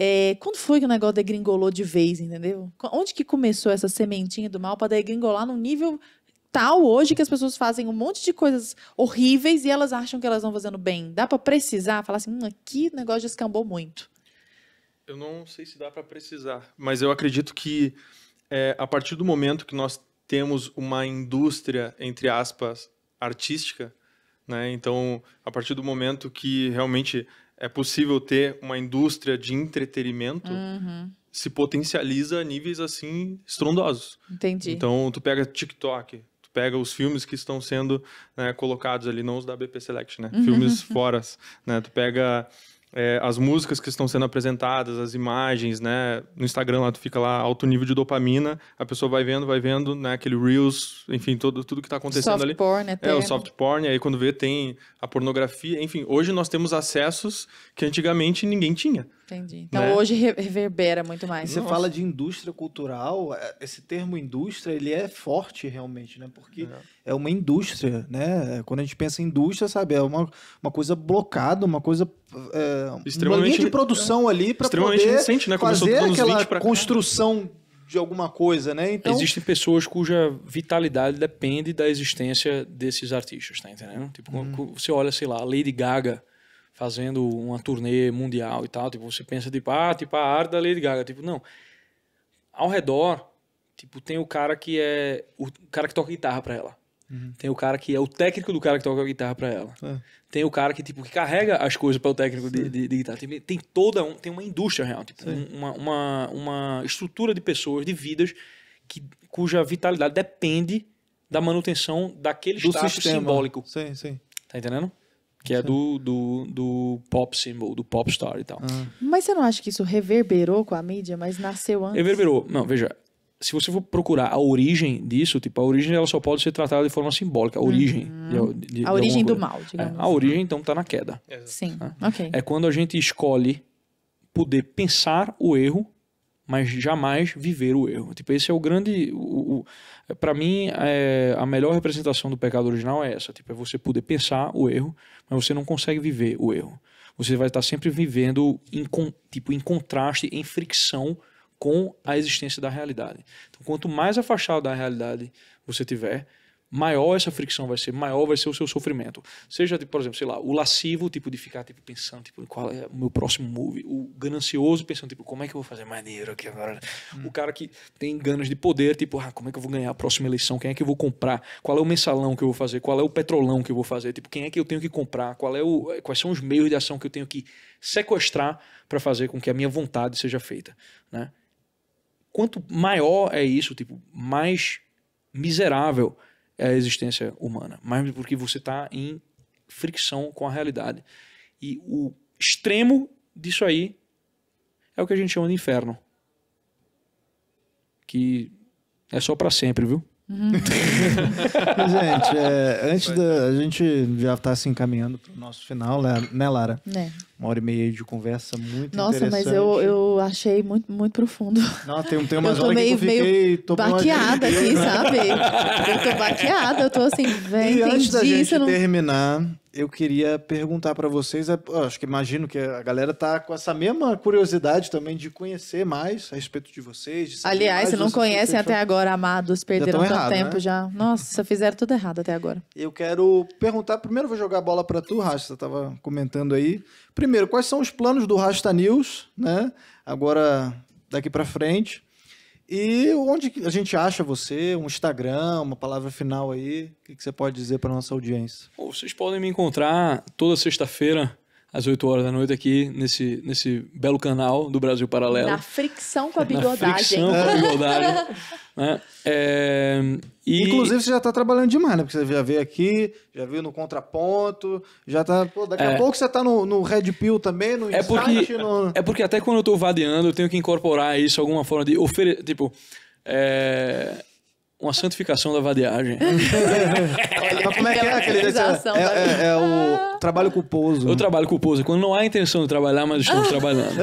É, quando foi que o negócio degringolou de vez, entendeu? Onde que começou essa sementinha do mal para degringolar num nível tal hoje que as pessoas fazem um monte de coisas horríveis e elas acham que elas estão fazendo bem? Dá para precisar? Falar assim, hum, aqui o negócio descambou muito. Eu não sei se dá para precisar, mas eu acredito que é, a partir do momento que nós temos uma indústria, entre aspas, artística, né? Então, a partir do momento que realmente é possível ter uma indústria de entretenimento uhum. se potencializa a níveis assim estrondosos. Entendi. Então tu pega TikTok, tu pega os filmes que estão sendo né, colocados ali, não os da BP Select, né? Uhum. Filmes [laughs] fora, né? Tu pega é, as músicas que estão sendo apresentadas, as imagens, né? No Instagram lá tu fica lá alto nível de dopamina, a pessoa vai vendo, vai vendo, né? Aquele reels, enfim, todo, tudo que tá acontecendo soft ali. Porn, eterno. Né? é o soft porn, aí quando vê tem a pornografia, enfim. Hoje nós temos acessos que antigamente ninguém tinha. Entendi. Então né? hoje reverbera muito mais. E você Nossa. fala de indústria cultural, é, esse termo indústria, ele é forte realmente, né? Porque é, é uma indústria, né? Quando a gente pensa em indústria, sabe, é uma, uma coisa blocada, uma coisa é, extremamente, uma linha de produção ali para poder recente, né? fazer aquela construção de alguma coisa, né? Então existem pessoas cuja vitalidade depende da existência desses artistas, tá entendendo? Tipo, hum. você olha, sei lá, Lady Gaga, fazendo uma turnê mundial e tal. Tipo, você pensa, tipo, ah, tipo a área da Lady Gaga. Tipo, não. Ao redor, tipo, tem o cara que é o cara que toca guitarra para ela. Uhum. Tem o cara que é o técnico do cara que toca guitarra para ela. É. Tem o cara que, tipo, que carrega as coisas para o técnico de, de, de, guitarra. Tem, tipo, tem toda um, tem uma indústria real, tipo, uma, uma, uma estrutura de pessoas, de vidas, que, cuja vitalidade depende da manutenção daquele do sistema. simbólico. Sim, sim. Tá entendendo? que é do, do, do pop symbol, do pop star e tal. Ah. Mas você não acha que isso reverberou com a mídia, mas nasceu antes? Reverberou. Não, veja, se você for procurar a origem disso, tipo, a origem ela só pode ser tratada de forma simbólica, a uhum. origem. Uhum. De, de, a origem do mal, é, digamos. É, assim. a origem, então, está na queda. Exato. Sim, ah. ok. É quando a gente escolhe poder pensar o erro mas jamais viver o erro. Tipo, esse é o grande. O, o é, para mim, é, a melhor representação do pecado original é essa. Tipo, é você poder pensar o erro, mas você não consegue viver o erro. Você vai estar sempre vivendo em, tipo, em contraste, em fricção com a existência da realidade. Então, quanto mais afastado da realidade você tiver, maior essa fricção vai ser, maior vai ser o seu sofrimento. Seja, por exemplo, sei lá, o lascivo, tipo, de ficar tipo, pensando, tipo, qual é o meu próximo move. O ganancioso, pensando, tipo, como é que eu vou fazer maneiro aqui agora? Hum. O cara que tem ganas de poder, tipo, ah, como é que eu vou ganhar a próxima eleição? Quem é que eu vou comprar? Qual é o mensalão que eu vou fazer? Qual é o petrolão que eu vou fazer? Tipo, quem é que eu tenho que comprar? Qual é o, quais são os meios de ação que eu tenho que sequestrar para fazer com que a minha vontade seja feita, né? Quanto maior é isso, tipo, mais miserável é a existência humana, mas porque você está em fricção com a realidade. E o extremo disso aí é o que a gente chama de inferno. Que é só para sempre, viu? Uhum. [laughs] gente, é, antes da. A gente já está se encaminhando para o nosso final, né, né, Lara? É. Uma hora e meia de conversa muito Nossa, mas eu, eu achei muito, muito profundo. Não, tem, tem umas eu tô meio, que eu fiquei, meio baqueada aqui, sabe? Eu tô baqueada, eu tô assim, velho. E antes da gente não... terminar, eu queria perguntar para vocês, é, acho que imagino que a galera tá com essa mesma curiosidade também de conhecer mais a respeito de vocês. De Aliás, se não conhecem até agora, amados, perderam tanto errado, tempo né? já. Nossa, fizeram tudo errado até agora. Eu quero perguntar, primeiro vou jogar a bola para tu, Rasta, tava comentando aí. Primeiro, quais são os planos do Rasta News, né? Agora daqui para frente. E onde a gente acha você? Um Instagram, uma palavra final aí? O que, que você pode dizer para nossa audiência? Bom, vocês podem me encontrar toda sexta-feira às 8 horas da noite aqui nesse, nesse belo canal do Brasil Paralelo. Na fricção com a bigodagem. Na fricção com a é. bigodagem. né? é, e... Inclusive, você já está trabalhando demais, né? Porque você já veio aqui, já veio no contraponto, já tá. Pô, daqui é... a pouco você está no, no Red Pill também, no é porque no... É porque até quando eu estou vadeando, eu tenho que incorporar isso, alguma forma de oferecer. Tipo. É, uma santificação da vadiagem. [laughs] Mas como é que é aquele é, é, é o ah. trabalho culposo. O trabalho culposo, quando não há intenção de trabalhar, mas estamos ah. trabalhando.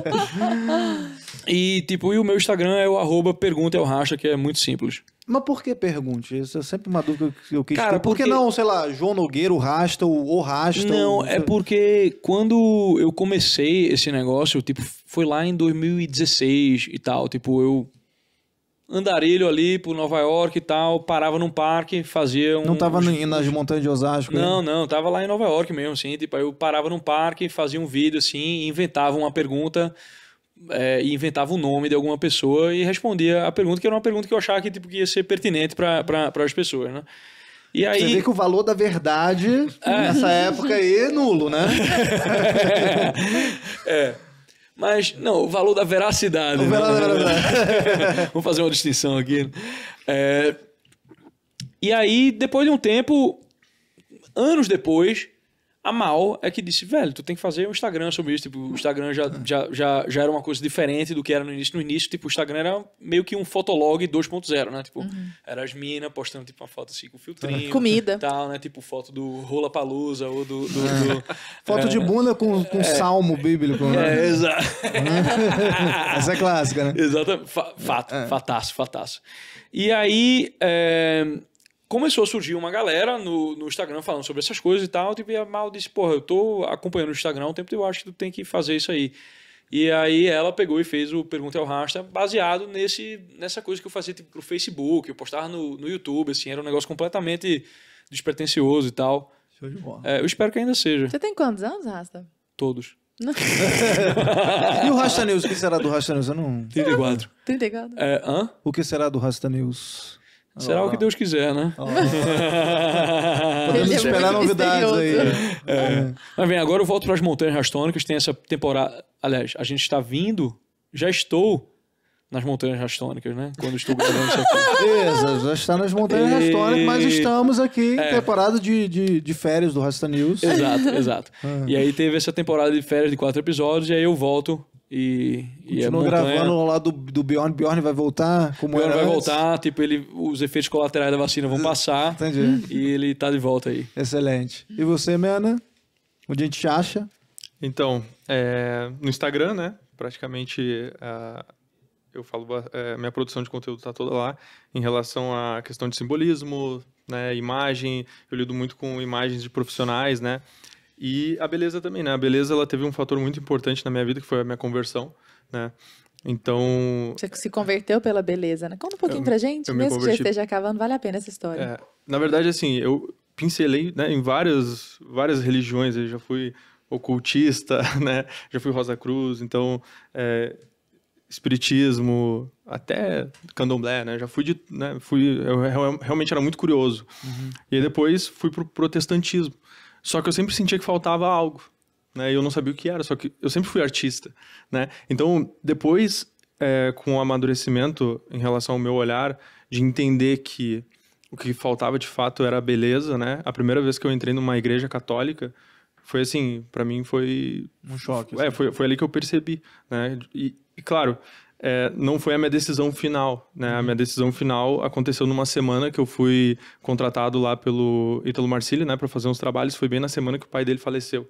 [laughs] e tipo, e o meu Instagram é o arroba pergunta é o racha, que é muito simples. Mas por que pergunte? Isso é sempre uma dúvida que eu quis Cara, Por porque... que não, sei lá, João Nogueiro, Rasta ou, ou Rasta? Não, ou... é porque quando eu comecei esse negócio, tipo, foi lá em 2016 e tal. Tipo, eu andarilho ali por Nova York e tal, parava num parque, fazia um... Não tava um... nas montanhas de Osasco? Né? Não, né? não, tava lá em Nova York mesmo, assim, tipo, eu parava num parque, fazia um vídeo, assim, inventava uma pergunta é, inventava o nome de alguma pessoa e respondia a pergunta, que era uma pergunta que eu achava que, tipo, que ia ser pertinente para as pessoas, né? E aí... Você vê que o valor da verdade é. nessa época aí é nulo, né? [laughs] é. é. Mas, não, o valor da veracidade. O né? valor da veracidade. [laughs] Vamos fazer uma distinção aqui. É... E aí, depois de um tempo, anos depois, a Mal é que disse, velho, tu tem que fazer um Instagram sobre isso. Tipo, o Instagram já, é. já, já, já era uma coisa diferente do que era no início. No início, tipo, o Instagram era meio que um fotolog 2.0, né? Tipo, uhum. era as minas postando, tipo, uma foto assim com filtrinho. É. Comida. Tal, né? Tipo, foto do Rola Palusa ou do... do, é. do foto é, de bunda com, com é, salmo bíblico, né? É, exato. [laughs] Essa é clássica, né? Exatamente. Fa fato. Fataço, fataço. E aí... Eh, começou a surgir uma galera no, no Instagram falando sobre essas coisas e tal. Tipo, e a Mal disse: Porra, eu tô acompanhando o Instagram há um tempo e eu acho que tu tem que fazer isso aí. E aí ela pegou e fez o Pergunta ao Rasta baseado nesse, nessa coisa que eu fazia tipo, pro Facebook, eu postava no, no YouTube, assim, era um negócio completamente despretensioso e tal. Show de bola. É, eu espero que ainda seja. Você tem quantos anos, Rasta? Todos. [laughs] e o Rasta News? O que será do Rasta News? Eu não... 34. 34. É, hã? O que será do Rasta News? Será oh, o que Deus quiser, né? Oh. [laughs] Podemos é esperar é novidades aí. É. é. Mas bem, agora eu volto para as Montanhas Rastônicas. Tem essa temporada. Aliás, a gente está vindo, já estou nas Montanhas Rastônicas, né? Quando estou gravando isso aqui. [laughs] Beleza, já está nas Montanhas e... Rastônicas, mas estamos aqui é. temporada de, de, de, férias do Rasta News. Exato, exato. É. [laughs] E aí teve essa temporada de férias de quatro episódios, e aí eu volto e, Continuou e é gravando lá do, do Bjorn. Bjorn vai voltar como Bjorn vai antes. voltar, tipo, ele, os efeitos colaterais da vacina vão passar. Entendi. E ele tá de volta aí. Excelente. E você, Mena? Onde a gente te acha? Então, é, no Instagram, né? Praticamente a, é, eu falo, é, minha produção de conteúdo tá toda lá em relação à questão de simbolismo, né? Imagem. Eu lido muito com imagens de profissionais, né? E a beleza também, né? A beleza ela teve um fator muito importante na minha vida, que foi a minha conversão, né? Então. Você se converteu pela beleza, né? Conta um pouquinho eu, pra gente, mesmo me converti... que já esteja acabando, vale a pena essa história. É, na verdade, assim, eu pincelei né, em várias, várias religiões, eu já fui ocultista, [laughs] né? Já fui Rosa Cruz, então. É, espiritismo, até candomblé, né? Já fui de. Né, fui, eu realmente era muito curioso. Uhum. E aí depois fui pro protestantismo. Só que eu sempre sentia que faltava algo, né? Eu não sabia o que era, só que eu sempre fui artista, né? Então, depois, é, com o amadurecimento em relação ao meu olhar, de entender que o que faltava de fato era a beleza, né? A primeira vez que eu entrei numa igreja católica foi assim, para mim foi um choque. É, assim. É, foi, foi ali que eu percebi, né? E, e claro, é, não foi a minha decisão final. Né? A minha decisão final aconteceu numa semana que eu fui contratado lá pelo Ítalo Marcílio né, para fazer uns trabalhos. Foi bem na semana que o pai dele faleceu.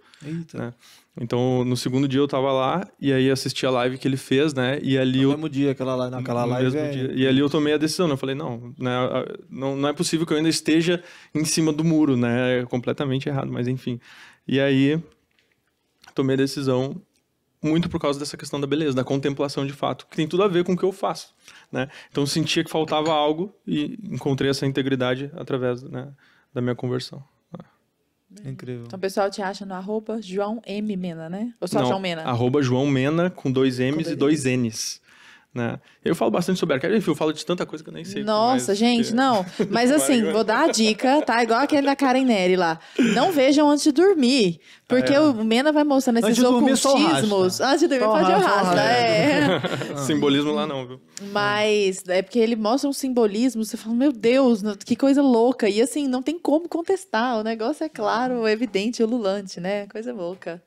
Né? Então, no segundo dia eu estava lá e aí assisti a live que ele fez, né? E ali no eu... mesmo dia, aquela, no live. É... Dia. E ali eu tomei a decisão. Né? Eu falei, não, né, não, não é possível que eu ainda esteja em cima do muro, né? É completamente errado, mas enfim. E aí tomei a decisão muito por causa dessa questão da beleza, da contemplação de fato, que tem tudo a ver com o que eu faço, né? Então sentia que faltava algo e encontrei essa integridade através né, da minha conversão. É incrível. Então o pessoal te acha no arroba João M Mena, né? Ou só Não, João Mena? Arroba João Mena com dois M's com dois e dois N's. Né? Eu falo bastante sobre arquétipo, enfim, eu falo de tanta coisa que eu nem sei. Nossa, gente, não. [laughs] Mas assim, vou dar a dica, tá? Igual aquele da Karen Neri lá. Não vejam antes de dormir. Porque é. o Mena vai mostrando esses ocultismos. Antes de dormir, pode arrasta. É. é. [laughs] Simbolismo lá não, viu? Mas é porque ele mostra um simbolismo, você fala, meu Deus, que coisa louca. E assim, não tem como contestar. O negócio é claro, evidente, ululante, né? Coisa louca.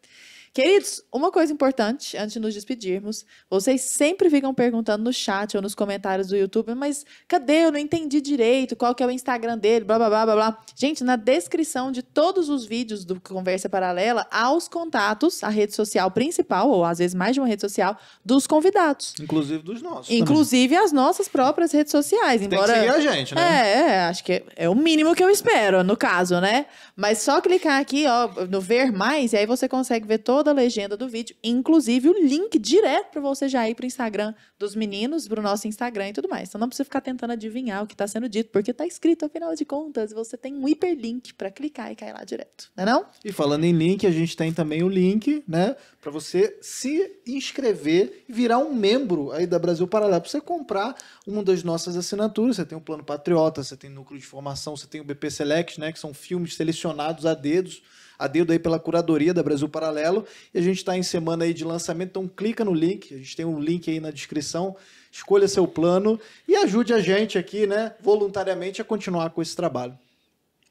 Queridos, uma coisa importante antes de nos despedirmos. Vocês sempre ficam perguntando no chat ou nos comentários do YouTube, mas cadê? Eu não entendi direito qual que é o Instagram dele, blá blá blá blá blá. Gente, na descrição de todos os vídeos do Conversa Paralela, há os contatos, a rede social principal, ou às vezes mais de uma rede social, dos convidados. Inclusive dos nossos. Inclusive também. as nossas próprias redes sociais. Embora... Tem que seguir a gente, né? É, é acho que é, é o mínimo que eu espero, no caso, né? Mas só clicar aqui, ó, no ver mais, e aí você consegue ver toda toda a legenda do vídeo, inclusive o link direto para você já ir para o Instagram dos meninos, para o nosso Instagram e tudo mais. Então não precisa ficar tentando adivinhar o que está sendo dito, porque está escrito, afinal de contas, você tem um hiperlink para clicar e cair lá direto, não é não? E falando em link, a gente tem também o link, né, para você se inscrever e virar um membro aí da Brasil Paralelo, para você comprar uma das nossas assinaturas, você tem o Plano Patriota, você tem Núcleo de Formação, você tem o BP Select, né, que são filmes selecionados a dedos, a dedo aí pela curadoria da Brasil Paralelo. E a gente está em semana aí de lançamento, então clica no link, a gente tem um link aí na descrição. Escolha seu plano e ajude a gente aqui, né, voluntariamente a continuar com esse trabalho.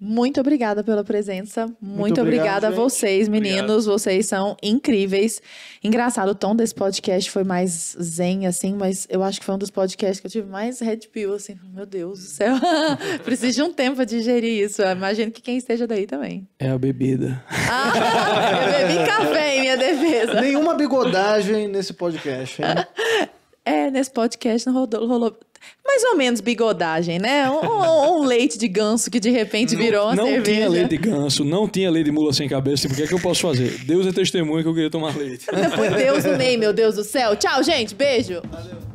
Muito obrigada pela presença. Muito, Muito obrigado, obrigada a vocês, meninos. Obrigado. Vocês são incríveis. Engraçado, o tom desse podcast foi mais zen, assim, mas eu acho que foi um dos podcasts que eu tive mais red pill, assim. Meu Deus do céu. [laughs] Preciso de um tempo para digerir isso. Eu imagino que quem esteja daí também. É a bebida. Ah, eu bebi café em minha defesa. Nenhuma bigodagem nesse podcast, hein? [laughs] É, nesse podcast não rolou, rolou mais ou menos bigodagem, né? Um, um, leite de ganso que de repente virou não, uma não cerveja. Não tinha leite de ganso, não tinha leite de mula sem cabeça. Assim, o que é que eu posso fazer? Deus é testemunha que eu queria tomar leite. Deus o meio, meu Deus do céu. Tchau, gente. Beijo. Valeu.